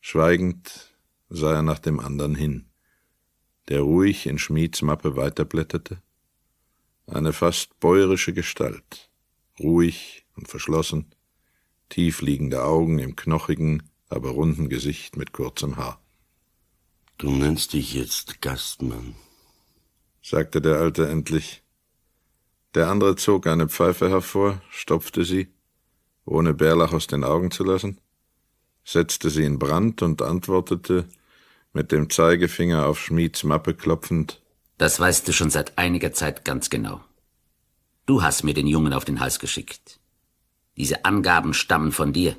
Schweigend sah er nach dem anderen hin, der ruhig in Schmieds Mappe weiterblätterte. Eine fast bäuerische Gestalt, ruhig und verschlossen, tiefliegende Augen im knochigen, aber runden Gesicht mit kurzem Haar. Du nennst dich jetzt Gastmann, sagte der Alte endlich. Der andere zog eine Pfeife hervor, stopfte sie, ohne Bärlach aus den Augen zu lassen, setzte sie in Brand und antwortete, mit dem Zeigefinger auf Schmieds Mappe klopfend, Das weißt du schon seit einiger Zeit ganz genau. Du hast mir den Jungen auf den Hals geschickt. Diese Angaben stammen von dir.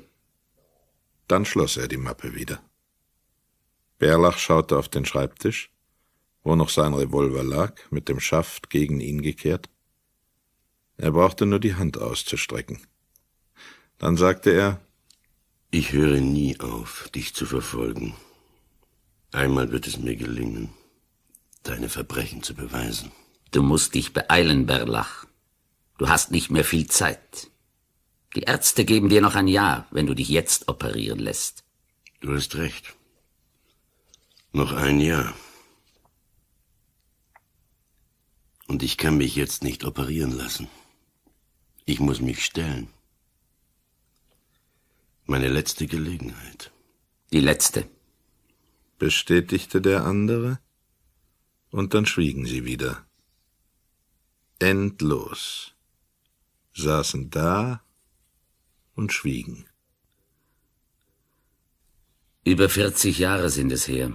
Dann schloss er die Mappe wieder. Bärlach schaute auf den Schreibtisch, wo noch sein Revolver lag, mit dem Schaft gegen ihn gekehrt. Er brauchte nur die Hand auszustrecken. Dann sagte er Ich höre nie auf, dich zu verfolgen. Einmal wird es mir gelingen, deine Verbrechen zu beweisen. Du musst dich beeilen, Berlach. Du hast nicht mehr viel Zeit. Die Ärzte geben dir noch ein Jahr, wenn du dich jetzt operieren lässt. Du hast recht. Noch ein Jahr. Und ich kann mich jetzt nicht operieren lassen. Ich muss mich stellen. Meine letzte Gelegenheit. Die letzte. Bestätigte der andere, und dann schwiegen sie wieder. Endlos. Saßen da und schwiegen. Über vierzig Jahre sind es her,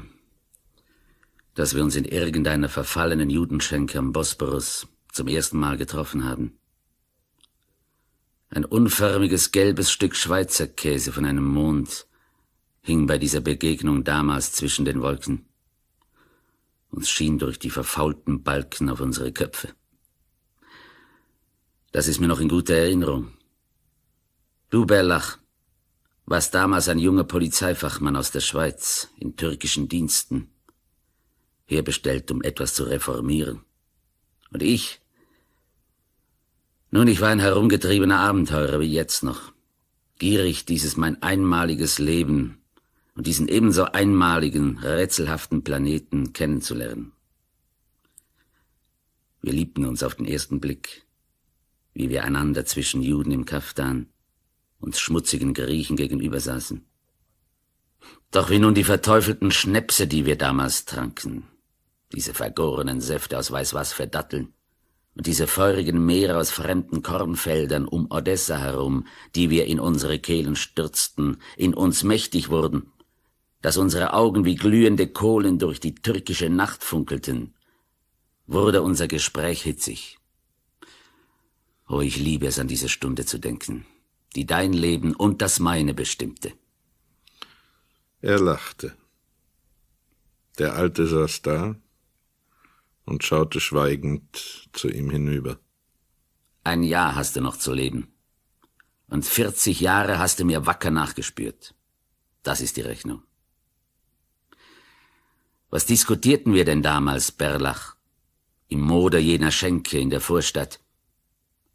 dass wir uns in irgendeiner verfallenen Judenschenke am Bosporus zum ersten Mal getroffen haben. Ein unförmiges gelbes Stück Schweizer Käse von einem Mond hing bei dieser Begegnung damals zwischen den Wolken. und schien durch die verfaulten Balken auf unsere Köpfe. Das ist mir noch in guter Erinnerung. Du, Berlach, warst damals ein junger Polizeifachmann aus der Schweiz in türkischen Diensten, herbestellt, um etwas zu reformieren. Und ich nun, ich war ein herumgetriebener Abenteurer wie jetzt noch. Gierig dieses mein einmaliges Leben und diesen ebenso einmaligen, rätselhaften Planeten kennenzulernen. Wir liebten uns auf den ersten Blick, wie wir einander zwischen Juden im Kaftan und schmutzigen Griechen gegenüber saßen. Doch wie nun die verteufelten Schnäpse, die wir damals tranken, diese vergorenen Säfte aus weiß was verdatteln, und diese feurigen Meere aus fremden Kornfeldern um Odessa herum, die wir in unsere Kehlen stürzten, in uns mächtig wurden, dass unsere Augen wie glühende Kohlen durch die türkische Nacht funkelten, wurde unser Gespräch hitzig. Oh, ich liebe es, an diese Stunde zu denken, die dein Leben und das meine bestimmte. Er lachte. Der Alte saß da, und schaute schweigend zu ihm hinüber. Ein Jahr hast du noch zu leben. Und 40 Jahre hast du mir wacker nachgespürt. Das ist die Rechnung. Was diskutierten wir denn damals, Berlach? Im Moder jener Schenke in der Vorstadt,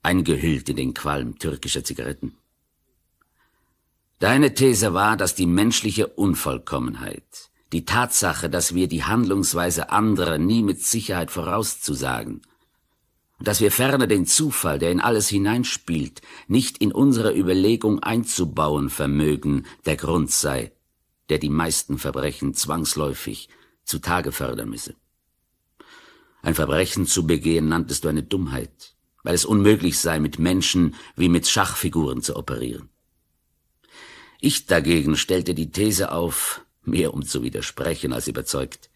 eingehüllt in den Qualm türkischer Zigaretten. Deine These war, dass die menschliche Unvollkommenheit, die Tatsache, dass wir die Handlungsweise anderer nie mit Sicherheit vorauszusagen, und dass wir ferner den Zufall, der in alles hineinspielt, nicht in unsere Überlegung einzubauen vermögen, der Grund sei, der die meisten Verbrechen zwangsläufig zutage fördern müsse. Ein Verbrechen zu begehen nanntest du eine Dummheit, weil es unmöglich sei, mit Menschen wie mit Schachfiguren zu operieren. Ich dagegen stellte die These auf, mehr um zu widersprechen als überzeugt,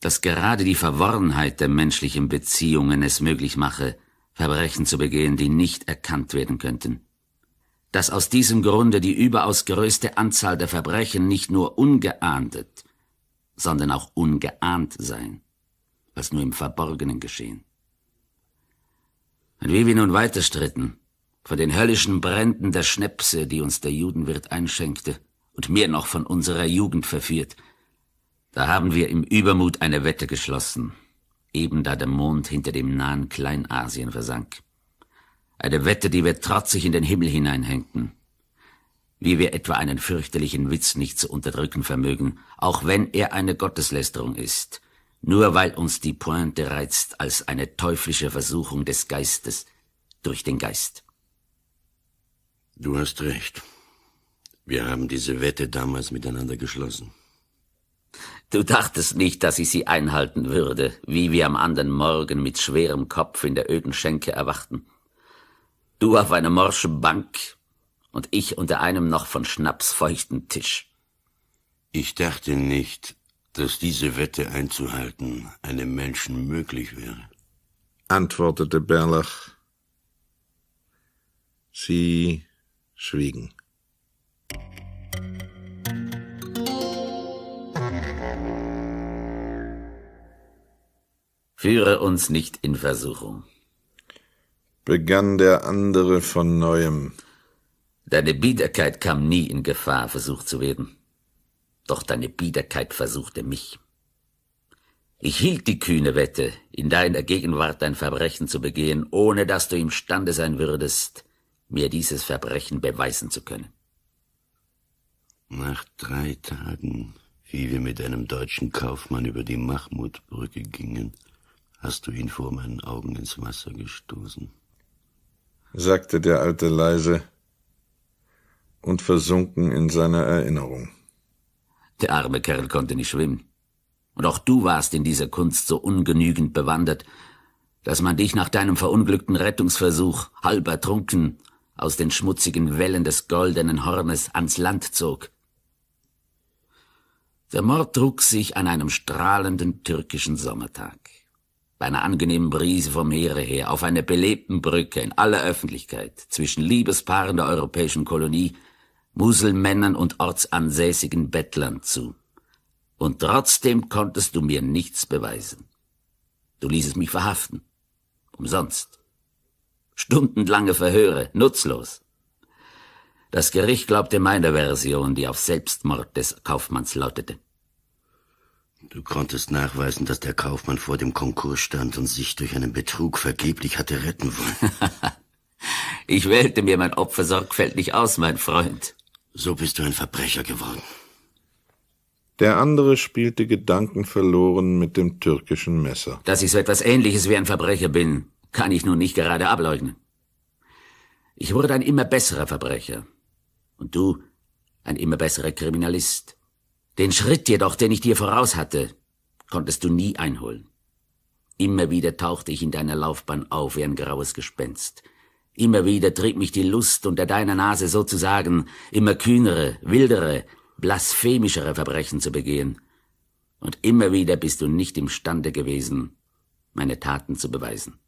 dass gerade die Verworrenheit der menschlichen Beziehungen es möglich mache, Verbrechen zu begehen, die nicht erkannt werden könnten. Dass aus diesem Grunde die überaus größte Anzahl der Verbrechen nicht nur ungeahndet, sondern auch ungeahnt seien, was nur im Verborgenen geschehen. Und wie wir nun weiterstritten, von den höllischen Bränden der Schnäpse, die uns der Judenwirt einschenkte, und mehr noch von unserer Jugend verführt. Da haben wir im Übermut eine Wette geschlossen, eben da der Mond hinter dem nahen Kleinasien versank. Eine Wette, die wir trotzig in den Himmel hineinhängten. Wie wir etwa einen fürchterlichen Witz nicht zu unterdrücken vermögen, auch wenn er eine Gotteslästerung ist, nur weil uns die Pointe reizt als eine teuflische Versuchung des Geistes durch den Geist. Du hast recht, wir haben diese Wette damals miteinander geschlossen. Du dachtest nicht, dass ich sie einhalten würde, wie wir am anderen Morgen mit schwerem Kopf in der öden Schenke erwachten. Du auf einer morschen Bank und ich unter einem noch von Schnaps feuchten Tisch. Ich dachte nicht, dass diese Wette einzuhalten einem Menschen möglich wäre, antwortete Berlach. Sie schwiegen. Führe uns nicht in Versuchung. Begann der andere von neuem. Deine Biederkeit kam nie in Gefahr, versucht zu werden. Doch deine Biederkeit versuchte mich. Ich hielt die kühne Wette, in deiner Gegenwart ein Verbrechen zu begehen, ohne dass du imstande sein würdest, mir dieses Verbrechen beweisen zu können. Nach drei Tagen, wie wir mit einem deutschen Kaufmann über die Mahmudbrücke gingen, hast du ihn vor meinen Augen ins Wasser gestoßen, sagte der Alte leise und versunken in seiner Erinnerung. Der arme Kerl konnte nicht schwimmen. Und auch du warst in dieser Kunst so ungenügend bewandert, dass man dich nach deinem verunglückten Rettungsversuch halb ertrunken aus den schmutzigen Wellen des goldenen Hornes ans Land zog. Der Mord trug sich an einem strahlenden türkischen Sommertag. Bei einer angenehmen Brise vom Meere her, auf einer belebten Brücke, in aller Öffentlichkeit, zwischen Liebespaaren der europäischen Kolonie, Muselmännern und ortsansässigen Bettlern zu. Und trotzdem konntest du mir nichts beweisen. Du ließest mich verhaften. Umsonst. Stundenlange Verhöre, nutzlos. Das Gericht glaubte meiner Version, die auf Selbstmord des Kaufmanns lautete. Du konntest nachweisen, dass der Kaufmann vor dem Konkurs stand und sich durch einen Betrug vergeblich hatte retten wollen. ich wählte mir mein Opfer sorgfältig aus, mein Freund. So bist du ein Verbrecher geworden. Der andere spielte Gedanken verloren mit dem türkischen Messer. Dass ich so etwas Ähnliches wie ein Verbrecher bin, kann ich nun nicht gerade ableugnen. Ich wurde ein immer besserer Verbrecher, und du, ein immer besserer Kriminalist. Den Schritt jedoch, den ich dir voraus hatte, konntest du nie einholen. Immer wieder tauchte ich in deiner Laufbahn auf wie ein graues Gespenst. Immer wieder trieb mich die Lust unter deiner Nase sozusagen, immer kühnere, wildere, blasphemischere Verbrechen zu begehen. Und immer wieder bist du nicht imstande gewesen, meine Taten zu beweisen.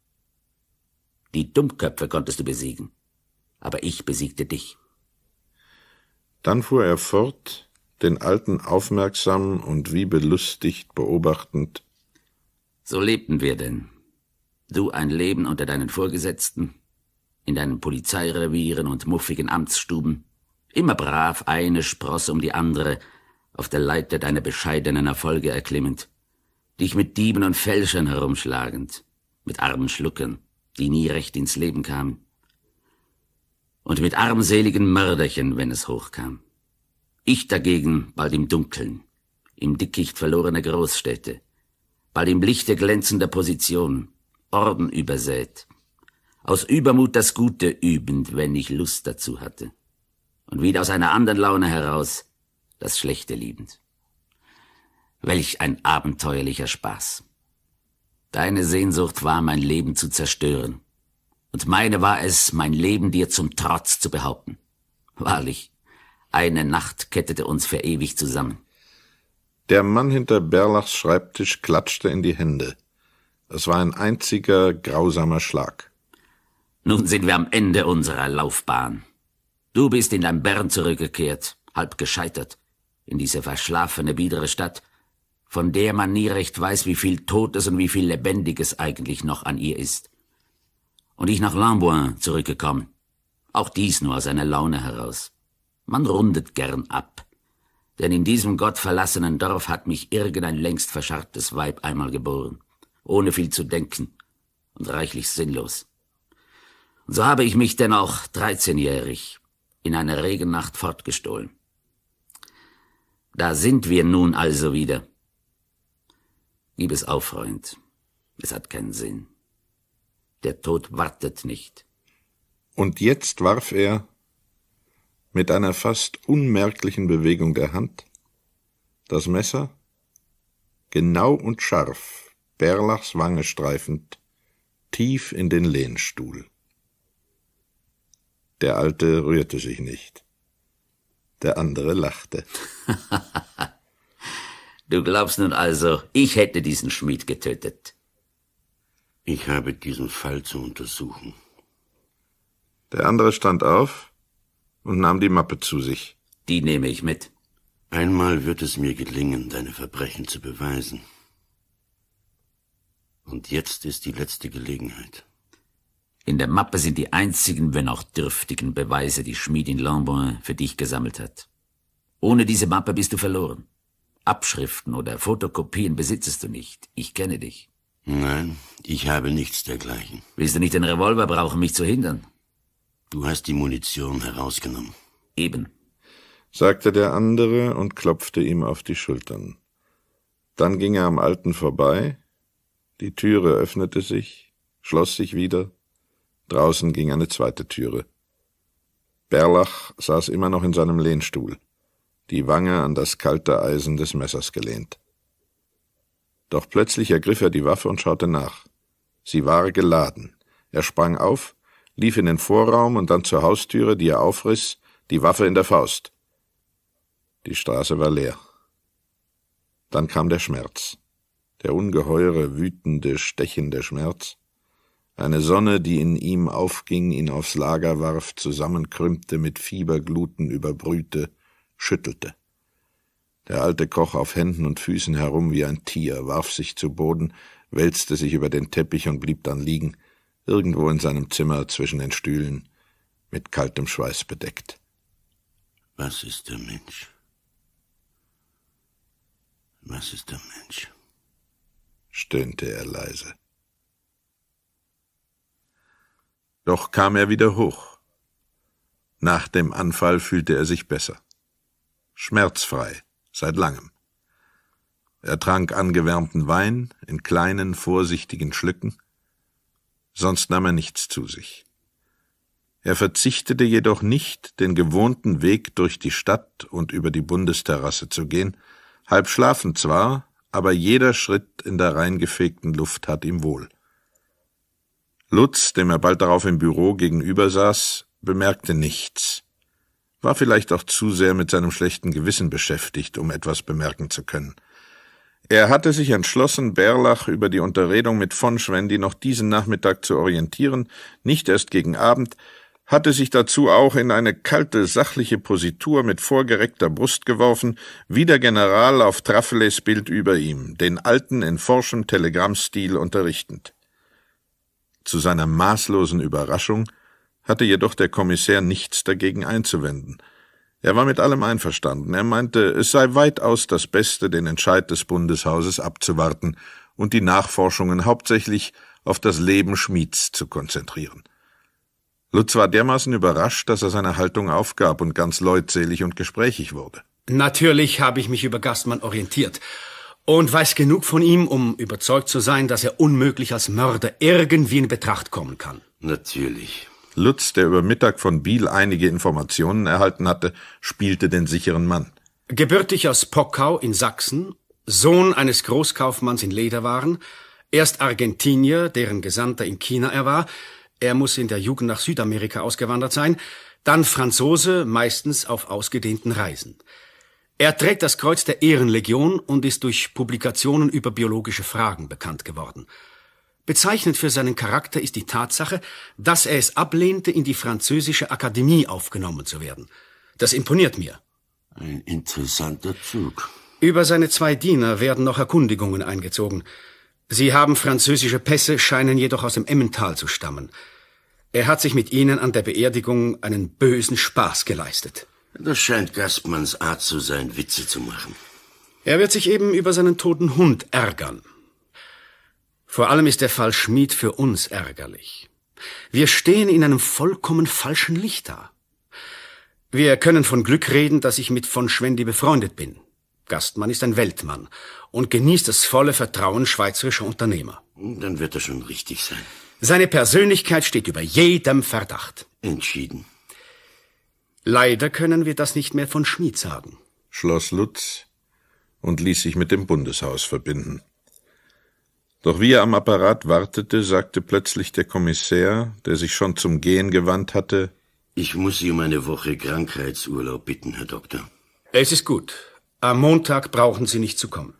Die Dummköpfe konntest du besiegen, aber ich besiegte dich. Dann fuhr er fort, den Alten aufmerksam und wie belustigt beobachtend. So lebten wir denn. Du ein Leben unter deinen Vorgesetzten, in deinen Polizeirevieren und muffigen Amtsstuben, immer brav eine Sprosse um die andere, auf der Leiter deiner bescheidenen Erfolge erklimmend, dich mit Dieben und Fälschern herumschlagend, mit armen Schluckern, die nie recht ins Leben kamen, und mit armseligen Mörderchen, wenn es hochkam. Ich dagegen bald im Dunkeln, im Dickicht verlorener Großstädte, bald im Lichte glänzender Position, Orden übersät, aus Übermut das Gute übend, wenn ich Lust dazu hatte, und wieder aus einer anderen Laune heraus das Schlechte liebend. Welch ein abenteuerlicher Spaß. Deine Sehnsucht war, mein Leben zu zerstören, und meine war es, mein Leben dir zum Trotz zu behaupten. Wahrlich, eine Nacht kettete uns für ewig zusammen. Der Mann hinter Berlachs Schreibtisch klatschte in die Hände. Es war ein einziger grausamer Schlag. Nun sind wir am Ende unserer Laufbahn. Du bist in dein Bern zurückgekehrt, halb gescheitert, in diese verschlafene, biedere Stadt, von der man nie recht weiß, wie viel Totes und wie viel Lebendiges eigentlich noch an ihr ist und ich nach Lamboin zurückgekommen. Auch dies nur aus einer Laune heraus. Man rundet gern ab. Denn in diesem gottverlassenen Dorf hat mich irgendein längst verscharrtes Weib einmal geboren. Ohne viel zu denken und reichlich sinnlos. Und so habe ich mich denn auch dreizehnjährig in einer Regennacht fortgestohlen. Da sind wir nun also wieder. Gib es auf, Freund. Es hat keinen Sinn. Der Tod wartet nicht. Und jetzt warf er mit einer fast unmerklichen Bewegung der Hand das Messer genau und scharf, Berlachs Wange streifend, tief in den Lehnstuhl. Der Alte rührte sich nicht. Der andere lachte. du glaubst nun also, ich hätte diesen Schmied getötet. Ich habe diesen Fall zu untersuchen. Der andere stand auf und nahm die Mappe zu sich. Die nehme ich mit. Einmal wird es mir gelingen, deine Verbrechen zu beweisen. Und jetzt ist die letzte Gelegenheit. In der Mappe sind die einzigen, wenn auch dürftigen Beweise, die Schmiedin Lambon für dich gesammelt hat. Ohne diese Mappe bist du verloren. Abschriften oder Fotokopien besitzest du nicht. Ich kenne dich. Nein, ich habe nichts dergleichen. Willst du nicht den Revolver brauchen, mich zu hindern? Du hast die Munition herausgenommen. Eben, sagte der andere und klopfte ihm auf die Schultern. Dann ging er am Alten vorbei, die Türe öffnete sich, schloss sich wieder, draußen ging eine zweite Türe. Berlach saß immer noch in seinem Lehnstuhl, die Wange an das kalte Eisen des Messers gelehnt. Doch plötzlich ergriff er die Waffe und schaute nach. Sie war geladen. Er sprang auf, lief in den Vorraum und dann zur Haustüre, die er aufriss, die Waffe in der Faust. Die Straße war leer. Dann kam der Schmerz. Der ungeheure, wütende, stechende Schmerz. Eine Sonne, die in ihm aufging, ihn aufs Lager warf, zusammenkrümmte, mit Fiebergluten überbrühte, schüttelte. Der Alte kroch auf Händen und Füßen herum wie ein Tier, warf sich zu Boden, wälzte sich über den Teppich und blieb dann liegen, irgendwo in seinem Zimmer zwischen den Stühlen, mit kaltem Schweiß bedeckt. Was ist der Mensch? Was ist der Mensch? stöhnte er leise. Doch kam er wieder hoch. Nach dem Anfall fühlte er sich besser. Schmerzfrei, seit langem. Er trank angewärmten Wein in kleinen, vorsichtigen Schlücken, sonst nahm er nichts zu sich. Er verzichtete jedoch nicht, den gewohnten Weg durch die Stadt und über die Bundesterrasse zu gehen, halb schlafend zwar, aber jeder Schritt in der reingefegten Luft hat ihm wohl. Lutz, dem er bald darauf im Büro gegenüber saß, bemerkte nichts war vielleicht auch zu sehr mit seinem schlechten Gewissen beschäftigt, um etwas bemerken zu können. Er hatte sich entschlossen, Berlach über die Unterredung mit von Schwendi noch diesen Nachmittag zu orientieren, nicht erst gegen Abend, hatte sich dazu auch in eine kalte, sachliche Positur mit vorgereckter Brust geworfen, wie der General auf Traffeles Bild über ihm, den Alten in forschem Telegrammstil unterrichtend. Zu seiner maßlosen Überraschung – hatte jedoch der Kommissär nichts dagegen einzuwenden. Er war mit allem einverstanden. Er meinte, es sei weitaus das Beste, den Entscheid des Bundeshauses abzuwarten und die Nachforschungen hauptsächlich auf das Leben Schmieds zu konzentrieren. Lutz war dermaßen überrascht, dass er seine Haltung aufgab und ganz leutselig und gesprächig wurde. Natürlich habe ich mich über Gastmann orientiert und weiß genug von ihm, um überzeugt zu sein, dass er unmöglich als Mörder irgendwie in Betracht kommen kann. Natürlich. Lutz, der über Mittag von Biel einige Informationen erhalten hatte, spielte den sicheren Mann. Gebürtig aus Pockau in Sachsen, Sohn eines Großkaufmanns in Lederwaren, erst Argentinier, deren Gesandter in China er war, er muss in der Jugend nach Südamerika ausgewandert sein, dann Franzose, meistens auf ausgedehnten Reisen. Er trägt das Kreuz der Ehrenlegion und ist durch Publikationen über biologische Fragen bekannt geworden. Bezeichnend für seinen Charakter ist die Tatsache, dass er es ablehnte, in die französische Akademie aufgenommen zu werden. Das imponiert mir. Ein interessanter Zug. Über seine zwei Diener werden noch Erkundigungen eingezogen. Sie haben französische Pässe, scheinen jedoch aus dem Emmental zu stammen. Er hat sich mit ihnen an der Beerdigung einen bösen Spaß geleistet. Das scheint Gastmanns Art zu sein, Witze zu machen. Er wird sich eben über seinen toten Hund ärgern. Vor allem ist der Fall Schmid für uns ärgerlich. Wir stehen in einem vollkommen falschen Licht da. Wir können von Glück reden, dass ich mit von Schwendi befreundet bin. Gastmann ist ein Weltmann und genießt das volle Vertrauen schweizerischer Unternehmer. Hm, dann wird er schon richtig sein. Seine Persönlichkeit steht über jedem Verdacht. Entschieden. Leider können wir das nicht mehr von Schmid sagen. Schloss Lutz und ließ sich mit dem Bundeshaus verbinden. Doch wie er am Apparat wartete, sagte plötzlich der Kommissär, der sich schon zum Gehen gewandt hatte Ich muss Sie um eine Woche Krankheitsurlaub bitten, Herr Doktor. Es ist gut. Am Montag brauchen Sie nicht zu kommen,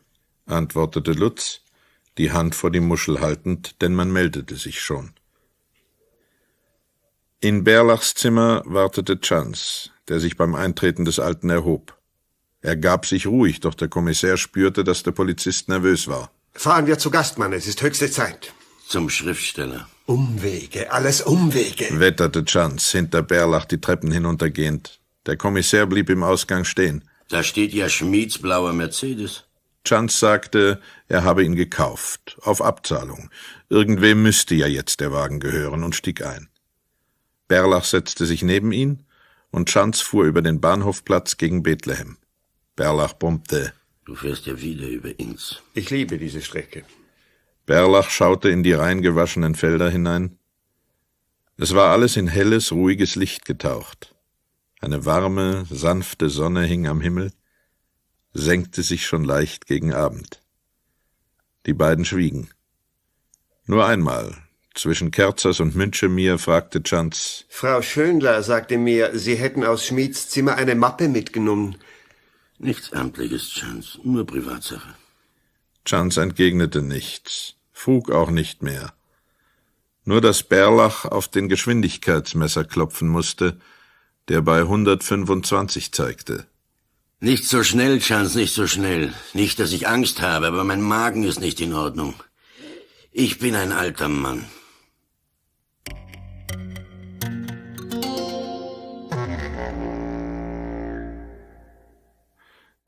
antwortete Lutz, die Hand vor die Muschel haltend, denn man meldete sich schon. In Berlachs Zimmer wartete Chance, der sich beim Eintreten des Alten erhob. Er gab sich ruhig, doch der Kommissär spürte, dass der Polizist nervös war. Fahren wir zu Gastmann, es ist höchste Zeit. Zum Schriftsteller. Umwege, alles Umwege. Wetterte Chance, hinter Berlach die Treppen hinuntergehend. Der Kommissär blieb im Ausgang stehen. Da steht ja Schmieds blauer Mercedes. Chance sagte, er habe ihn gekauft, auf Abzahlung. Irgendwem müsste ja jetzt der Wagen gehören und stieg ein. Berlach setzte sich neben ihn und Chance fuhr über den Bahnhofplatz gegen Bethlehem. Berlach brummte, Du fährst ja wieder über Inns. Ich liebe diese Strecke. Berlach schaute in die rein gewaschenen Felder hinein. Es war alles in helles, ruhiges Licht getaucht. Eine warme, sanfte Sonne hing am Himmel, senkte sich schon leicht gegen Abend. Die beiden schwiegen. Nur einmal, zwischen Kerzers und Münchemir, fragte Chanz. Frau Schönler sagte mir, Sie hätten aus Schmieds Zimmer eine Mappe mitgenommen. Nichts Amtliches, Chance, nur Privatsache. Chance entgegnete nichts, frug auch nicht mehr. Nur dass Berlach auf den Geschwindigkeitsmesser klopfen musste, der bei 125 zeigte. Nicht so schnell, Chance, nicht so schnell. Nicht, dass ich Angst habe, aber mein Magen ist nicht in Ordnung. Ich bin ein alter Mann.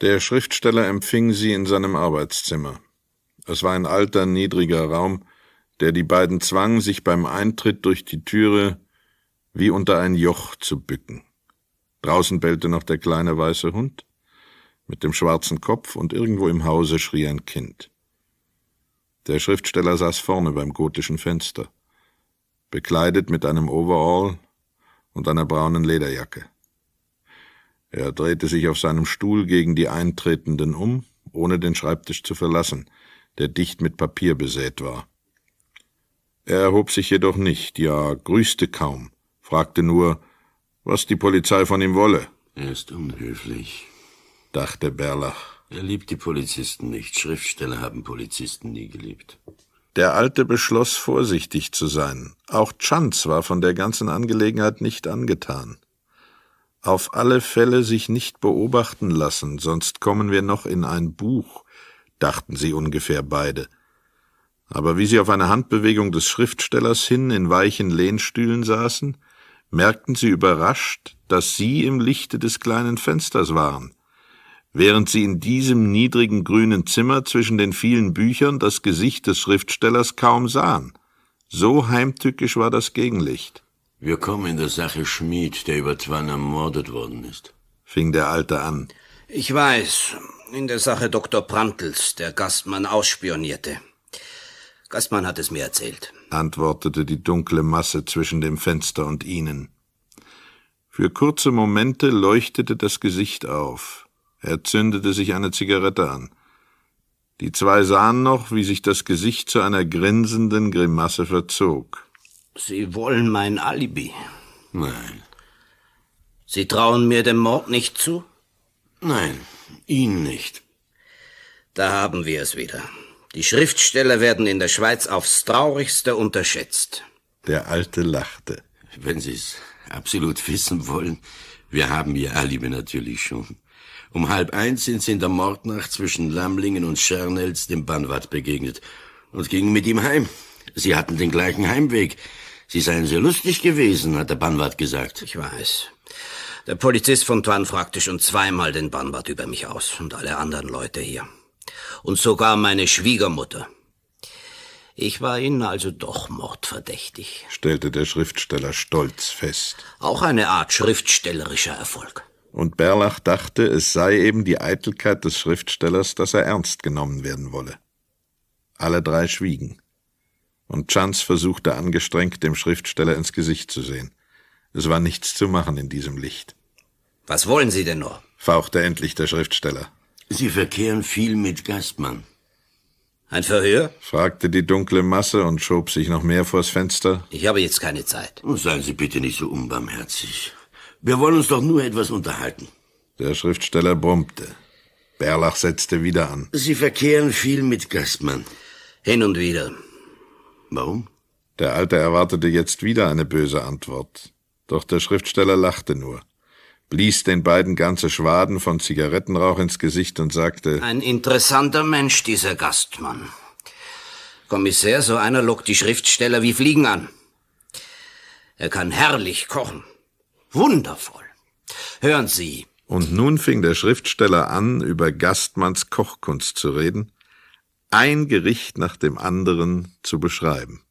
Der Schriftsteller empfing sie in seinem Arbeitszimmer. Es war ein alter, niedriger Raum, der die beiden zwang, sich beim Eintritt durch die Türe wie unter ein Joch zu bücken. Draußen bellte noch der kleine weiße Hund mit dem schwarzen Kopf und irgendwo im Hause schrie ein Kind. Der Schriftsteller saß vorne beim gotischen Fenster, bekleidet mit einem Overall und einer braunen Lederjacke. Er drehte sich auf seinem Stuhl gegen die Eintretenden um, ohne den Schreibtisch zu verlassen, der dicht mit Papier besät war. Er erhob sich jedoch nicht, ja grüßte kaum, fragte nur, was die Polizei von ihm wolle. Er ist unhöflich, dachte Berlach. Er liebt die Polizisten nicht. Schriftsteller haben Polizisten nie geliebt. Der Alte beschloss, vorsichtig zu sein. Auch Chance war von der ganzen Angelegenheit nicht angetan auf alle Fälle sich nicht beobachten lassen, sonst kommen wir noch in ein Buch, dachten sie ungefähr beide. Aber wie sie auf eine Handbewegung des Schriftstellers hin in weichen Lehnstühlen saßen, merkten sie überrascht, dass sie im Lichte des kleinen Fensters waren, während sie in diesem niedrigen grünen Zimmer zwischen den vielen Büchern das Gesicht des Schriftstellers kaum sahen. So heimtückisch war das Gegenlicht. Wir kommen in der Sache Schmied, der über Twan ermordet worden ist. Fing der Alte an. Ich weiß, in der Sache Dr. Prantels, der Gastmann ausspionierte. Gastmann hat es mir erzählt, antwortete die dunkle Masse zwischen dem Fenster und ihnen. Für kurze Momente leuchtete das Gesicht auf. Er zündete sich eine Zigarette an. Die zwei sahen noch, wie sich das Gesicht zu einer grinsenden Grimasse verzog. Sie wollen mein Alibi? Nein. Sie trauen mir den Mord nicht zu? Nein, Ihnen nicht. Da haben wir es wieder. Die Schriftsteller werden in der Schweiz aufs traurigste unterschätzt. Der Alte lachte. Wenn Sie es absolut wissen wollen, wir haben Ihr Alibi natürlich schon. Um halb eins sind Sie in der Mordnacht zwischen Lamlingen und Schernels dem Banwart begegnet und gingen mit ihm heim. Sie hatten den gleichen Heimweg. Sie seien sehr lustig gewesen, hat der Banwart gesagt. Ich weiß. Der Polizist von Twan fragte schon zweimal den Banwart über mich aus und alle anderen Leute hier. Und sogar meine Schwiegermutter. Ich war Ihnen also doch mordverdächtig, stellte der Schriftsteller stolz fest. Auch eine Art schriftstellerischer Erfolg. Und Berlach dachte, es sei eben die Eitelkeit des Schriftstellers, dass er ernst genommen werden wolle. Alle drei schwiegen und Chance versuchte angestrengt, dem Schriftsteller ins Gesicht zu sehen. Es war nichts zu machen in diesem Licht. Was wollen Sie denn nur? fauchte endlich der Schriftsteller. Sie verkehren viel mit Gastmann. Ein Verhör? fragte die dunkle Masse und schob sich noch mehr vors Fenster. Ich habe jetzt keine Zeit. Oh, seien Sie bitte nicht so unbarmherzig. Wir wollen uns doch nur etwas unterhalten. Der Schriftsteller brummte. Berlach setzte wieder an. Sie verkehren viel mit Gastmann. Hin und wieder. Warum? Der Alte erwartete jetzt wieder eine böse Antwort. Doch der Schriftsteller lachte nur, blies den beiden ganze Schwaden von Zigarettenrauch ins Gesicht und sagte Ein interessanter Mensch, dieser Gastmann. Kommissär, so einer lockt die Schriftsteller wie Fliegen an. Er kann herrlich kochen. Wundervoll. Hören Sie. Und nun fing der Schriftsteller an, über Gastmanns Kochkunst zu reden, ein Gericht nach dem anderen zu beschreiben.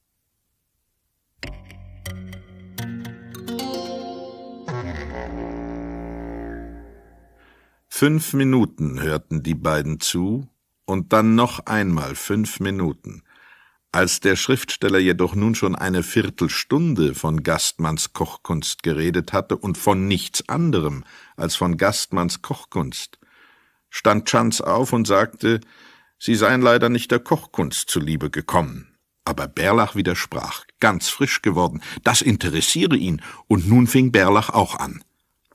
Fünf Minuten hörten die beiden zu und dann noch einmal fünf Minuten. Als der Schriftsteller jedoch nun schon eine Viertelstunde von Gastmanns Kochkunst geredet hatte und von nichts anderem als von Gastmanns Kochkunst, stand Schanz auf und sagte, sie seien leider nicht der Kochkunst zuliebe gekommen. Aber Berlach widersprach, ganz frisch geworden, das interessiere ihn, und nun fing Berlach auch an.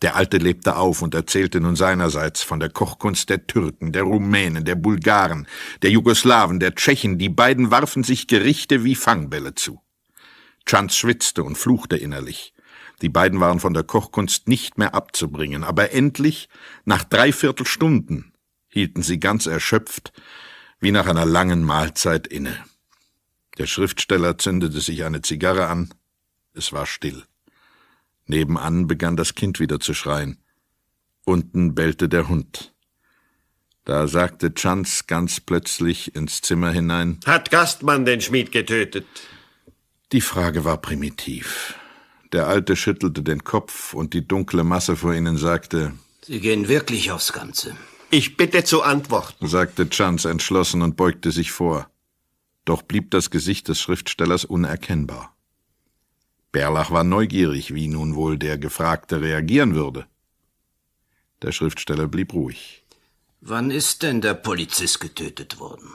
Der Alte lebte auf und erzählte nun seinerseits von der Kochkunst der Türken, der Rumänen, der Bulgaren, der Jugoslawen, der Tschechen, die beiden warfen sich Gerichte wie Fangbälle zu. Chant schwitzte und fluchte innerlich. Die beiden waren von der Kochkunst nicht mehr abzubringen, aber endlich, nach dreiviertel Stunden, hielten sie ganz erschöpft wie nach einer langen Mahlzeit inne. Der Schriftsteller zündete sich eine Zigarre an. Es war still. Nebenan begann das Kind wieder zu schreien. Unten bellte der Hund. Da sagte Chance ganz plötzlich ins Zimmer hinein: Hat Gastmann den Schmied getötet? Die Frage war primitiv. Der Alte schüttelte den Kopf und die dunkle Masse vor ihnen sagte: Sie gehen wirklich aufs Ganze. Ich bitte zu antworten, sagte Chance entschlossen und beugte sich vor. Doch blieb das Gesicht des Schriftstellers unerkennbar. Berlach war neugierig, wie nun wohl der Gefragte reagieren würde. Der Schriftsteller blieb ruhig. Wann ist denn der Polizist getötet worden?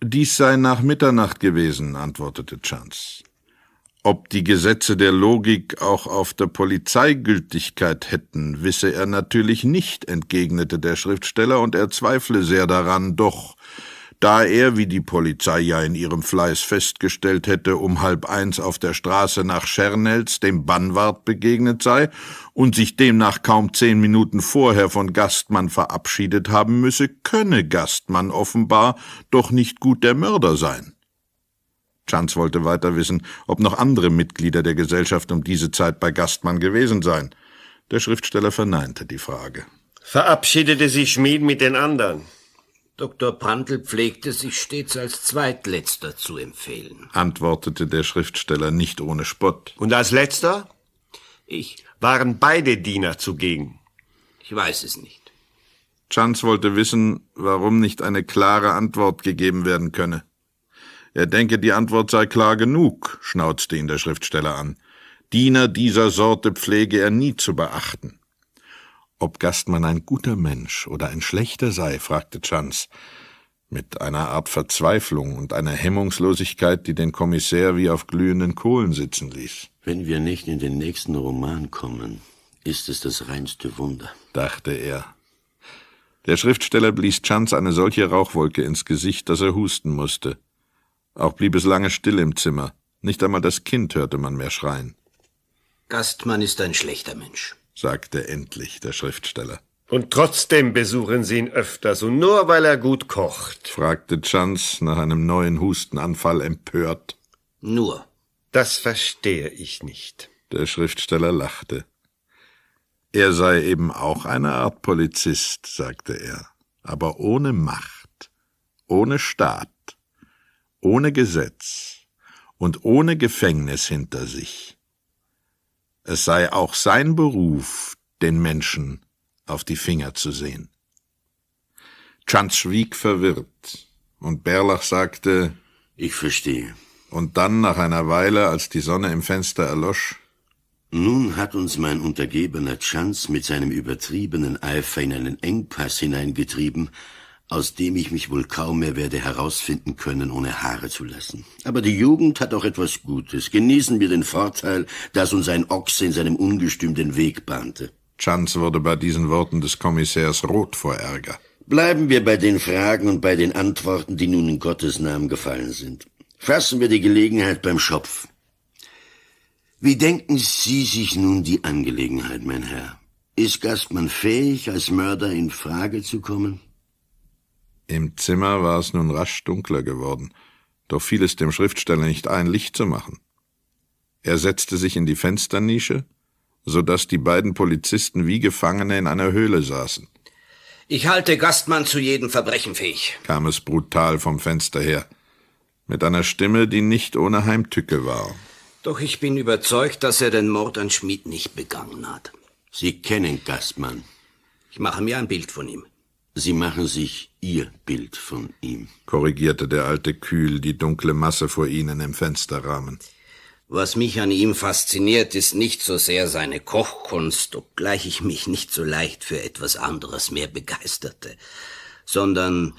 Dies sei nach Mitternacht gewesen, antwortete Chance. Ob die Gesetze der Logik auch auf der Polizei Gültigkeit hätten, wisse er natürlich nicht, entgegnete der Schriftsteller, und er zweifle sehr daran, doch da er, wie die Polizei ja in ihrem Fleiß festgestellt hätte, um halb eins auf der Straße nach Schernels dem Bannwart begegnet sei und sich demnach kaum zehn Minuten vorher von Gastmann verabschiedet haben müsse, könne Gastmann offenbar doch nicht gut der Mörder sein. Chance wollte weiter wissen, ob noch andere Mitglieder der Gesellschaft um diese Zeit bei Gastmann gewesen seien. Der Schriftsteller verneinte die Frage. Verabschiedete sich Schmied mit den anderen. Dr. Prantl pflegte sich stets als Zweitletzter zu empfehlen, antwortete der Schriftsteller nicht ohne Spott. Und als Letzter? Ich. Waren beide Diener zugegen? Ich weiß es nicht. Chance wollte wissen, warum nicht eine klare Antwort gegeben werden könne. Er denke, die Antwort sei klar genug, schnauzte ihn der Schriftsteller an. Diener dieser Sorte pflege er nie zu beachten. Ob Gastmann ein guter Mensch oder ein schlechter sei, fragte Chance, mit einer Art Verzweiflung und einer Hemmungslosigkeit, die den Kommissär wie auf glühenden Kohlen sitzen ließ. Wenn wir nicht in den nächsten Roman kommen, ist es das reinste Wunder, dachte er. Der Schriftsteller blies Chance eine solche Rauchwolke ins Gesicht, dass er husten musste. Auch blieb es lange still im Zimmer. Nicht einmal das Kind hörte man mehr schreien. Gastmann ist ein schlechter Mensch, sagte endlich der Schriftsteller. Und trotzdem besuchen Sie ihn öfters und nur weil er gut kocht, fragte Chance nach einem neuen Hustenanfall empört. Nur. Das verstehe ich nicht. Der Schriftsteller lachte. Er sei eben auch eine Art Polizist, sagte er, aber ohne Macht, ohne Staat ohne Gesetz und ohne Gefängnis hinter sich. Es sei auch sein Beruf, den Menschen auf die Finger zu sehen. Chant schwieg verwirrt, und Berlach sagte Ich verstehe. Und dann nach einer Weile, als die Sonne im Fenster erlosch, nun hat uns mein untergebener Chance mit seinem übertriebenen Eifer in einen Engpass hineingetrieben, aus dem ich mich wohl kaum mehr werde herausfinden können, ohne Haare zu lassen. Aber die Jugend hat auch etwas Gutes. Genießen wir den Vorteil, dass uns ein Ochse in seinem Ungestüm den Weg bahnte. Chance wurde bei diesen Worten des Kommissärs rot vor Ärger. Bleiben wir bei den Fragen und bei den Antworten, die nun in Gottes Namen gefallen sind. Fassen wir die Gelegenheit beim Schopf. Wie denken Sie sich nun die Angelegenheit, mein Herr? Ist Gastmann fähig, als Mörder in Frage zu kommen? Im Zimmer war es nun rasch dunkler geworden, doch fiel es dem Schriftsteller nicht ein, Licht zu machen. Er setzte sich in die Fensternische, so dass die beiden Polizisten wie Gefangene in einer Höhle saßen. Ich halte Gastmann zu jedem Verbrechen fähig, kam es brutal vom Fenster her, mit einer Stimme, die nicht ohne Heimtücke war. Doch ich bin überzeugt, dass er den Mord an Schmid nicht begangen hat. Sie kennen Gastmann. Ich mache mir ein Bild von ihm. Sie machen sich ihr Bild von ihm, korrigierte der Alte kühl die dunkle Masse vor ihnen im Fensterrahmen. Was mich an ihm fasziniert, ist nicht so sehr seine Kochkunst, obgleich ich mich nicht so leicht für etwas anderes mehr begeisterte, sondern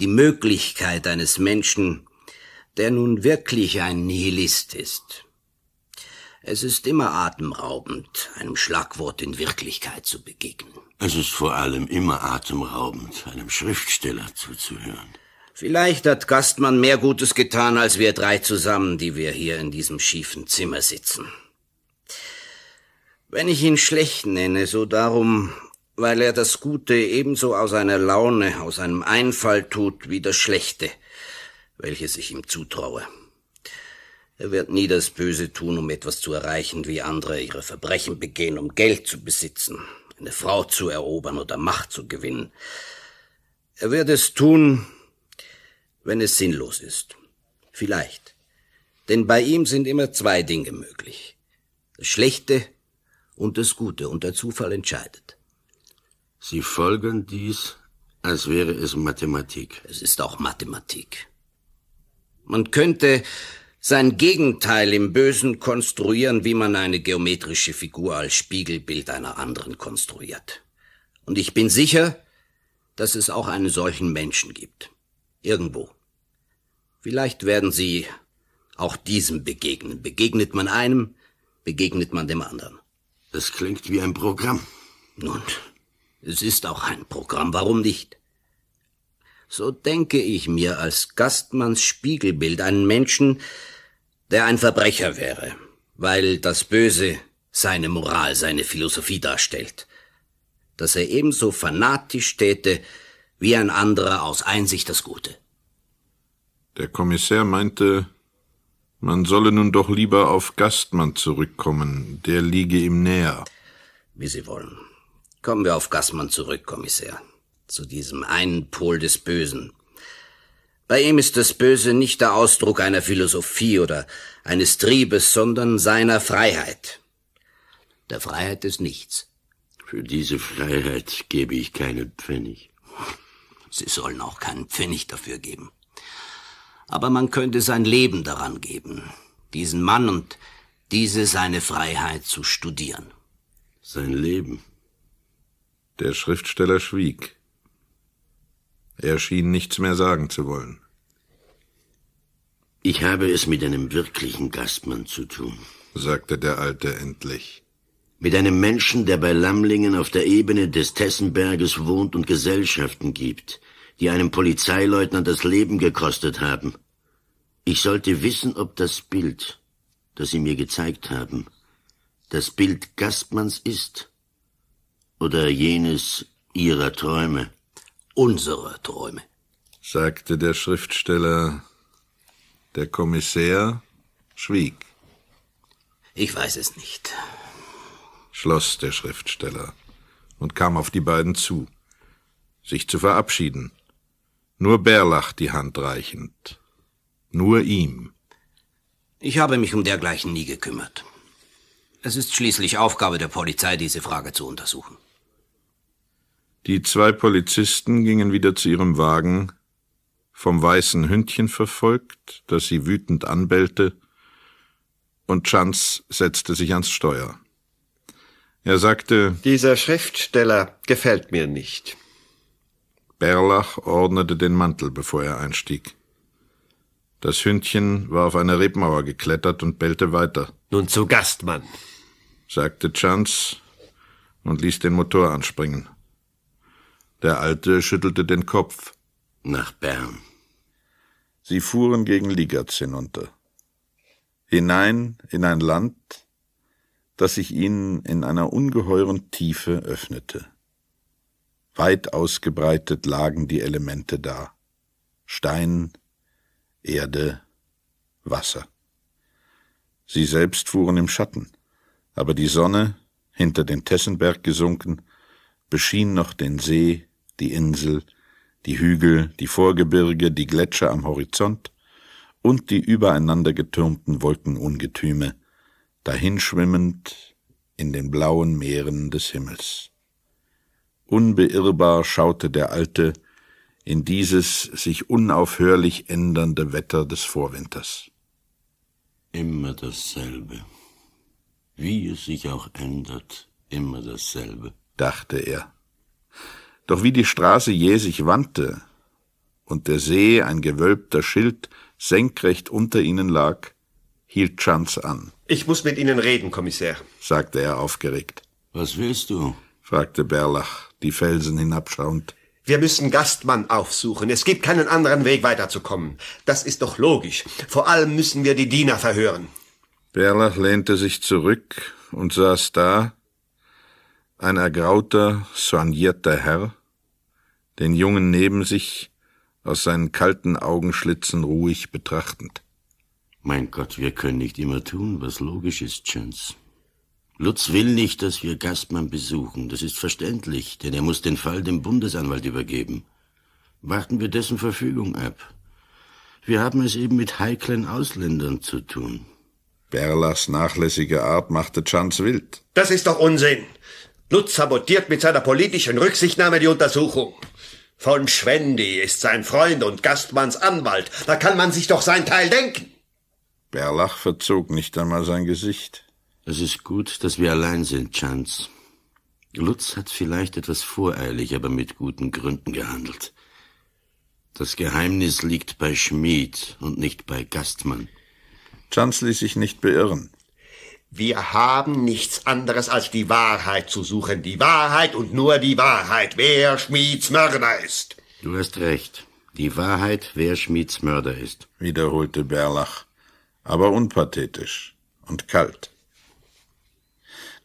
die Möglichkeit eines Menschen, der nun wirklich ein Nihilist ist, es ist immer atemraubend, einem Schlagwort in Wirklichkeit zu begegnen. Es ist vor allem immer atemraubend, einem Schriftsteller zuzuhören. Vielleicht hat Gastmann mehr Gutes getan als wir drei zusammen, die wir hier in diesem schiefen Zimmer sitzen. Wenn ich ihn schlecht nenne, so darum, weil er das Gute ebenso aus einer Laune, aus einem Einfall tut, wie das Schlechte, welches ich ihm zutraue. Er wird nie das Böse tun, um etwas zu erreichen, wie andere ihre Verbrechen begehen, um Geld zu besitzen, eine Frau zu erobern oder Macht zu gewinnen. Er wird es tun, wenn es sinnlos ist. Vielleicht. Denn bei ihm sind immer zwei Dinge möglich. Das Schlechte und das Gute, und der Zufall entscheidet. Sie folgen dies, als wäre es Mathematik. Es ist auch Mathematik. Man könnte sein Gegenteil im Bösen konstruieren, wie man eine geometrische Figur als Spiegelbild einer anderen konstruiert. Und ich bin sicher, dass es auch einen solchen Menschen gibt. Irgendwo. Vielleicht werden sie auch diesem begegnen. Begegnet man einem, begegnet man dem anderen. Es klingt wie ein Programm. Nun, es ist auch ein Programm, warum nicht? So denke ich mir als Gastmanns Spiegelbild einen Menschen, der ein Verbrecher wäre, weil das Böse seine Moral, seine Philosophie darstellt, dass er ebenso fanatisch täte wie ein anderer aus Einsicht das Gute. Der Kommissär meinte, man solle nun doch lieber auf Gastmann zurückkommen, der liege ihm näher. Wie Sie wollen. Kommen wir auf Gastmann zurück, Kommissär. Zu diesem einen Pol des Bösen, bei ihm ist das Böse nicht der Ausdruck einer Philosophie oder eines Triebes, sondern seiner Freiheit. Der Freiheit des Nichts. Für diese Freiheit gebe ich keinen Pfennig. Sie sollen auch keinen Pfennig dafür geben. Aber man könnte sein Leben daran geben, diesen Mann und diese seine Freiheit zu studieren. Sein Leben. Der Schriftsteller schwieg. Er schien nichts mehr sagen zu wollen. Ich habe es mit einem wirklichen Gastmann zu tun, sagte der Alte endlich. Mit einem Menschen, der bei Lammlingen auf der Ebene des Tessenberges wohnt und Gesellschaften gibt, die einem Polizeileutnant das Leben gekostet haben. Ich sollte wissen, ob das Bild, das Sie mir gezeigt haben, das Bild Gastmanns ist oder jenes Ihrer Träume unserer Träume, sagte der Schriftsteller. Der Kommissär schwieg. Ich weiß es nicht, schloss der Schriftsteller und kam auf die beiden zu, sich zu verabschieden, nur Berlach die Hand reichend, nur ihm. Ich habe mich um dergleichen nie gekümmert. Es ist schließlich Aufgabe der Polizei, diese Frage zu untersuchen. Die zwei Polizisten gingen wieder zu ihrem Wagen, vom weißen Hündchen verfolgt, das sie wütend anbellte, und Chance setzte sich ans Steuer. Er sagte, Dieser Schriftsteller gefällt mir nicht. Berlach ordnete den Mantel, bevor er einstieg. Das Hündchen war auf eine Rebmauer geklettert und bellte weiter. Nun zu Gastmann, sagte Chance und ließ den Motor anspringen. Der Alte schüttelte den Kopf. Nach Bern. Sie fuhren gegen Ligatz hinunter. Hinein in ein Land, das sich ihnen in einer ungeheuren Tiefe öffnete. Weit ausgebreitet lagen die Elemente da. Stein, Erde, Wasser. Sie selbst fuhren im Schatten, aber die Sonne, hinter den Tessenberg gesunken, beschien noch den See die Insel, die Hügel, die Vorgebirge, die Gletscher am Horizont und die übereinander getürmten Wolkenungetüme, dahinschwimmend in den blauen Meeren des Himmels. Unbeirrbar schaute der Alte in dieses sich unaufhörlich ändernde Wetter des Vorwinters. Immer dasselbe. Wie es sich auch ändert, immer dasselbe, dachte er. Doch wie die Straße jäh sich wandte und der See ein gewölbter Schild senkrecht unter ihnen lag, hielt Schanz an. Ich muss mit Ihnen reden, Kommissär, sagte er aufgeregt. Was willst du? fragte Berlach, die Felsen hinabschauend. Wir müssen Gastmann aufsuchen. Es gibt keinen anderen Weg weiterzukommen. Das ist doch logisch. Vor allem müssen wir die Diener verhören. Berlach lehnte sich zurück und saß da, ein ergrauter, soignierter Herr, den Jungen neben sich, aus seinen kalten Augenschlitzen ruhig betrachtend. Mein Gott, wir können nicht immer tun, was logisch ist, Chance. Lutz will nicht, dass wir Gastmann besuchen. Das ist verständlich, denn er muss den Fall dem Bundesanwalt übergeben. Warten wir dessen Verfügung ab. Wir haben es eben mit heiklen Ausländern zu tun. Berlas nachlässige Art machte Chance wild. Das ist doch Unsinn. Lutz sabotiert mit seiner politischen Rücksichtnahme die Untersuchung. Von Schwendi ist sein Freund und Gastmanns Anwalt. Da kann man sich doch sein Teil denken. Berlach verzog nicht einmal sein Gesicht. Es ist gut, dass wir allein sind, Chance. Lutz hat vielleicht etwas voreilig, aber mit guten Gründen gehandelt. Das Geheimnis liegt bei Schmied und nicht bei Gastmann. Chance ließ sich nicht beirren. Wir haben nichts anderes als die Wahrheit zu suchen. Die Wahrheit und nur die Wahrheit, wer Schmieds Mörder ist. Du hast recht. Die Wahrheit, wer Schmieds Mörder ist, wiederholte Berlach, aber unpathetisch und kalt.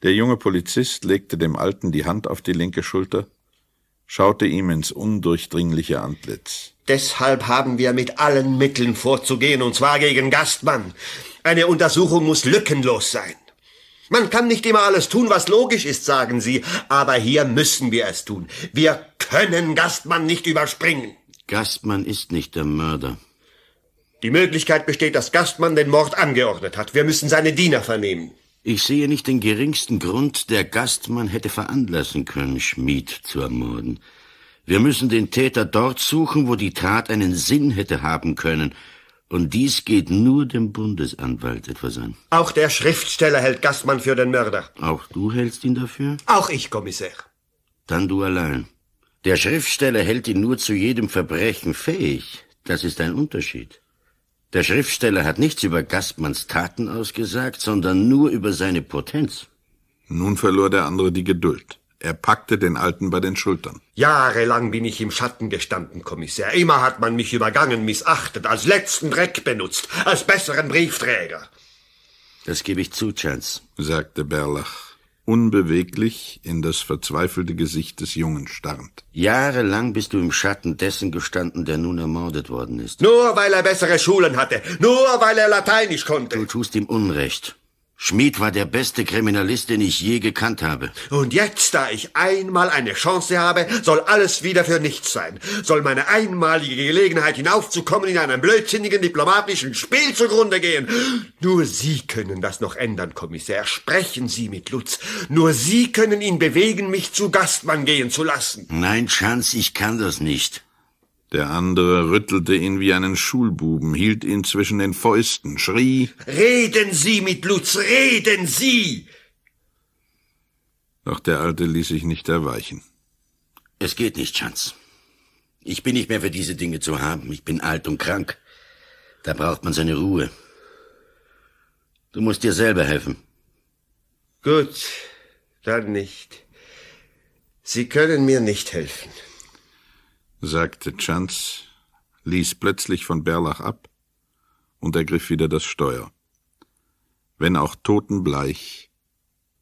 Der junge Polizist legte dem Alten die Hand auf die linke Schulter, schaute ihm ins undurchdringliche Antlitz. Deshalb haben wir mit allen Mitteln vorzugehen, und zwar gegen Gastmann. Eine Untersuchung muss lückenlos sein. Man kann nicht immer alles tun, was logisch ist, sagen Sie, aber hier müssen wir es tun. Wir können Gastmann nicht überspringen. Gastmann ist nicht der Mörder. Die Möglichkeit besteht, dass Gastmann den Mord angeordnet hat. Wir müssen seine Diener vernehmen. Ich sehe nicht den geringsten Grund, der Gastmann hätte veranlassen können, Schmied zu ermorden. Wir müssen den Täter dort suchen, wo die Tat einen Sinn hätte haben können. Und dies geht nur dem Bundesanwalt etwas an. Auch der Schriftsteller hält Gastmann für den Mörder. Auch du hältst ihn dafür? Auch ich, Kommissär. Dann du allein. Der Schriftsteller hält ihn nur zu jedem Verbrechen fähig. Das ist ein Unterschied. Der Schriftsteller hat nichts über Gastmanns Taten ausgesagt, sondern nur über seine Potenz. Nun verlor der andere die Geduld. Er packte den Alten bei den Schultern. Jahrelang bin ich im Schatten gestanden, Kommissär. Immer hat man mich übergangen, missachtet, als letzten Dreck benutzt, als besseren Briefträger. Das gebe ich zu, Chance, sagte Berlach, unbeweglich in das verzweifelte Gesicht des Jungen starrend. Jahrelang bist du im Schatten dessen gestanden, der nun ermordet worden ist. Nur weil er bessere Schulen hatte, nur weil er Lateinisch konnte. Du tust ihm Unrecht. Schmid war der beste Kriminalist, den ich je gekannt habe. Und jetzt, da ich einmal eine Chance habe, soll alles wieder für nichts sein. Soll meine einmalige Gelegenheit hinaufzukommen in einem blödsinnigen diplomatischen Spiel zugrunde gehen. Nur Sie können das noch ändern, Kommissär. Sprechen Sie mit Lutz. Nur Sie können ihn bewegen, mich zu Gastmann gehen zu lassen. Nein, Schanz, ich kann das nicht. Der andere rüttelte ihn wie einen Schulbuben, hielt ihn zwischen den Fäusten, schrie Reden Sie mit Lutz, reden Sie. Doch der Alte ließ sich nicht erweichen. Es geht nicht, Schanz. Ich bin nicht mehr für diese Dinge zu haben. Ich bin alt und krank. Da braucht man seine Ruhe. Du musst dir selber helfen. Gut, dann nicht. Sie können mir nicht helfen sagte Chance, ließ plötzlich von Berlach ab und ergriff wieder das Steuer, wenn auch totenbleich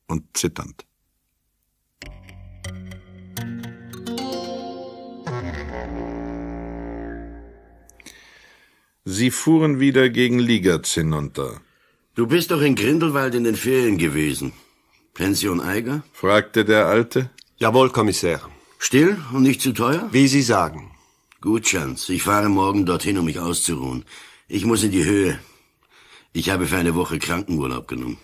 und zitternd. Sie fuhren wieder gegen Ligatz hinunter. Du bist doch in Grindelwald in den Ferien gewesen. Pension Eiger? fragte der Alte. Jawohl, Kommissär. Still und nicht zu teuer? Wie Sie sagen. Gut, Schanz. Ich fahre morgen dorthin, um mich auszuruhen. Ich muss in die Höhe. Ich habe für eine Woche Krankenurlaub genommen.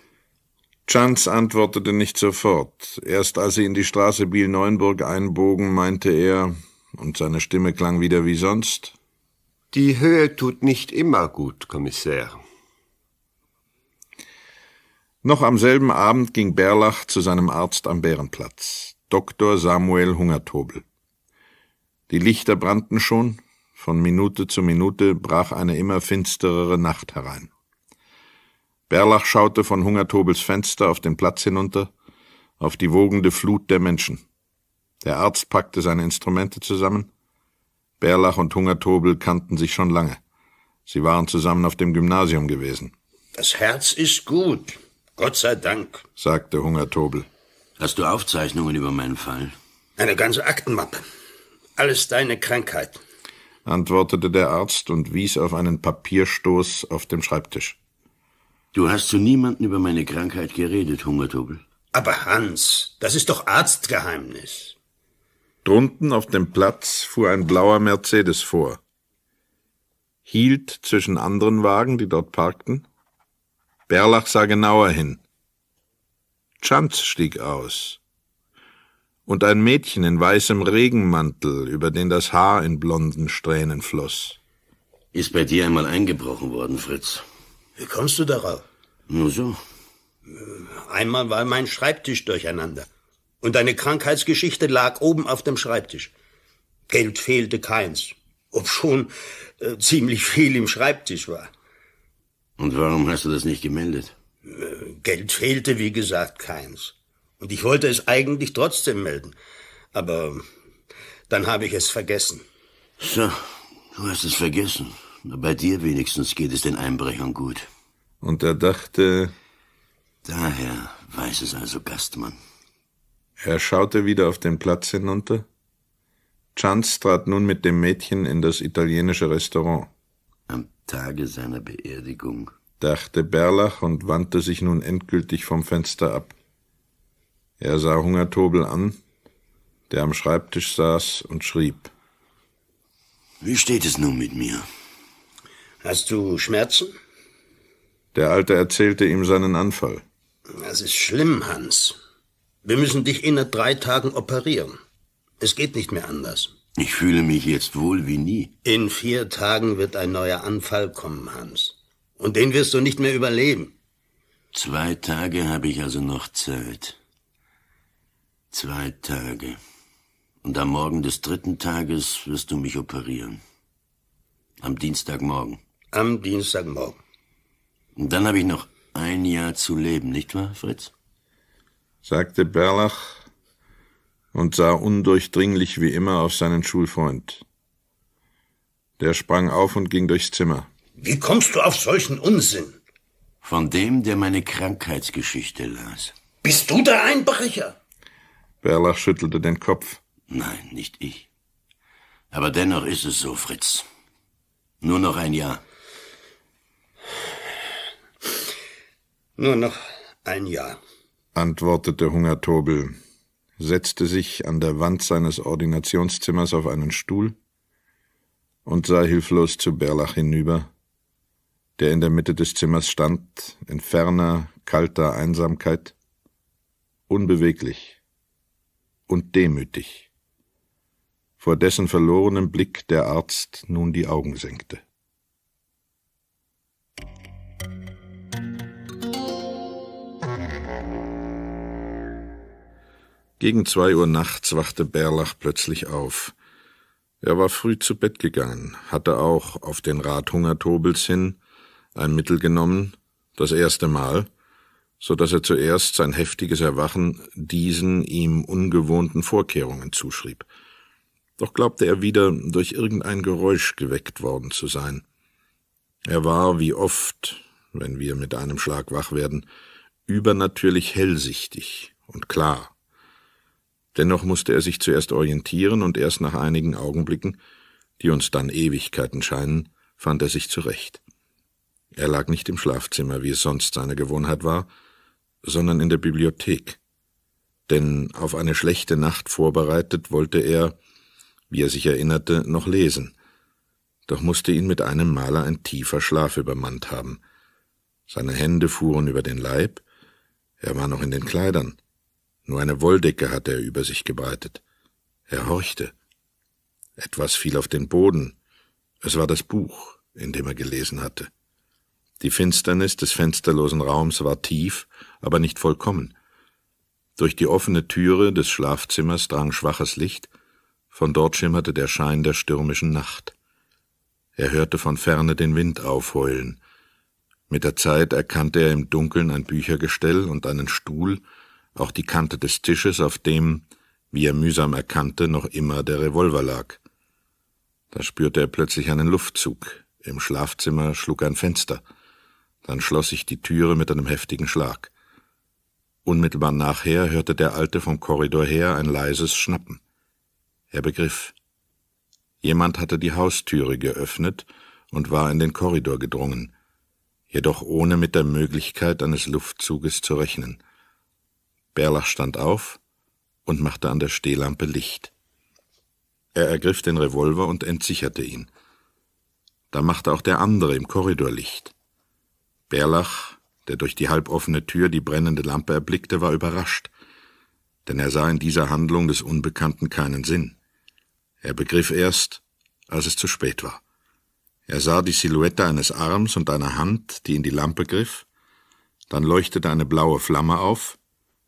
Chance antwortete nicht sofort. Erst als sie in die Straße Biel-Neuenburg einbogen, meinte er, und seine Stimme klang wieder wie sonst. Die Höhe tut nicht immer gut, Kommissär. Noch am selben Abend ging Berlach zu seinem Arzt am Bärenplatz. Dr. Samuel Hungertobel. Die Lichter brannten schon, von Minute zu Minute brach eine immer finsterere Nacht herein. Berlach schaute von Hungertobels Fenster auf den Platz hinunter, auf die wogende Flut der Menschen. Der Arzt packte seine Instrumente zusammen. Berlach und Hungertobel kannten sich schon lange. Sie waren zusammen auf dem Gymnasium gewesen. Das Herz ist gut, Gott sei Dank, sagte Hungertobel. Hast du Aufzeichnungen über meinen Fall? Eine ganze Aktenmappe. Alles deine Krankheit. Antwortete der Arzt und wies auf einen Papierstoß auf dem Schreibtisch. Du hast zu niemandem über meine Krankheit geredet, Hungertobel. Aber Hans, das ist doch Arztgeheimnis. Drunten auf dem Platz fuhr ein blauer Mercedes vor, hielt zwischen anderen Wagen, die dort parkten. Berlach sah genauer hin. Chance stieg aus. Und ein Mädchen in weißem Regenmantel, über den das Haar in blonden Strähnen floss. Ist bei dir einmal eingebrochen worden, Fritz. Wie kommst du darauf? Nur so. Einmal war mein Schreibtisch durcheinander. Und deine Krankheitsgeschichte lag oben auf dem Schreibtisch. Geld fehlte keins, obschon äh, ziemlich viel im Schreibtisch war. Und warum hast du das nicht gemeldet? Geld fehlte, wie gesagt, keins. Und ich wollte es eigentlich trotzdem melden. Aber dann habe ich es vergessen. So, du hast es vergessen. bei dir wenigstens geht es den Einbrechern gut. Und er dachte. Daher weiß es also Gastmann. Er schaute wieder auf den Platz hinunter. Chance trat nun mit dem Mädchen in das italienische Restaurant. Am Tage seiner Beerdigung dachte Berlach und wandte sich nun endgültig vom Fenster ab. Er sah Hungertobel an, der am Schreibtisch saß und schrieb. Wie steht es nun mit mir? Hast du Schmerzen? Der Alte erzählte ihm seinen Anfall. Das ist schlimm, Hans. Wir müssen dich innerhalb drei Tagen operieren. Es geht nicht mehr anders. Ich fühle mich jetzt wohl wie nie. In vier Tagen wird ein neuer Anfall kommen, Hans. Und den wirst du nicht mehr überleben. Zwei Tage habe ich also noch Zeit. Zwei Tage. Und am Morgen des dritten Tages wirst du mich operieren. Am Dienstagmorgen. Am Dienstagmorgen. Und dann habe ich noch ein Jahr zu leben, nicht wahr, Fritz? sagte Berlach und sah undurchdringlich wie immer auf seinen Schulfreund. Der sprang auf und ging durchs Zimmer. Wie kommst du auf solchen Unsinn? Von dem, der meine Krankheitsgeschichte las. Bist du der Einbrecher? Berlach schüttelte den Kopf. Nein, nicht ich. Aber dennoch ist es so, Fritz. Nur noch ein Jahr. Nur noch ein Jahr, antwortete Hungertobel, setzte sich an der Wand seines Ordinationszimmers auf einen Stuhl und sah hilflos zu Berlach hinüber, der in der Mitte des Zimmers stand, in ferner, kalter Einsamkeit, unbeweglich und demütig, vor dessen verlorenem Blick der Arzt nun die Augen senkte. Gegen zwei Uhr nachts wachte Berlach plötzlich auf. Er war früh zu Bett gegangen, hatte auch auf den Rat Hungertobels hin ein Mittel genommen, das erste Mal, so dass er zuerst sein heftiges Erwachen diesen ihm ungewohnten Vorkehrungen zuschrieb. Doch glaubte er wieder, durch irgendein Geräusch geweckt worden zu sein. Er war, wie oft, wenn wir mit einem Schlag wach werden, übernatürlich hellsichtig und klar. Dennoch musste er sich zuerst orientieren und erst nach einigen Augenblicken, die uns dann Ewigkeiten scheinen, fand er sich zurecht. Er lag nicht im Schlafzimmer, wie es sonst seine Gewohnheit war, sondern in der Bibliothek. Denn auf eine schlechte Nacht vorbereitet wollte er, wie er sich erinnerte, noch lesen. Doch musste ihn mit einem Male ein tiefer Schlaf übermannt haben. Seine Hände fuhren über den Leib, er war noch in den Kleidern, nur eine Wolldecke hatte er über sich gebreitet. Er horchte. Etwas fiel auf den Boden. Es war das Buch, in dem er gelesen hatte. Die Finsternis des fensterlosen Raums war tief, aber nicht vollkommen. Durch die offene Türe des Schlafzimmers drang schwaches Licht, von dort schimmerte der Schein der stürmischen Nacht. Er hörte von ferne den Wind aufheulen. Mit der Zeit erkannte er im Dunkeln ein Büchergestell und einen Stuhl, auch die Kante des Tisches, auf dem, wie er mühsam erkannte, noch immer der Revolver lag. Da spürte er plötzlich einen Luftzug. Im Schlafzimmer schlug ein Fenster. Dann schloss ich die Türe mit einem heftigen Schlag. Unmittelbar nachher hörte der Alte vom Korridor her ein leises Schnappen. Er begriff. Jemand hatte die Haustüre geöffnet und war in den Korridor gedrungen, jedoch ohne mit der Möglichkeit eines Luftzuges zu rechnen. Berlach stand auf und machte an der Stehlampe Licht. Er ergriff den Revolver und entsicherte ihn. Da machte auch der andere im Korridor Licht. Berlach, der durch die halboffene Tür die brennende Lampe erblickte, war überrascht, denn er sah in dieser Handlung des Unbekannten keinen Sinn. Er begriff erst, als es zu spät war. Er sah die Silhouette eines Arms und einer Hand, die in die Lampe griff, dann leuchtete eine blaue Flamme auf,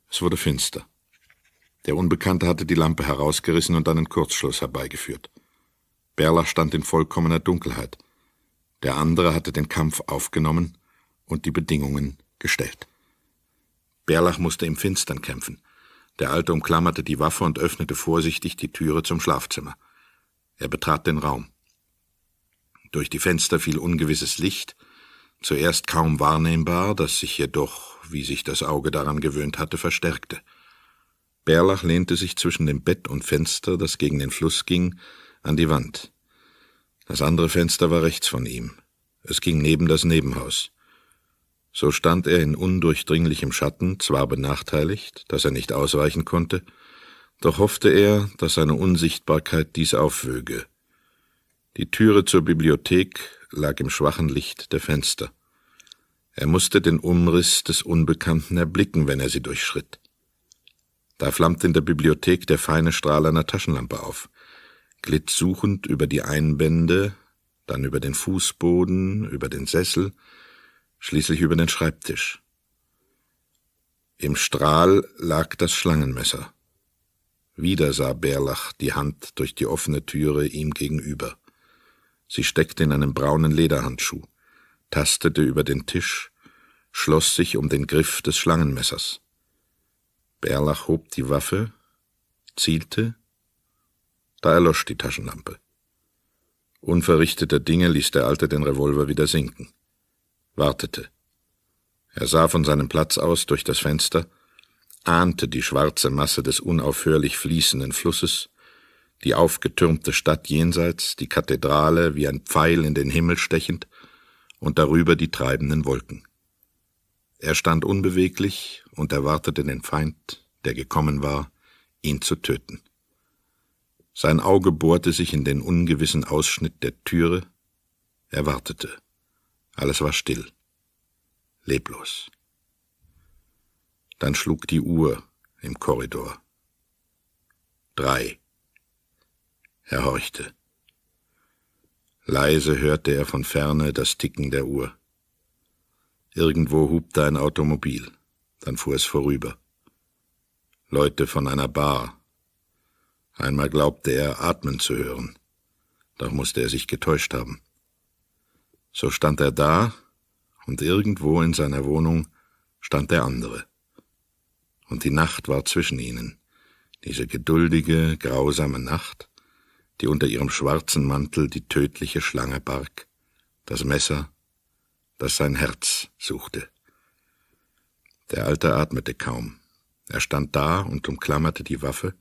es wurde finster. Der Unbekannte hatte die Lampe herausgerissen und einen Kurzschluss herbeigeführt. Berlach stand in vollkommener Dunkelheit. Der andere hatte den Kampf aufgenommen und die Bedingungen gestellt. Berlach musste im Finstern kämpfen. Der Alte umklammerte die Waffe und öffnete vorsichtig die Türe zum Schlafzimmer. Er betrat den Raum. Durch die Fenster fiel ungewisses Licht, zuerst kaum wahrnehmbar, das sich jedoch, wie sich das Auge daran gewöhnt hatte, verstärkte. Berlach lehnte sich zwischen dem Bett und Fenster, das gegen den Fluss ging, an die Wand. Das andere Fenster war rechts von ihm. Es ging neben das Nebenhaus. So stand er in undurchdringlichem Schatten, zwar benachteiligt, dass er nicht ausweichen konnte, doch hoffte er, dass seine Unsichtbarkeit dies aufwöge. Die Türe zur Bibliothek lag im schwachen Licht der Fenster. Er musste den Umriss des Unbekannten erblicken, wenn er sie durchschritt. Da flammte in der Bibliothek der feine Strahl einer Taschenlampe auf, glitt suchend über die Einbände, dann über den Fußboden, über den Sessel, schließlich über den Schreibtisch. Im Strahl lag das Schlangenmesser. Wieder sah Bärlach die Hand durch die offene Türe ihm gegenüber. Sie steckte in einem braunen Lederhandschuh, tastete über den Tisch, schloss sich um den Griff des Schlangenmessers. Bärlach hob die Waffe, zielte, da erlosch die Taschenlampe. Unverrichteter Dinge ließ der Alte den Revolver wieder sinken wartete. Er sah von seinem Platz aus durch das Fenster, ahnte die schwarze Masse des unaufhörlich fließenden Flusses, die aufgetürmte Stadt jenseits, die Kathedrale wie ein Pfeil in den Himmel stechend und darüber die treibenden Wolken. Er stand unbeweglich und erwartete den Feind, der gekommen war, ihn zu töten. Sein Auge bohrte sich in den ungewissen Ausschnitt der Türe, er wartete. Alles war still, leblos. Dann schlug die Uhr im Korridor. Drei. Er horchte. Leise hörte er von ferne das Ticken der Uhr. Irgendwo hubte ein Automobil, dann fuhr es vorüber. Leute von einer Bar. Einmal glaubte er, atmen zu hören, doch musste er sich getäuscht haben. So stand er da, und irgendwo in seiner Wohnung stand der andere. Und die Nacht war zwischen ihnen, diese geduldige, grausame Nacht, die unter ihrem schwarzen Mantel die tödliche Schlange barg, das Messer, das sein Herz suchte. Der Alte atmete kaum. Er stand da und umklammerte die Waffe,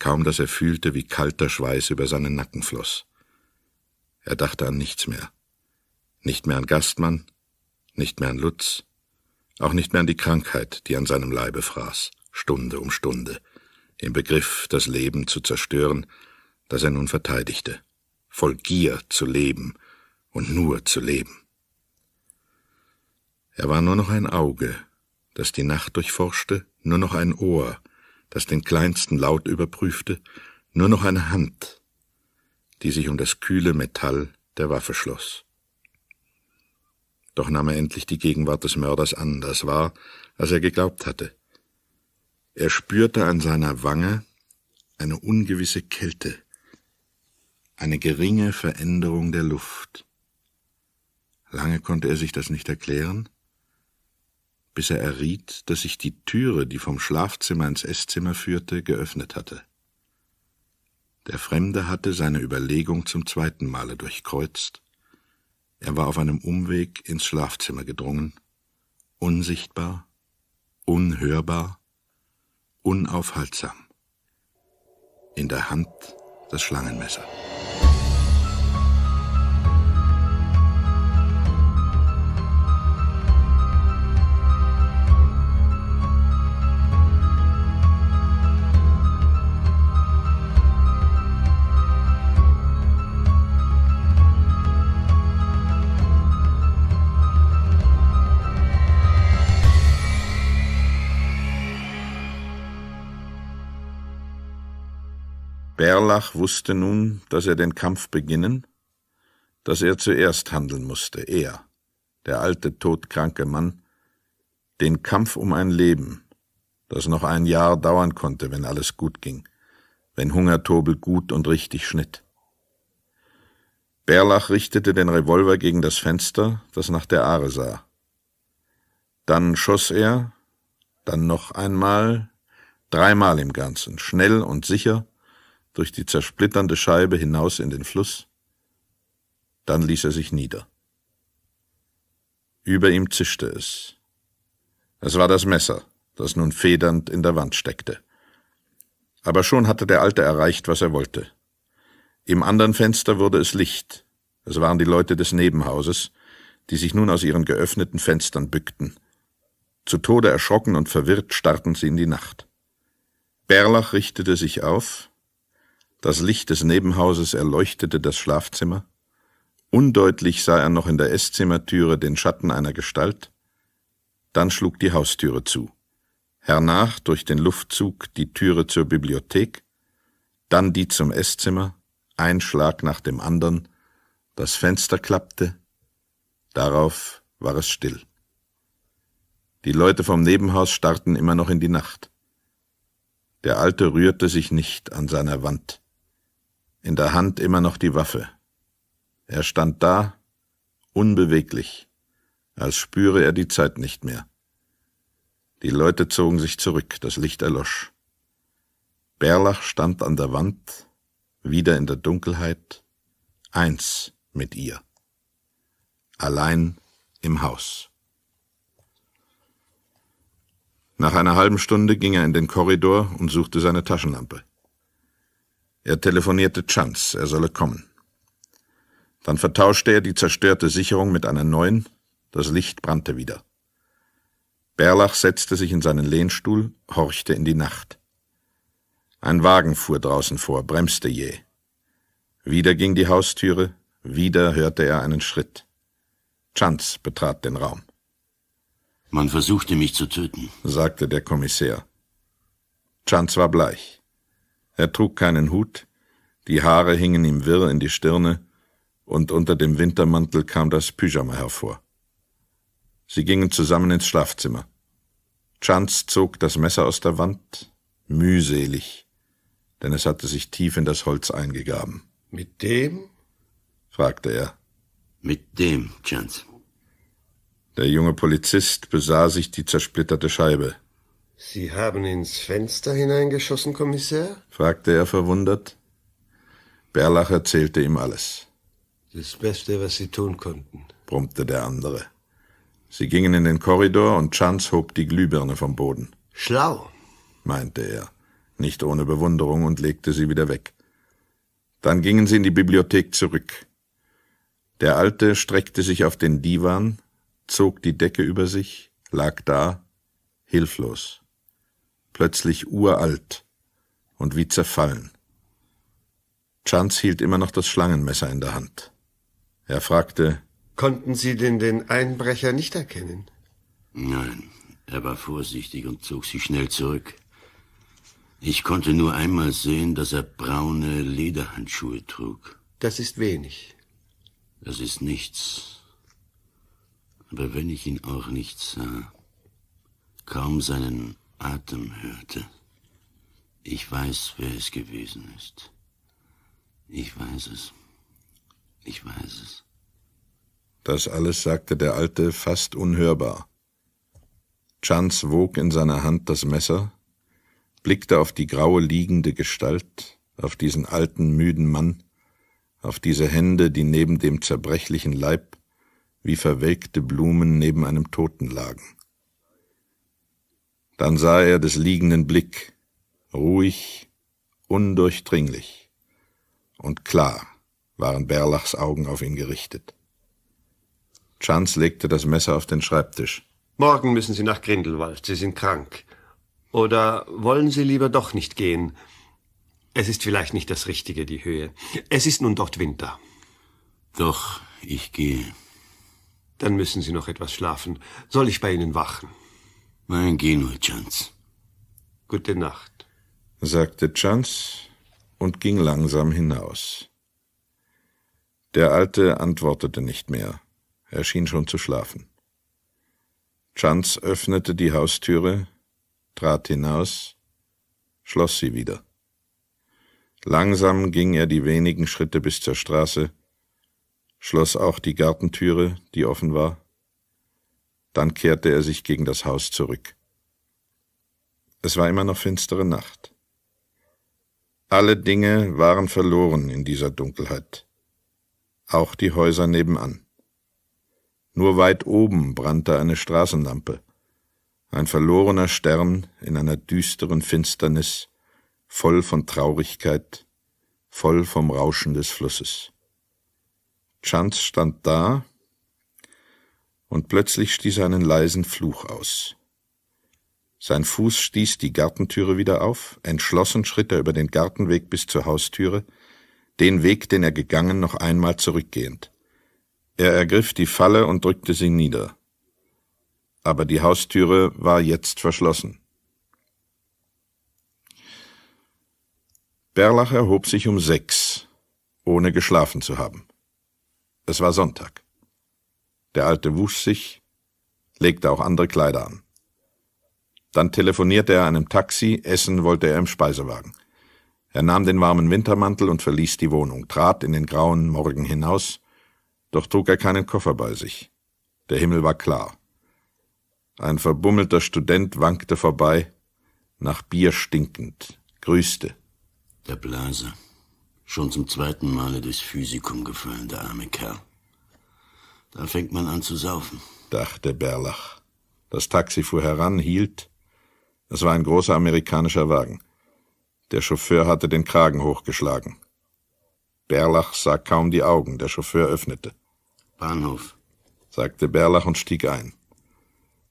kaum dass er fühlte, wie kalter Schweiß über seinen Nacken floss. Er dachte an nichts mehr nicht mehr an Gastmann, nicht mehr an Lutz, auch nicht mehr an die Krankheit, die an seinem Leibe fraß, Stunde um Stunde, im Begriff, das Leben zu zerstören, das er nun verteidigte, voll Gier zu leben und nur zu leben. Er war nur noch ein Auge, das die Nacht durchforschte, nur noch ein Ohr, das den kleinsten Laut überprüfte, nur noch eine Hand, die sich um das kühle Metall der Waffe schloss. Doch nahm er endlich die Gegenwart des Mörders anders wahr, als er geglaubt hatte. Er spürte an seiner Wange eine ungewisse Kälte, eine geringe Veränderung der Luft. Lange konnte er sich das nicht erklären, bis er erriet, dass sich die Türe, die vom Schlafzimmer ins Esszimmer führte, geöffnet hatte. Der Fremde hatte seine Überlegung zum zweiten Male durchkreuzt er war auf einem Umweg ins Schlafzimmer gedrungen, unsichtbar, unhörbar, unaufhaltsam. In der Hand das Schlangenmesser. Berlach wusste nun, dass er den Kampf beginnen, dass er zuerst handeln musste, er, der alte, todkranke Mann, den Kampf um ein Leben, das noch ein Jahr dauern konnte, wenn alles gut ging, wenn Hungertobel gut und richtig schnitt. Berlach richtete den Revolver gegen das Fenster, das nach der Aare sah. Dann schoss er, dann noch einmal, dreimal im Ganzen, schnell und sicher, durch die zersplitternde Scheibe hinaus in den Fluss. Dann ließ er sich nieder. Über ihm zischte es. Es war das Messer, das nun federnd in der Wand steckte. Aber schon hatte der Alte erreicht, was er wollte. Im anderen Fenster wurde es Licht. Es waren die Leute des Nebenhauses, die sich nun aus ihren geöffneten Fenstern bückten. Zu Tode erschrocken und verwirrt starrten sie in die Nacht. Berlach richtete sich auf, das Licht des Nebenhauses erleuchtete das Schlafzimmer. Undeutlich sah er noch in der Esszimmertüre den Schatten einer Gestalt. Dann schlug die Haustüre zu. Hernach durch den Luftzug die Türe zur Bibliothek, dann die zum Esszimmer, ein Schlag nach dem anderen, das Fenster klappte, darauf war es still. Die Leute vom Nebenhaus starrten immer noch in die Nacht. Der Alte rührte sich nicht an seiner Wand in der Hand immer noch die Waffe. Er stand da, unbeweglich, als spüre er die Zeit nicht mehr. Die Leute zogen sich zurück, das Licht erlosch. Berlach stand an der Wand, wieder in der Dunkelheit, eins mit ihr. Allein im Haus. Nach einer halben Stunde ging er in den Korridor und suchte seine Taschenlampe. Er telefonierte Chance, er solle kommen. Dann vertauschte er die zerstörte Sicherung mit einer neuen, das Licht brannte wieder. Berlach setzte sich in seinen Lehnstuhl, horchte in die Nacht. Ein Wagen fuhr draußen vor, bremste jäh. Wieder ging die Haustüre, wieder hörte er einen Schritt. Chance betrat den Raum. Man versuchte mich zu töten, sagte der Kommissär. Chance war bleich. Er trug keinen Hut, die Haare hingen ihm wirr in die Stirne, und unter dem Wintermantel kam das Pyjama hervor. Sie gingen zusammen ins Schlafzimmer. Chance zog das Messer aus der Wand, mühselig, denn es hatte sich tief in das Holz eingegraben. Mit dem? fragte er. Mit dem, Chance. Der junge Polizist besah sich die zersplitterte Scheibe. Sie haben ins Fenster hineingeschossen, Kommissär? fragte er verwundert. Berlach erzählte ihm alles. Das Beste, was sie tun konnten, brummte der andere. Sie gingen in den Korridor und Chance hob die Glühbirne vom Boden. Schlau, meinte er, nicht ohne Bewunderung und legte sie wieder weg. Dann gingen sie in die Bibliothek zurück. Der Alte streckte sich auf den Divan, zog die Decke über sich, lag da, hilflos plötzlich uralt und wie zerfallen. Chance hielt immer noch das Schlangenmesser in der Hand. Er fragte, Konnten Sie denn den Einbrecher nicht erkennen? Nein, er war vorsichtig und zog sich schnell zurück. Ich konnte nur einmal sehen, dass er braune Lederhandschuhe trug. Das ist wenig. Das ist nichts. Aber wenn ich ihn auch nicht sah, kaum seinen Atem hörte. Ich weiß, wer es gewesen ist. Ich weiß es. Ich weiß es. Das alles sagte der Alte fast unhörbar. Chance wog in seiner Hand das Messer, blickte auf die graue liegende Gestalt, auf diesen alten, müden Mann, auf diese Hände, die neben dem zerbrechlichen Leib wie verwelkte Blumen neben einem Toten lagen. Dann sah er des liegenden Blick, ruhig, undurchdringlich und klar waren Berlachs Augen auf ihn gerichtet. Chance legte das Messer auf den Schreibtisch. Morgen müssen Sie nach Grindelwald, Sie sind krank. Oder wollen Sie lieber doch nicht gehen? Es ist vielleicht nicht das Richtige, die Höhe. Es ist nun dort Winter. Doch, ich gehe. Dann müssen Sie noch etwas schlafen. Soll ich bei Ihnen wachen? Nein, geh nur, Chance. Gute Nacht, sagte Chance und ging langsam hinaus. Der Alte antwortete nicht mehr. Er schien schon zu schlafen. Chance öffnete die Haustüre, trat hinaus, schloss sie wieder. Langsam ging er die wenigen Schritte bis zur Straße, schloss auch die Gartentüre, die offen war, dann kehrte er sich gegen das Haus zurück. Es war immer noch finstere Nacht. Alle Dinge waren verloren in dieser Dunkelheit, auch die Häuser nebenan. Nur weit oben brannte eine Straßenlampe, ein verlorener Stern in einer düsteren Finsternis, voll von Traurigkeit, voll vom Rauschen des Flusses. Chance stand da und plötzlich stieß er einen leisen Fluch aus. Sein Fuß stieß die Gartentüre wieder auf, entschlossen schritt er über den Gartenweg bis zur Haustüre, den Weg, den er gegangen, noch einmal zurückgehend. Er ergriff die Falle und drückte sie nieder. Aber die Haustüre war jetzt verschlossen. Berlach erhob sich um sechs, ohne geschlafen zu haben. Es war Sonntag. Der Alte wusch sich, legte auch andere Kleider an. Dann telefonierte er einem Taxi, essen wollte er im Speisewagen. Er nahm den warmen Wintermantel und verließ die Wohnung, trat in den grauen Morgen hinaus, doch trug er keinen Koffer bei sich. Der Himmel war klar. Ein verbummelter Student wankte vorbei, nach Bier stinkend, grüßte. Der Blase. Schon zum zweiten Male durchs Physikum gefallen, der arme Kerl. Dann fängt man an zu saufen, dachte Berlach. Das Taxi fuhr heran, hielt. Es war ein großer amerikanischer Wagen. Der Chauffeur hatte den Kragen hochgeschlagen. Berlach sah kaum die Augen, der Chauffeur öffnete. Bahnhof, sagte Berlach und stieg ein.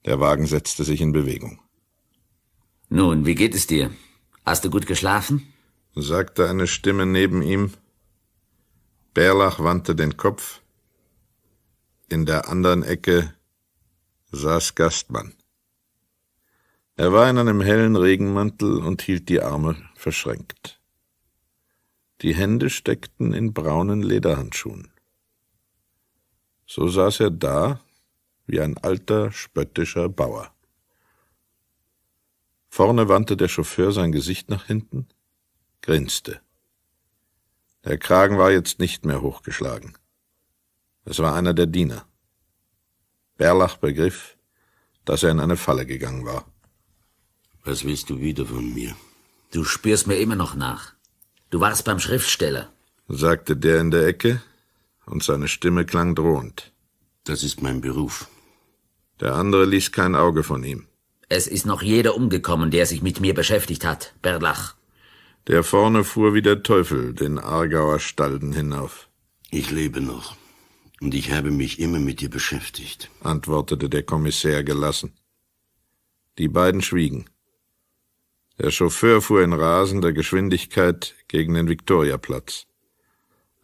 Der Wagen setzte sich in Bewegung. Nun, wie geht es dir? Hast du gut geschlafen? sagte eine Stimme neben ihm. Berlach wandte den Kopf, in der anderen Ecke saß Gastmann. Er war in einem hellen Regenmantel und hielt die Arme verschränkt. Die Hände steckten in braunen Lederhandschuhen. So saß er da wie ein alter, spöttischer Bauer. Vorne wandte der Chauffeur sein Gesicht nach hinten, grinste. Der Kragen war jetzt nicht mehr hochgeschlagen. Es war einer der Diener. Berlach begriff, dass er in eine Falle gegangen war. Was willst du wieder von mir? Du spürst mir immer noch nach. Du warst beim Schriftsteller, sagte der in der Ecke, und seine Stimme klang drohend. Das ist mein Beruf. Der andere ließ kein Auge von ihm. Es ist noch jeder umgekommen, der sich mit mir beschäftigt hat, Berlach. Der vorne fuhr wie der Teufel den Aargauer Stalden hinauf. Ich lebe noch. Und ich habe mich immer mit dir beschäftigt, antwortete der Kommissär gelassen. Die beiden schwiegen. Der Chauffeur fuhr in rasender Geschwindigkeit gegen den Viktoriaplatz.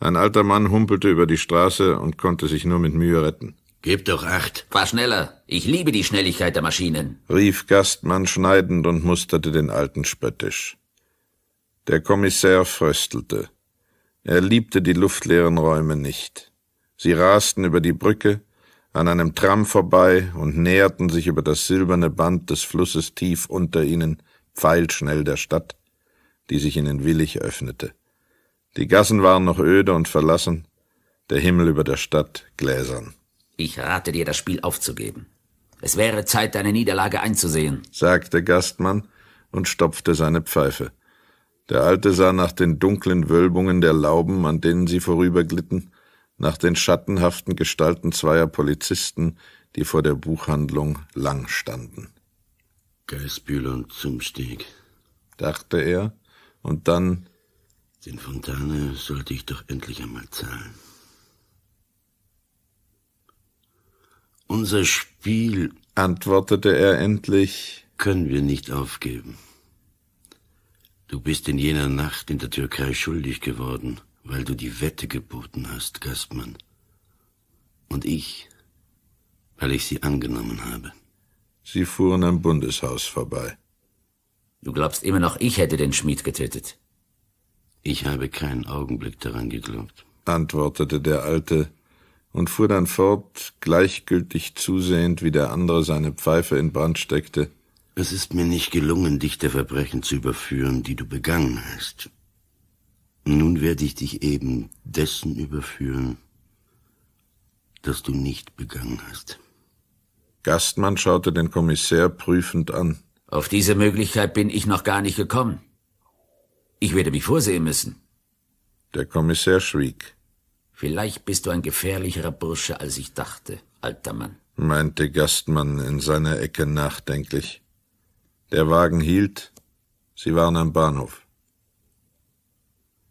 Ein alter Mann humpelte über die Straße und konnte sich nur mit Mühe retten. Gib doch acht. Fahr schneller. Ich liebe die Schnelligkeit der Maschinen, rief Gastmann schneidend und musterte den alten spöttisch. Der Kommissär fröstelte. Er liebte die luftleeren Räume nicht. Sie rasten über die Brücke, an einem Tram vorbei und näherten sich über das silberne Band des Flusses tief unter ihnen, pfeilschnell der Stadt, die sich ihnen willig öffnete. Die Gassen waren noch öde und verlassen, der Himmel über der Stadt gläsern. Ich rate dir, das Spiel aufzugeben. Es wäre Zeit, deine Niederlage einzusehen, sagte Gastmann und stopfte seine Pfeife. Der Alte sah nach den dunklen Wölbungen der Lauben, an denen sie vorüberglitten, nach den schattenhaften Gestalten zweier Polizisten, die vor der Buchhandlung lang standen. Geisbühler und Zumsteg, dachte er, und dann den Fontane sollte ich doch endlich einmal zahlen. Unser Spiel, antwortete er endlich, können wir nicht aufgeben. Du bist in jener Nacht in der Türkei schuldig geworden weil du die Wette geboten hast, Gastmann. Und ich, weil ich sie angenommen habe. Sie fuhren am Bundeshaus vorbei. Du glaubst immer noch, ich hätte den Schmied getötet. Ich habe keinen Augenblick daran geglaubt, antwortete der Alte und fuhr dann fort, gleichgültig zusehend, wie der andere seine Pfeife in Brand steckte. Es ist mir nicht gelungen, dich der Verbrechen zu überführen, die du begangen hast. Nun werde ich dich eben dessen überführen, das du nicht begangen hast. Gastmann schaute den Kommissär prüfend an. Auf diese Möglichkeit bin ich noch gar nicht gekommen. Ich werde mich vorsehen müssen. Der Kommissär schwieg. Vielleicht bist du ein gefährlicherer Bursche, als ich dachte, alter Mann, meinte Gastmann in seiner Ecke nachdenklich. Der Wagen hielt, sie waren am Bahnhof.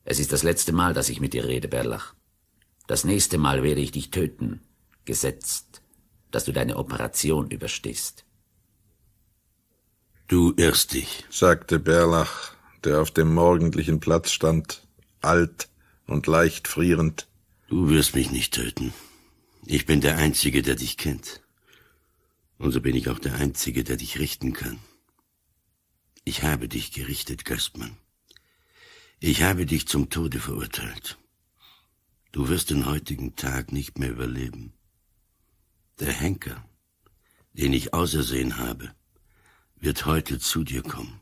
Es ist das letzte Mal, dass ich mit dir rede, Berlach. Das nächste Mal werde ich dich töten, gesetzt, dass du deine Operation überstehst. Du irrst dich, sagte Berlach, der auf dem morgendlichen Platz stand, alt und leicht frierend. Du wirst mich nicht töten. Ich bin der Einzige, der dich kennt. Und so bin ich auch der Einzige, der dich richten kann. Ich habe dich gerichtet, Gastmann. Ich habe dich zum Tode verurteilt. Du wirst den heutigen Tag nicht mehr überleben. Der Henker, den ich ausersehen habe, wird heute zu dir kommen.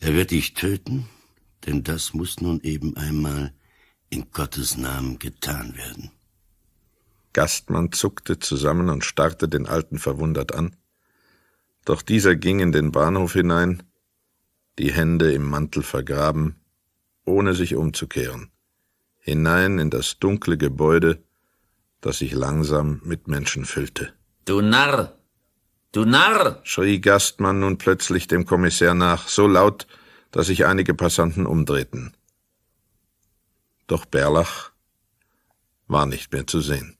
Er wird dich töten, denn das muss nun eben einmal in Gottes Namen getan werden. Gastmann zuckte zusammen und starrte den Alten verwundert an. Doch dieser ging in den Bahnhof hinein, die Hände im Mantel vergraben, ohne sich umzukehren, hinein in das dunkle Gebäude, das sich langsam mit Menschen füllte. Du Narr! Du Narr! schrie Gastmann nun plötzlich dem Kommissär nach, so laut, dass sich einige Passanten umdrehten. Doch Berlach war nicht mehr zu sehen.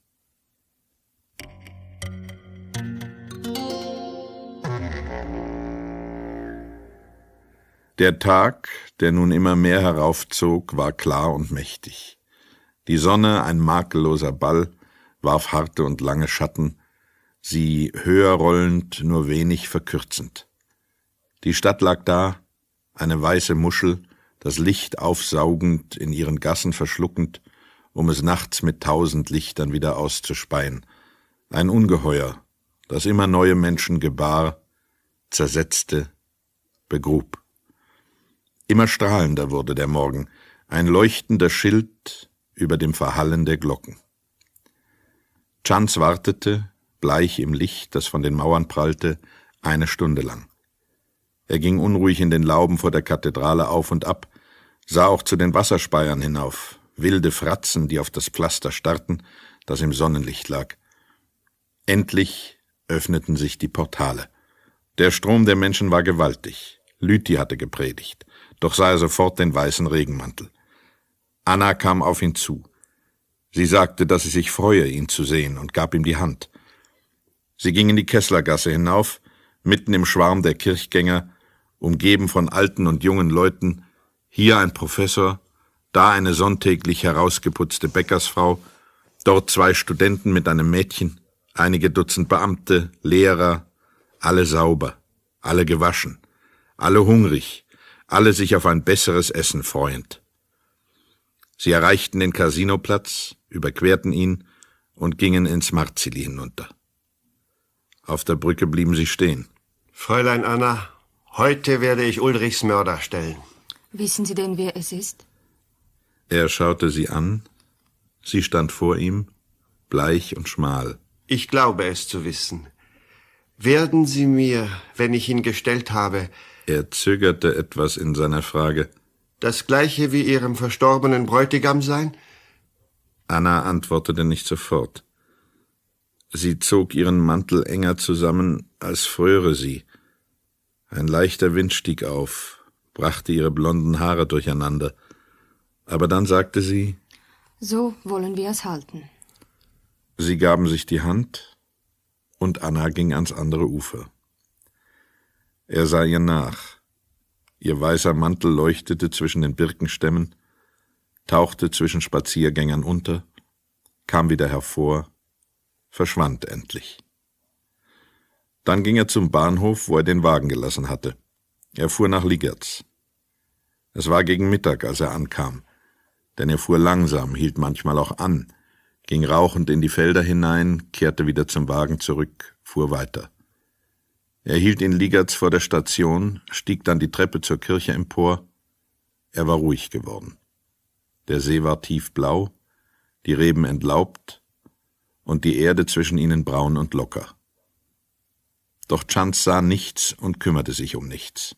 Der Tag, der nun immer mehr heraufzog, war klar und mächtig. Die Sonne, ein makelloser Ball, warf harte und lange Schatten, sie höher rollend, nur wenig verkürzend. Die Stadt lag da, eine weiße Muschel, das Licht aufsaugend, in ihren Gassen verschluckend, um es nachts mit tausend Lichtern wieder auszuspeien. Ein Ungeheuer, das immer neue Menschen gebar, zersetzte, begrub. Immer strahlender wurde der Morgen, ein leuchtender Schild über dem Verhallen der Glocken. Chance wartete, bleich im Licht, das von den Mauern prallte, eine Stunde lang. Er ging unruhig in den Lauben vor der Kathedrale auf und ab, sah auch zu den Wasserspeiern hinauf, wilde Fratzen, die auf das Pflaster starrten, das im Sonnenlicht lag. Endlich öffneten sich die Portale. Der Strom der Menschen war gewaltig. Lüthi hatte gepredigt doch sah er sofort den weißen Regenmantel. Anna kam auf ihn zu. Sie sagte, dass sie sich freue, ihn zu sehen, und gab ihm die Hand. Sie gingen die Kesslergasse hinauf, mitten im Schwarm der Kirchgänger, umgeben von alten und jungen Leuten, hier ein Professor, da eine sonntäglich herausgeputzte Bäckersfrau, dort zwei Studenten mit einem Mädchen, einige Dutzend Beamte, Lehrer, alle sauber, alle gewaschen, alle hungrig, alle sich auf ein besseres Essen freuend. Sie erreichten den Casinoplatz, überquerten ihn und gingen ins Marzili hinunter. Auf der Brücke blieben sie stehen. Fräulein Anna, heute werde ich Ulrichs Mörder stellen. Wissen Sie denn, wer es ist? Er schaute sie an. Sie stand vor ihm, bleich und schmal. Ich glaube es zu wissen. Werden Sie mir, wenn ich ihn gestellt habe, er zögerte etwas in seiner Frage. Das gleiche wie Ihrem verstorbenen Bräutigam sein? Anna antwortete nicht sofort. Sie zog ihren Mantel enger zusammen, als fröre sie. Ein leichter Wind stieg auf, brachte ihre blonden Haare durcheinander. Aber dann sagte sie So wollen wir es halten. Sie gaben sich die Hand, und Anna ging ans andere Ufer. Er sah ihr nach. Ihr weißer Mantel leuchtete zwischen den Birkenstämmen, tauchte zwischen Spaziergängern unter, kam wieder hervor, verschwand endlich. Dann ging er zum Bahnhof, wo er den Wagen gelassen hatte. Er fuhr nach Ligertz. Es war gegen Mittag, als er ankam, denn er fuhr langsam, hielt manchmal auch an, ging rauchend in die Felder hinein, kehrte wieder zum Wagen zurück, fuhr weiter. Er hielt in Ligatz vor der Station, stieg dann die Treppe zur Kirche empor. Er war ruhig geworden. Der See war tiefblau, die Reben entlaubt und die Erde zwischen ihnen braun und locker. Doch Chance sah nichts und kümmerte sich um nichts.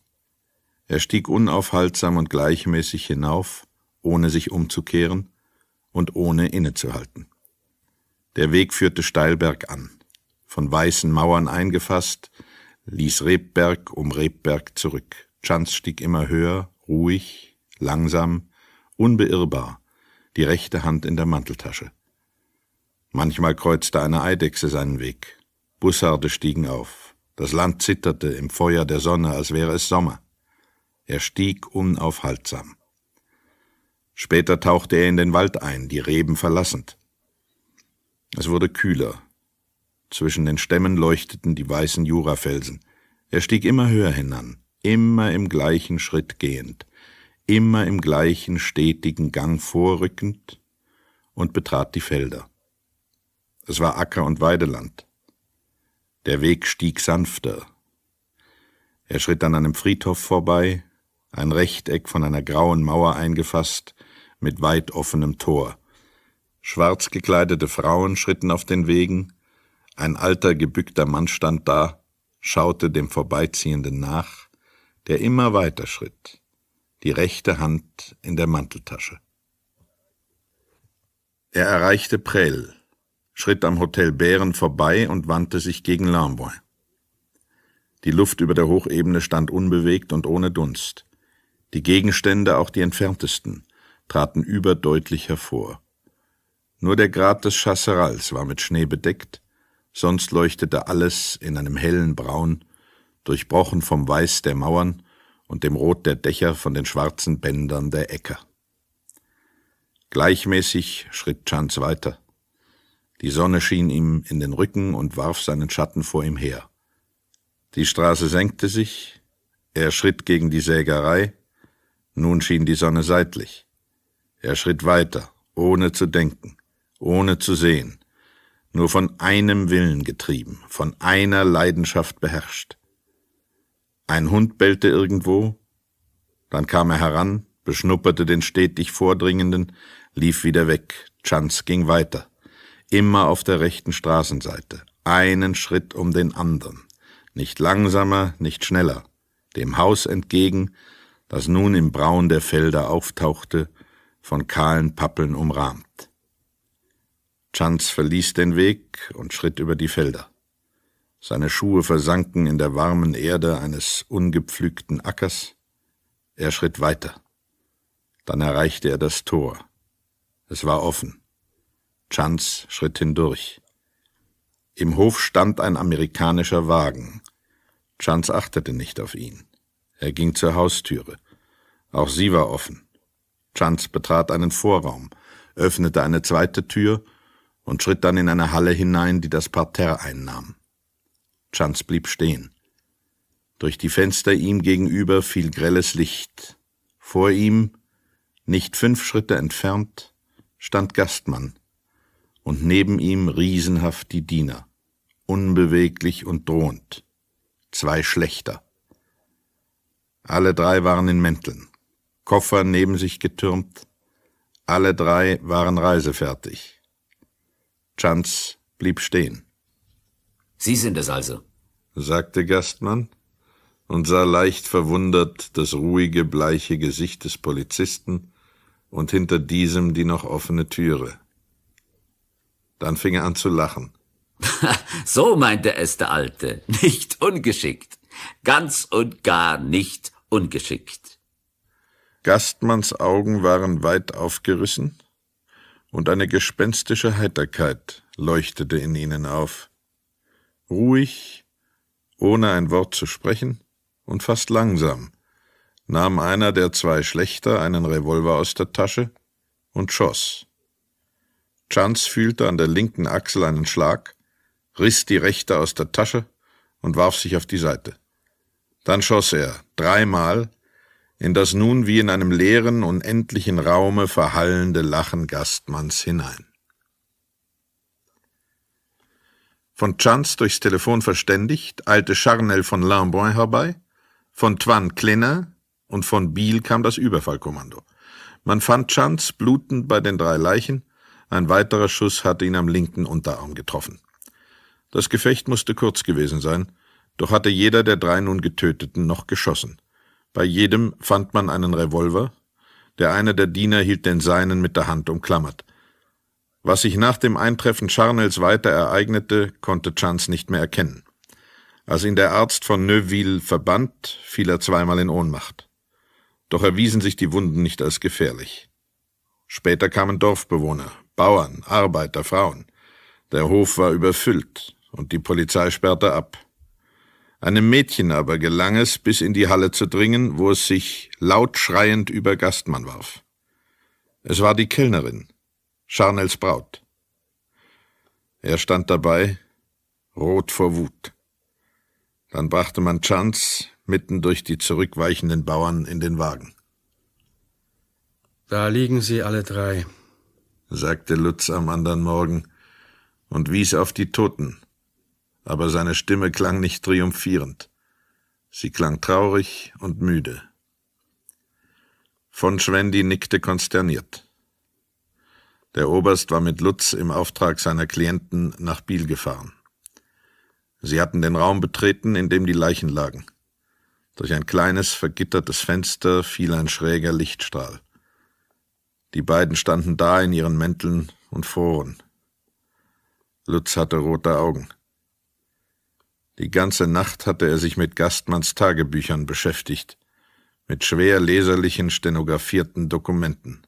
Er stieg unaufhaltsam und gleichmäßig hinauf, ohne sich umzukehren und ohne innezuhalten. Der Weg führte steil bergan, von weißen Mauern eingefasst, ließ Rebberg um Rebberg zurück. Schanz stieg immer höher, ruhig, langsam, unbeirrbar, die rechte Hand in der Manteltasche. Manchmal kreuzte eine Eidechse seinen Weg. Bussarde stiegen auf. Das Land zitterte im Feuer der Sonne, als wäre es Sommer. Er stieg unaufhaltsam. Später tauchte er in den Wald ein, die Reben verlassend. Es wurde kühler, zwischen den Stämmen leuchteten die weißen Jurafelsen. Er stieg immer höher hinan, immer im gleichen Schritt gehend, immer im gleichen stetigen Gang vorrückend und betrat die Felder. Es war Acker und Weideland. Der Weg stieg sanfter. Er schritt an einem Friedhof vorbei, ein Rechteck von einer grauen Mauer eingefasst, mit weit offenem Tor. Schwarz gekleidete Frauen schritten auf den Wegen, ein alter, gebückter Mann stand da, schaute dem Vorbeiziehenden nach, der immer weiter schritt, die rechte Hand in der Manteltasche. Er erreichte Prell, schritt am Hotel Bären vorbei und wandte sich gegen Lamboin. Die Luft über der Hochebene stand unbewegt und ohne Dunst. Die Gegenstände, auch die entferntesten, traten überdeutlich hervor. Nur der Grat des Chasserals war mit Schnee bedeckt, sonst leuchtete alles in einem hellen Braun, durchbrochen vom Weiß der Mauern und dem Rot der Dächer von den schwarzen Bändern der Äcker. Gleichmäßig schritt Chance weiter. Die Sonne schien ihm in den Rücken und warf seinen Schatten vor ihm her. Die Straße senkte sich, er schritt gegen die Sägerei, nun schien die Sonne seitlich. Er schritt weiter, ohne zu denken, ohne zu sehen, nur von einem Willen getrieben, von einer Leidenschaft beherrscht. Ein Hund bellte irgendwo, dann kam er heran, beschnupperte den stetig Vordringenden, lief wieder weg, Chance ging weiter, immer auf der rechten Straßenseite, einen Schritt um den anderen, nicht langsamer, nicht schneller, dem Haus entgegen, das nun im Braun der Felder auftauchte, von kahlen Pappeln umrahmt. Chance verließ den Weg und schritt über die Felder. Seine Schuhe versanken in der warmen Erde eines ungepflügten Ackers. Er schritt weiter. Dann erreichte er das Tor. Es war offen. Chance schritt hindurch. Im Hof stand ein amerikanischer Wagen. Chance achtete nicht auf ihn. Er ging zur Haustüre. Auch sie war offen. Chance betrat einen Vorraum, öffnete eine zweite Tür und schritt dann in eine Halle hinein, die das Parterre einnahm. Chance blieb stehen. Durch die Fenster ihm gegenüber fiel grelles Licht. Vor ihm, nicht fünf Schritte entfernt, stand Gastmann, und neben ihm riesenhaft die Diener, unbeweglich und drohend. Zwei Schlechter. Alle drei waren in Mänteln, Koffer neben sich getürmt, alle drei waren reisefertig. Chance blieb stehen. Sie sind es also, sagte Gastmann und sah leicht verwundert das ruhige, bleiche Gesicht des Polizisten und hinter diesem die noch offene Türe. Dann fing er an zu lachen. so meinte es der Alte. Nicht ungeschickt. Ganz und gar nicht ungeschickt. Gastmanns Augen waren weit aufgerissen, und eine gespenstische Heiterkeit leuchtete in ihnen auf. Ruhig, ohne ein Wort zu sprechen und fast langsam, nahm einer der zwei Schlechter einen Revolver aus der Tasche und schoss. Chance fühlte an der linken Achsel einen Schlag, riss die rechte aus der Tasche und warf sich auf die Seite. Dann schoss er dreimal in das nun wie in einem leeren, unendlichen Raume verhallende Lachen Gastmanns hinein. Von Chance durchs Telefon verständigt, eilte Charnel von Lamboin herbei, von Twan Klinner und von Biel kam das Überfallkommando. Man fand Chance blutend bei den drei Leichen, ein weiterer Schuss hatte ihn am linken Unterarm getroffen. Das Gefecht musste kurz gewesen sein, doch hatte jeder der drei nun Getöteten noch geschossen. Bei jedem fand man einen Revolver. Der eine der Diener hielt den seinen mit der Hand umklammert. Was sich nach dem Eintreffen Charnels weiter ereignete, konnte Chance nicht mehr erkennen. Als ihn der Arzt von Neuville verbannt, fiel er zweimal in Ohnmacht. Doch erwiesen sich die Wunden nicht als gefährlich. Später kamen Dorfbewohner, Bauern, Arbeiter, Frauen. Der Hof war überfüllt und die Polizei sperrte ab. Einem Mädchen aber gelang es, bis in die Halle zu dringen, wo es sich laut schreiend über Gastmann warf. Es war die Kellnerin, Scharnels Braut. Er stand dabei, rot vor Wut. Dann brachte man Chance mitten durch die zurückweichenden Bauern in den Wagen. Da liegen sie alle drei, sagte Lutz am anderen Morgen und wies auf die Toten, aber seine Stimme klang nicht triumphierend. Sie klang traurig und müde. Von Schwendi nickte konsterniert. Der Oberst war mit Lutz im Auftrag seiner Klienten nach Biel gefahren. Sie hatten den Raum betreten, in dem die Leichen lagen. Durch ein kleines, vergittertes Fenster fiel ein schräger Lichtstrahl. Die beiden standen da in ihren Mänteln und froren. Lutz hatte rote Augen. Die ganze Nacht hatte er sich mit Gastmanns Tagebüchern beschäftigt, mit schwer leserlichen stenografierten Dokumenten.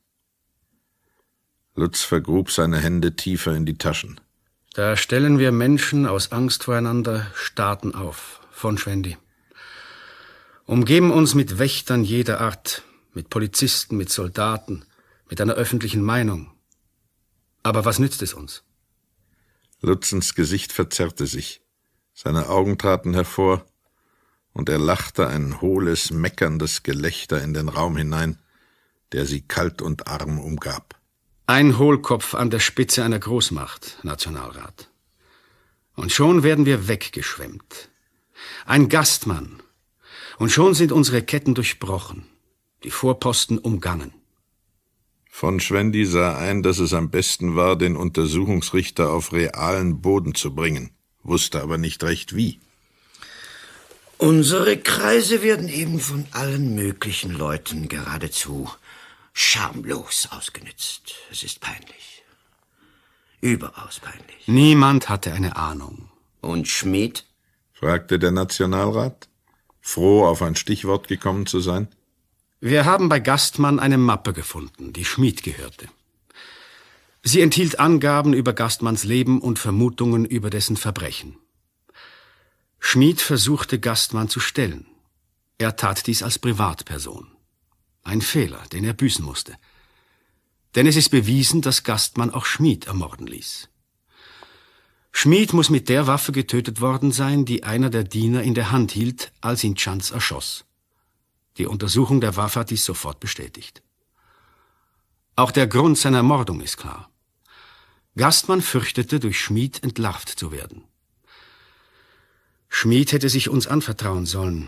Lutz vergrub seine Hände tiefer in die Taschen. Da stellen wir Menschen aus Angst voreinander Staaten auf, von Schwendi. Umgeben uns mit Wächtern jeder Art, mit Polizisten, mit Soldaten, mit einer öffentlichen Meinung. Aber was nützt es uns? Lutzens Gesicht verzerrte sich. Seine Augen traten hervor, und er lachte ein hohles, meckerndes Gelächter in den Raum hinein, der sie kalt und arm umgab. Ein Hohlkopf an der Spitze einer Großmacht, Nationalrat. Und schon werden wir weggeschwemmt. Ein Gastmann. Und schon sind unsere Ketten durchbrochen, die Vorposten umgangen. Von Schwendi sah ein, dass es am besten war, den Untersuchungsrichter auf realen Boden zu bringen wusste aber nicht recht wie. Unsere Kreise werden eben von allen möglichen Leuten geradezu schamlos ausgenützt. Es ist peinlich. Überaus peinlich. Niemand hatte eine Ahnung. Und Schmied? fragte der Nationalrat, froh auf ein Stichwort gekommen zu sein. Wir haben bei Gastmann eine Mappe gefunden, die Schmied gehörte. Sie enthielt Angaben über Gastmanns Leben und Vermutungen über dessen Verbrechen. Schmid versuchte Gastmann zu stellen. Er tat dies als Privatperson. Ein Fehler, den er büßen musste. Denn es ist bewiesen, dass Gastmann auch Schmid ermorden ließ. Schmid muss mit der Waffe getötet worden sein, die einer der Diener in der Hand hielt, als ihn Chance erschoss. Die Untersuchung der Waffe hat dies sofort bestätigt. Auch der Grund seiner Mordung ist klar. Gastmann fürchtete, durch Schmied entlarvt zu werden. Schmied hätte sich uns anvertrauen sollen,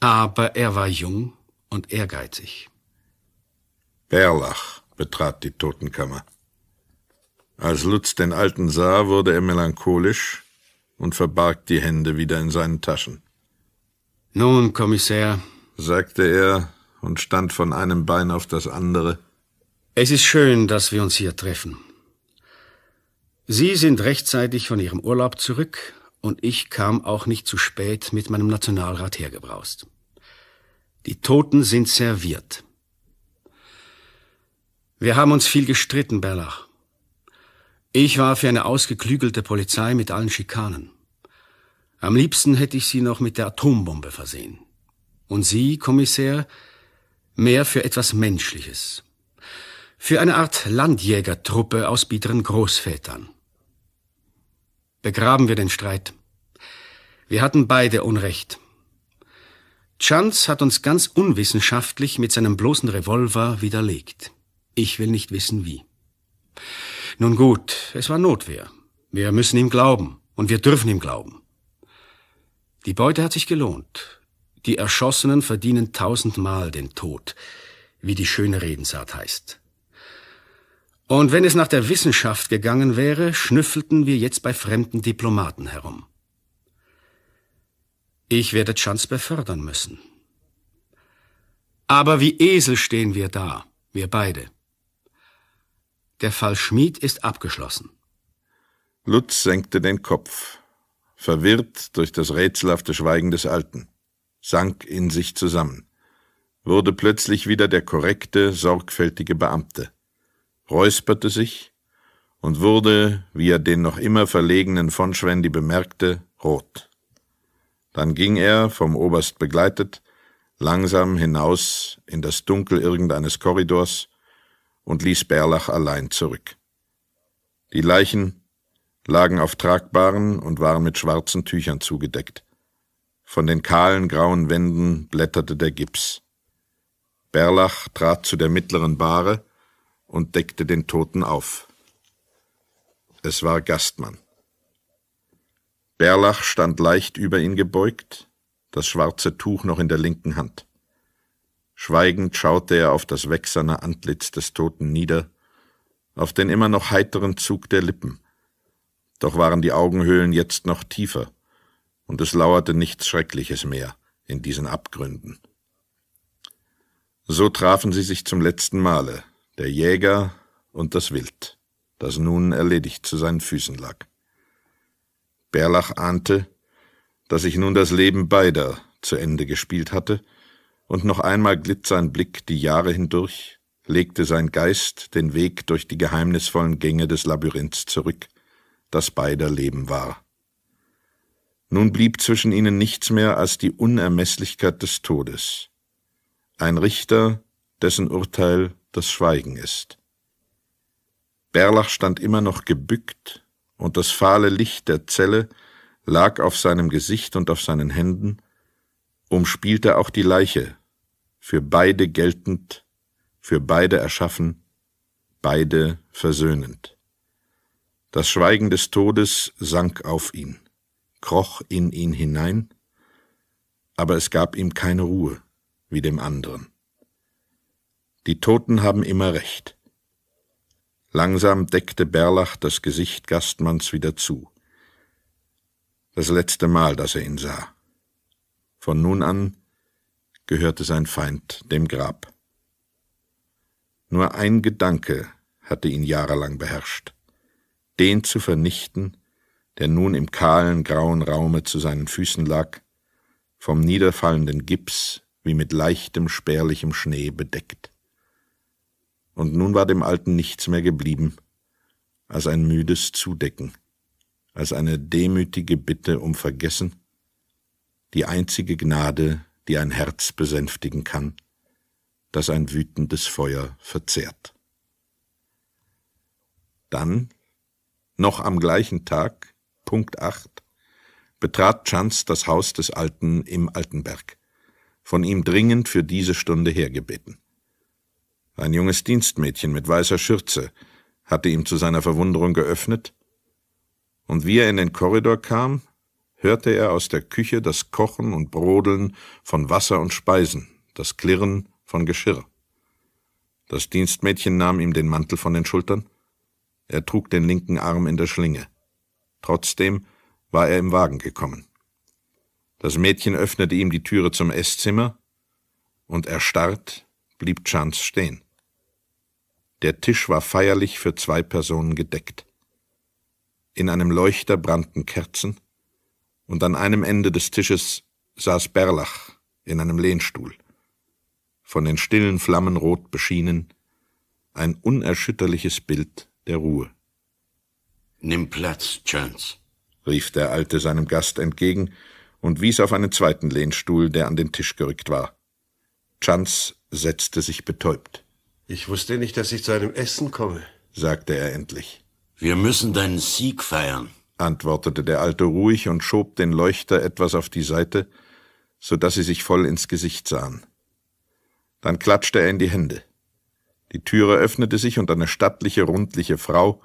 aber er war jung und ehrgeizig. Gerlach betrat die Totenkammer. Als Lutz den Alten sah, wurde er melancholisch und verbarg die Hände wieder in seinen Taschen. Nun, Kommissär, sagte er und stand von einem Bein auf das andere es ist schön, dass wir uns hier treffen. Sie sind rechtzeitig von Ihrem Urlaub zurück und ich kam auch nicht zu spät mit meinem Nationalrat hergebraust. Die Toten sind serviert. Wir haben uns viel gestritten, Berlach. Ich war für eine ausgeklügelte Polizei mit allen Schikanen. Am liebsten hätte ich Sie noch mit der Atombombe versehen. Und Sie, Kommissär, mehr für etwas Menschliches für eine Art Landjägertruppe aus biederen Großvätern. Begraben wir den Streit. Wir hatten beide Unrecht. Chance hat uns ganz unwissenschaftlich mit seinem bloßen Revolver widerlegt. Ich will nicht wissen wie. Nun gut, es war Notwehr. Wir müssen ihm glauben und wir dürfen ihm glauben. Die Beute hat sich gelohnt. Die Erschossenen verdienen tausendmal den Tod, wie die schöne Redensart heißt. Und wenn es nach der Wissenschaft gegangen wäre, schnüffelten wir jetzt bei fremden Diplomaten herum. Ich werde Chance befördern müssen. Aber wie Esel stehen wir da, wir beide. Der Fall Schmied ist abgeschlossen. Lutz senkte den Kopf, verwirrt durch das rätselhafte Schweigen des Alten, sank in sich zusammen, wurde plötzlich wieder der korrekte, sorgfältige Beamte räusperte sich und wurde, wie er den noch immer verlegenen von Schwendi bemerkte, rot. Dann ging er, vom Oberst begleitet, langsam hinaus in das Dunkel irgendeines Korridors und ließ Berlach allein zurück. Die Leichen lagen auf tragbaren und waren mit schwarzen Tüchern zugedeckt. Von den kahlen grauen Wänden blätterte der Gips. Berlach trat zu der mittleren Bahre und deckte den Toten auf. Es war Gastmann. Berlach stand leicht über ihn gebeugt, das schwarze Tuch noch in der linken Hand. Schweigend schaute er auf das wächserne Antlitz des Toten nieder, auf den immer noch heiteren Zug der Lippen. Doch waren die Augenhöhlen jetzt noch tiefer, und es lauerte nichts Schreckliches mehr in diesen Abgründen. So trafen sie sich zum letzten Male, der Jäger und das Wild, das nun erledigt zu seinen Füßen lag. Berlach ahnte, dass sich nun das Leben beider zu Ende gespielt hatte, und noch einmal glitt sein Blick die Jahre hindurch, legte sein Geist den Weg durch die geheimnisvollen Gänge des Labyrinths zurück, das beider Leben war. Nun blieb zwischen ihnen nichts mehr als die Unermesslichkeit des Todes. Ein Richter, dessen Urteil das Schweigen ist. Berlach stand immer noch gebückt, und das fahle Licht der Zelle lag auf seinem Gesicht und auf seinen Händen, umspielte auch die Leiche, für beide geltend, für beide erschaffen, beide versöhnend. Das Schweigen des Todes sank auf ihn, kroch in ihn hinein, aber es gab ihm keine Ruhe wie dem anderen. Die Toten haben immer recht. Langsam deckte Berlach das Gesicht Gastmanns wieder zu. Das letzte Mal, dass er ihn sah. Von nun an gehörte sein Feind dem Grab. Nur ein Gedanke hatte ihn jahrelang beherrscht, den zu vernichten, der nun im kahlen, grauen Raume zu seinen Füßen lag, vom niederfallenden Gips wie mit leichtem, spärlichem Schnee bedeckt und nun war dem Alten nichts mehr geblieben, als ein müdes Zudecken, als eine demütige Bitte um Vergessen, die einzige Gnade, die ein Herz besänftigen kann, das ein wütendes Feuer verzehrt. Dann, noch am gleichen Tag, Punkt 8, betrat Schanz das Haus des Alten im Altenberg, von ihm dringend für diese Stunde hergebeten. Ein junges Dienstmädchen mit weißer Schürze hatte ihm zu seiner Verwunderung geöffnet, und wie er in den Korridor kam, hörte er aus der Küche das Kochen und Brodeln von Wasser und Speisen, das Klirren von Geschirr. Das Dienstmädchen nahm ihm den Mantel von den Schultern, er trug den linken Arm in der Schlinge. Trotzdem war er im Wagen gekommen. Das Mädchen öffnete ihm die Türe zum Esszimmer, und erstarrt blieb Chance stehen. Der Tisch war feierlich für zwei Personen gedeckt. In einem Leuchter brannten Kerzen, und an einem Ende des Tisches saß Berlach in einem Lehnstuhl, von den stillen Flammen rot beschienen, ein unerschütterliches Bild der Ruhe. Nimm Platz, Chance, rief der Alte seinem Gast entgegen und wies auf einen zweiten Lehnstuhl, der an den Tisch gerückt war. Chance setzte sich betäubt. Ich wusste nicht, dass ich zu einem Essen komme, sagte er endlich. Wir müssen deinen Sieg feiern, antwortete der Alte ruhig und schob den Leuchter etwas auf die Seite, so dass sie sich voll ins Gesicht sahen. Dann klatschte er in die Hände. Die Türe öffnete sich und eine stattliche, rundliche Frau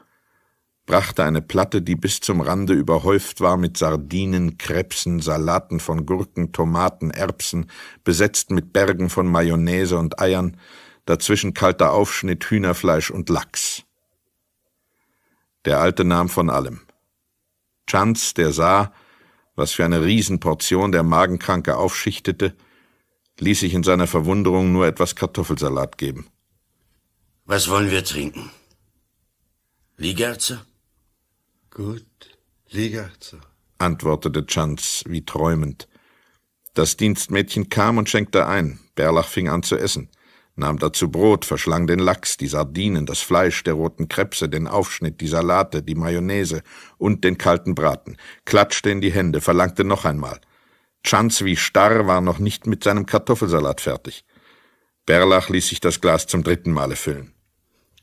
brachte eine Platte, die bis zum Rande überhäuft war mit Sardinen, Krebsen, Salaten von Gurken, Tomaten, Erbsen, besetzt mit Bergen von Mayonnaise und Eiern, dazwischen kalter Aufschnitt, Hühnerfleisch und Lachs. Der Alte nahm von allem. Chanz, der sah, was für eine Riesenportion der Magenkranke aufschichtete, ließ sich in seiner Verwunderung nur etwas Kartoffelsalat geben. Was wollen wir trinken? Liegerzer? Gut, Liegerzer, antwortete Chanz wie träumend. Das Dienstmädchen kam und schenkte ein. Berlach fing an zu essen nahm dazu Brot, verschlang den Lachs, die Sardinen, das Fleisch der roten Krebse, den Aufschnitt, die Salate, die Mayonnaise und den kalten Braten, klatschte in die Hände, verlangte noch einmal. Chance wie starr war noch nicht mit seinem Kartoffelsalat fertig. Berlach ließ sich das Glas zum dritten Male füllen.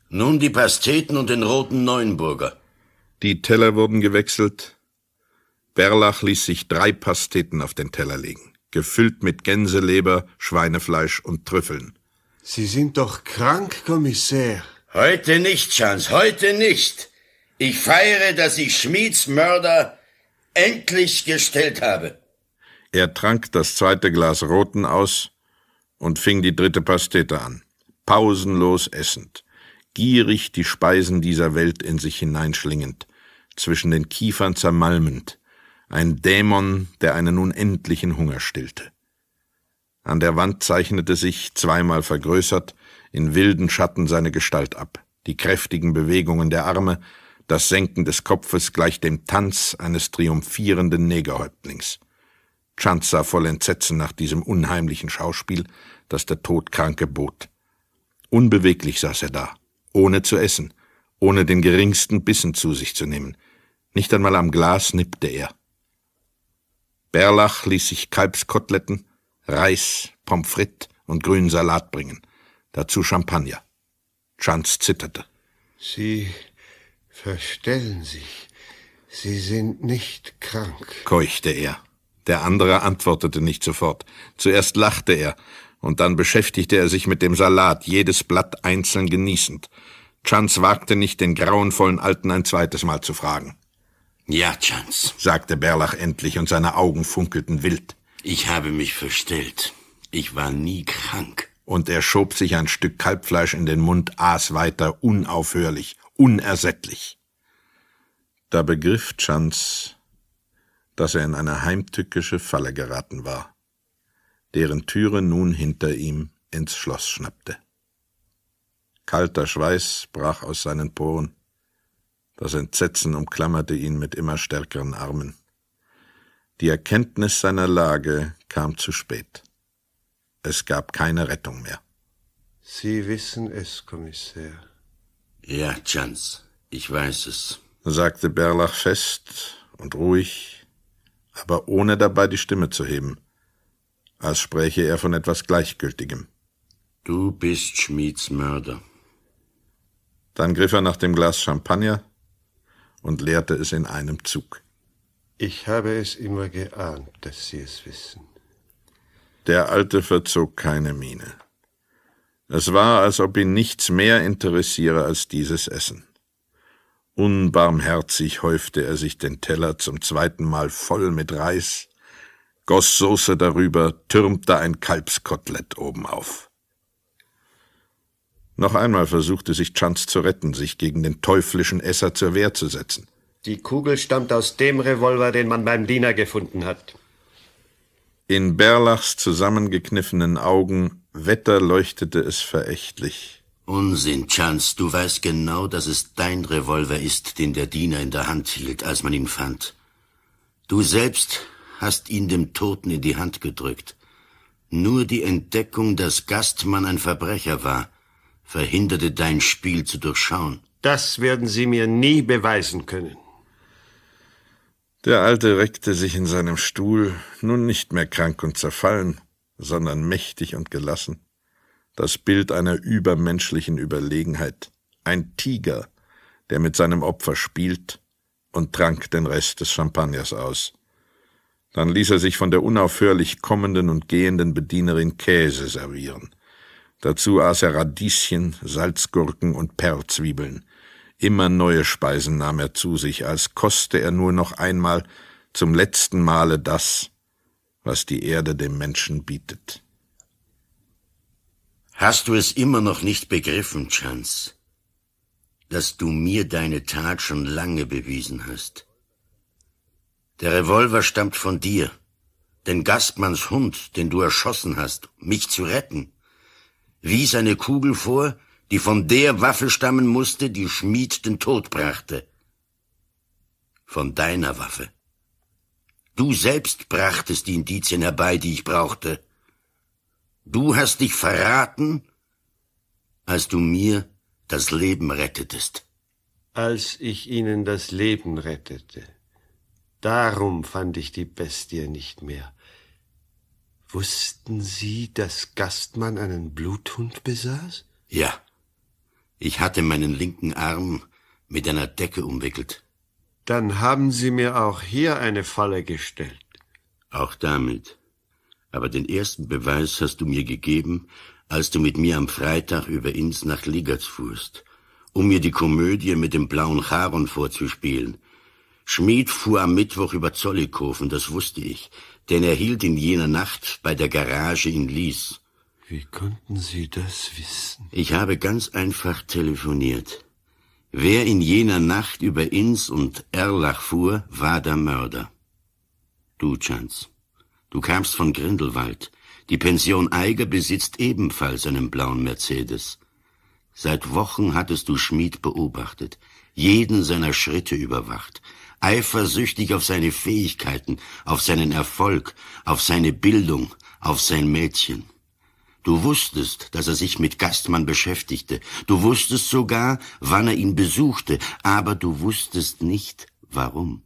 Nun die Pasteten und den roten Neuenburger. Die Teller wurden gewechselt. Berlach ließ sich drei Pasteten auf den Teller legen, gefüllt mit Gänseleber, Schweinefleisch und Trüffeln. Sie sind doch krank, Kommissär. Heute nicht, Chance, heute nicht. Ich feiere, dass ich Schmieds Mörder endlich gestellt habe. Er trank das zweite Glas Roten aus und fing die dritte Pastete an, pausenlos essend, gierig die Speisen dieser Welt in sich hineinschlingend, zwischen den Kiefern zermalmend, ein Dämon, der einen unendlichen Hunger stillte. An der Wand zeichnete sich, zweimal vergrößert, in wilden Schatten seine Gestalt ab. Die kräftigen Bewegungen der Arme, das Senken des Kopfes gleich dem Tanz eines triumphierenden Negerhäuptlings. Chance sah voll Entsetzen nach diesem unheimlichen Schauspiel, das der Todkranke bot. Unbeweglich saß er da, ohne zu essen, ohne den geringsten Bissen zu sich zu nehmen. Nicht einmal am Glas nippte er. Berlach ließ sich Kalbskoteletten, Reis, Pommes frites und grünen Salat bringen. Dazu Champagner. Chance zitterte. Sie verstellen sich. Sie sind nicht krank, keuchte er. Der andere antwortete nicht sofort. Zuerst lachte er, und dann beschäftigte er sich mit dem Salat, jedes Blatt einzeln genießend. Chance wagte nicht, den grauenvollen Alten ein zweites Mal zu fragen. Ja, Chance, sagte Berlach endlich, und seine Augen funkelten wild. Ich habe mich verstellt. Ich war nie krank. Und er schob sich ein Stück Kalbfleisch in den Mund, aß weiter, unaufhörlich, unersättlich. Da begriff Chance, dass er in eine heimtückische Falle geraten war, deren Türe nun hinter ihm ins Schloss schnappte. Kalter Schweiß brach aus seinen Poren, das Entsetzen umklammerte ihn mit immer stärkeren Armen. Die Erkenntnis seiner Lage kam zu spät. Es gab keine Rettung mehr. Sie wissen es, Kommissär. Ja, Chance, ich weiß es, sagte Berlach fest und ruhig, aber ohne dabei die Stimme zu heben, als spräche er von etwas Gleichgültigem. Du bist Schmieds Mörder. Dann griff er nach dem Glas Champagner und leerte es in einem Zug. Ich habe es immer geahnt, dass Sie es wissen. Der Alte verzog keine Miene. Es war, als ob ihn nichts mehr interessiere als dieses Essen. Unbarmherzig häufte er sich den Teller zum zweiten Mal voll mit Reis, goss Soße darüber, türmte ein Kalbskotelett oben auf. Noch einmal versuchte sich Chance zu retten, sich gegen den teuflischen Esser zur Wehr zu setzen. Die Kugel stammt aus dem Revolver, den man beim Diener gefunden hat. In Berlachs zusammengekniffenen Augen wetterleuchtete es verächtlich. Unsinn, Chance, du weißt genau, dass es dein Revolver ist, den der Diener in der Hand hielt, als man ihn fand. Du selbst hast ihn dem Toten in die Hand gedrückt. Nur die Entdeckung, dass Gastmann ein Verbrecher war, verhinderte dein Spiel zu durchschauen. Das werden Sie mir nie beweisen können. Der Alte reckte sich in seinem Stuhl, nun nicht mehr krank und zerfallen, sondern mächtig und gelassen. Das Bild einer übermenschlichen Überlegenheit. Ein Tiger, der mit seinem Opfer spielt und trank den Rest des Champagners aus. Dann ließ er sich von der unaufhörlich kommenden und gehenden Bedienerin Käse servieren. Dazu aß er Radieschen, Salzgurken und Perlzwiebeln. Immer neue Speisen nahm er zu sich, als koste er nur noch einmal, zum letzten Male das, was die Erde dem Menschen bietet. Hast du es immer noch nicht begriffen, Chance, dass du mir deine Tat schon lange bewiesen hast? Der Revolver stammt von dir, den Gastmannshund, den du erschossen hast, mich zu retten. Wies eine Kugel vor, die von der Waffe stammen musste, die Schmied den Tod brachte. Von deiner Waffe. Du selbst brachtest die Indizien herbei, die ich brauchte. Du hast dich verraten, als du mir das Leben rettetest. Als ich ihnen das Leben rettete. Darum fand ich die Bestie nicht mehr. Wussten Sie, dass Gastmann einen Bluthund besaß? Ja. Ich hatte meinen linken Arm mit einer Decke umwickelt. Dann haben Sie mir auch hier eine Falle gestellt. Auch damit. Aber den ersten Beweis hast du mir gegeben, als du mit mir am Freitag über Inns nach Ligatz fuhrst, um mir die Komödie mit dem blauen Charon vorzuspielen. Schmid fuhr am Mittwoch über Zollikofen, das wusste ich, denn er hielt in jener Nacht bei der Garage in Lies. Wie konnten Sie das wissen? Ich habe ganz einfach telefoniert. Wer in jener Nacht über Inns und Erlach fuhr, war der Mörder. Du, Chance, du kamst von Grindelwald. Die Pension Eiger besitzt ebenfalls einen blauen Mercedes. Seit Wochen hattest du Schmied beobachtet, jeden seiner Schritte überwacht, eifersüchtig auf seine Fähigkeiten, auf seinen Erfolg, auf seine Bildung, auf sein Mädchen. Du wusstest, dass er sich mit Gastmann beschäftigte. Du wusstest sogar, wann er ihn besuchte. Aber du wusstest nicht, warum.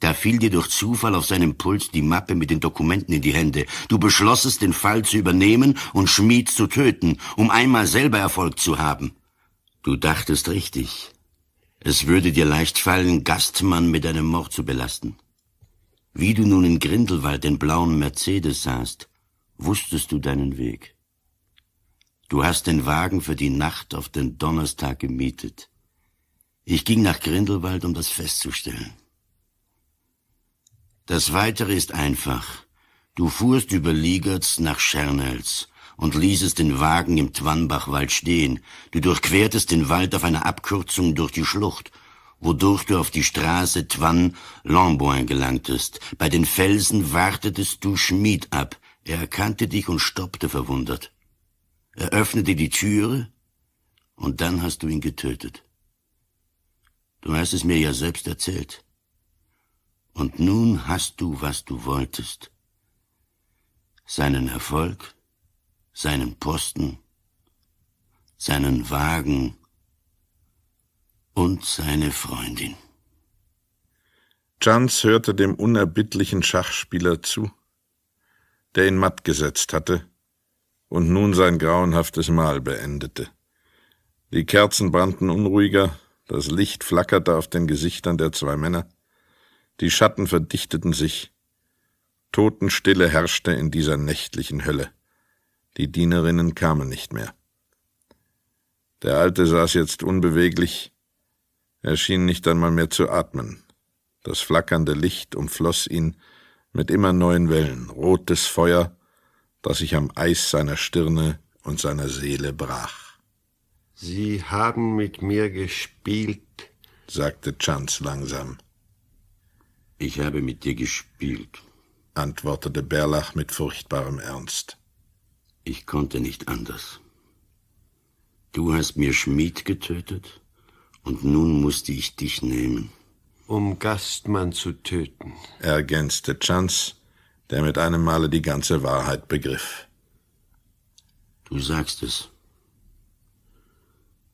Da fiel dir durch Zufall auf seinem Puls die Mappe mit den Dokumenten in die Hände. Du beschlossest, den Fall zu übernehmen und Schmied zu töten, um einmal selber Erfolg zu haben. Du dachtest richtig. Es würde dir leicht fallen, Gastmann mit einem Mord zu belasten. Wie du nun in Grindelwald den blauen Mercedes sahst, wusstest du deinen Weg. Du hast den Wagen für die Nacht auf den Donnerstag gemietet. Ich ging nach Grindelwald, um das festzustellen. Das Weitere ist einfach. Du fuhrst über Ligertz nach Schernels und ließest den Wagen im Twanbachwald stehen. Du durchquertest den Wald auf einer Abkürzung durch die Schlucht, wodurch du auf die Straße twan lamboin gelangtest. Bei den Felsen wartetest du Schmied ab, er erkannte dich und stoppte verwundert. Er öffnete die Türe und dann hast du ihn getötet. Du hast es mir ja selbst erzählt. Und nun hast du, was du wolltest. Seinen Erfolg, seinen Posten, seinen Wagen und seine Freundin. Chance hörte dem unerbittlichen Schachspieler zu der ihn matt gesetzt hatte und nun sein grauenhaftes Mahl beendete. Die Kerzen brannten unruhiger, das Licht flackerte auf den Gesichtern der zwei Männer, die Schatten verdichteten sich, Totenstille herrschte in dieser nächtlichen Hölle. Die Dienerinnen kamen nicht mehr. Der Alte saß jetzt unbeweglich, er schien nicht einmal mehr zu atmen. Das flackernde Licht umfloß ihn, mit immer neuen Wellen, rotes Feuer, das sich am Eis seiner Stirne und seiner Seele brach. Sie haben mit mir gespielt, sagte Chance langsam. Ich habe mit dir gespielt, antwortete Berlach mit furchtbarem Ernst. Ich konnte nicht anders. Du hast mir Schmied getötet, und nun musste ich dich nehmen um Gastmann zu töten, ergänzte Chance, der mit einem Male die ganze Wahrheit begriff. Du sagst es.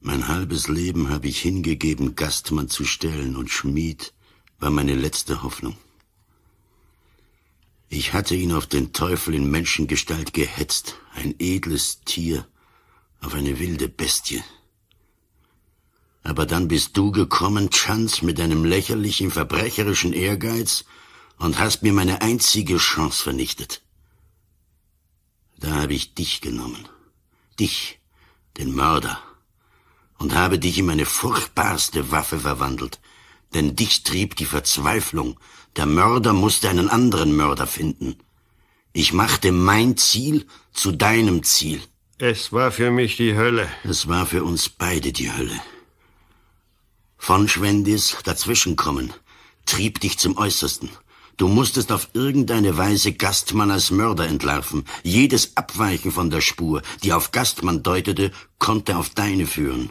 Mein halbes Leben habe ich hingegeben, Gastmann zu stellen, und Schmied war meine letzte Hoffnung. Ich hatte ihn auf den Teufel in Menschengestalt gehetzt, ein edles Tier auf eine wilde Bestie. Aber dann bist du gekommen, Chance, mit deinem lächerlichen, verbrecherischen Ehrgeiz und hast mir meine einzige Chance vernichtet. Da habe ich dich genommen. Dich, den Mörder. Und habe dich in meine furchtbarste Waffe verwandelt. Denn dich trieb die Verzweiflung. Der Mörder musste einen anderen Mörder finden. Ich machte mein Ziel zu deinem Ziel. Es war für mich die Hölle. Es war für uns beide die Hölle von Schwendis dazwischenkommen trieb dich zum Äußersten. Du musstest auf irgendeine Weise Gastmann als Mörder entlarven. Jedes Abweichen von der Spur, die auf Gastmann deutete, konnte auf deine führen.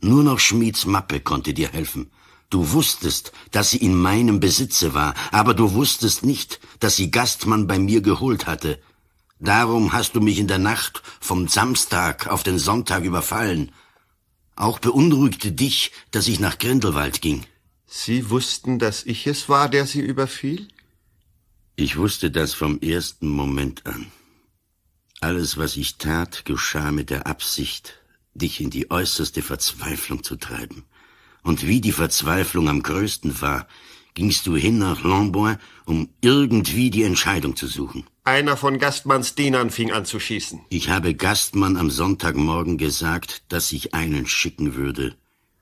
Nur noch Schmieds Mappe konnte dir helfen. Du wusstest, dass sie in meinem Besitze war, aber du wusstest nicht, dass sie Gastmann bei mir geholt hatte. Darum hast du mich in der Nacht vom Samstag auf den Sonntag überfallen. Auch beunruhigte dich, dass ich nach Grindelwald ging. Sie wussten, dass ich es war, der Sie überfiel? Ich wusste das vom ersten Moment an. Alles, was ich tat, geschah mit der Absicht, dich in die äußerste Verzweiflung zu treiben. Und wie die Verzweiflung am größten war, gingst du hin nach Lambois, um irgendwie die Entscheidung zu suchen. Einer von Gastmanns Dienern fing an zu schießen. Ich habe Gastmann am Sonntagmorgen gesagt, dass ich einen schicken würde,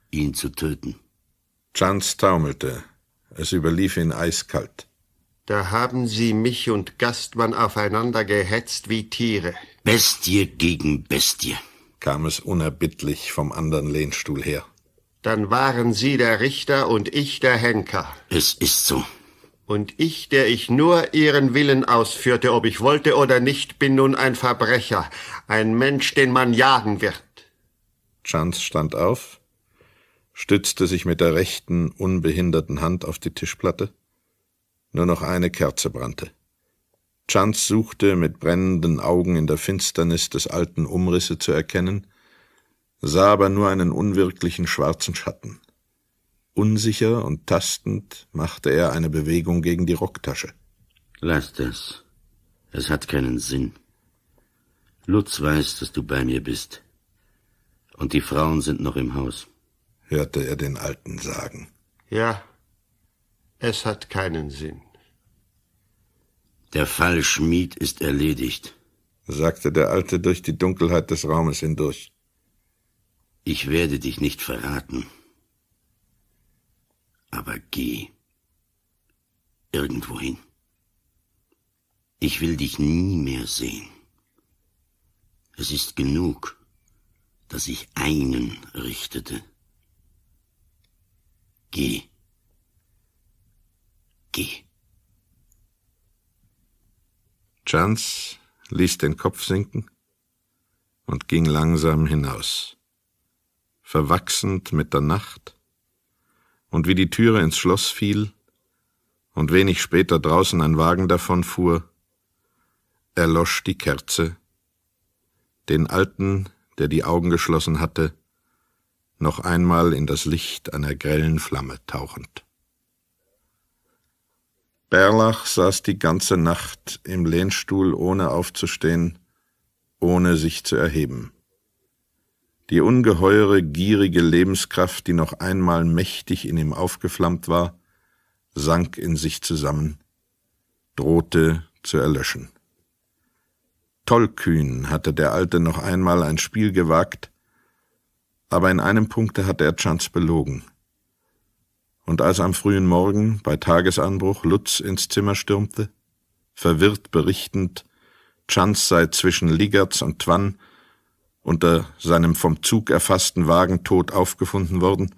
ihn zu töten. Chance taumelte. Es überlief ihn eiskalt. Da haben Sie mich und Gastmann aufeinander gehetzt wie Tiere. Bestie gegen Bestie, kam es unerbittlich vom anderen Lehnstuhl her. Dann waren Sie der Richter und ich der Henker. Es ist so. Und ich, der ich nur ihren Willen ausführte, ob ich wollte oder nicht, bin nun ein Verbrecher, ein Mensch, den man jagen wird. Chance stand auf, stützte sich mit der rechten, unbehinderten Hand auf die Tischplatte. Nur noch eine Kerze brannte. Chance suchte mit brennenden Augen in der Finsternis des alten Umrisse zu erkennen, sah aber nur einen unwirklichen schwarzen Schatten. Unsicher und tastend machte er eine Bewegung gegen die Rocktasche. Lass das. Es hat keinen Sinn. Lutz weiß, dass du bei mir bist. Und die Frauen sind noch im Haus. hörte er den Alten sagen. Ja, es hat keinen Sinn. Der Fall Schmied ist erledigt, sagte der Alte durch die Dunkelheit des Raumes hindurch. Ich werde dich nicht verraten aber geh. Irgendwohin. Ich will dich nie mehr sehen. Es ist genug, dass ich einen richtete. Geh. Geh. Chance ließ den Kopf sinken und ging langsam hinaus, verwachsend mit der Nacht, und wie die Türe ins Schloss fiel und wenig später draußen ein Wagen davonfuhr, erlosch die Kerze, den Alten, der die Augen geschlossen hatte, noch einmal in das Licht einer grellen Flamme tauchend. Berlach saß die ganze Nacht im Lehnstuhl, ohne aufzustehen, ohne sich zu erheben. Die ungeheure, gierige Lebenskraft, die noch einmal mächtig in ihm aufgeflammt war, sank in sich zusammen, drohte zu erlöschen. Tollkühn hatte der Alte noch einmal ein Spiel gewagt, aber in einem Punkte hatte er Chance belogen. Und als am frühen Morgen, bei Tagesanbruch, Lutz ins Zimmer stürmte, verwirrt berichtend, Chance sei zwischen Ligertz und Twan unter seinem vom Zug erfassten Wagen tot aufgefunden worden,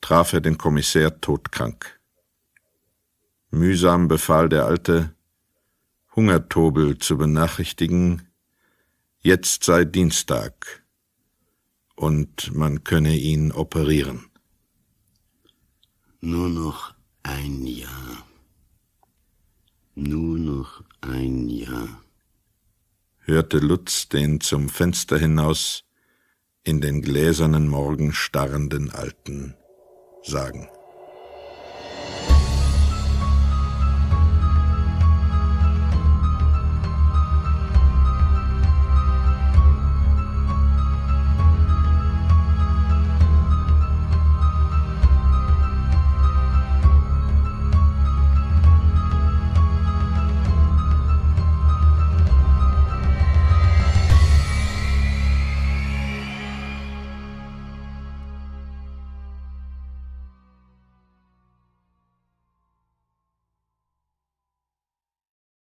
traf er den Kommissär todkrank. Mühsam befahl der Alte, Hungertobel zu benachrichtigen, jetzt sei Dienstag und man könne ihn operieren. Nur noch ein Jahr. Nur noch ein Jahr hörte Lutz den zum Fenster hinaus in den gläsernen Morgen starrenden Alten sagen.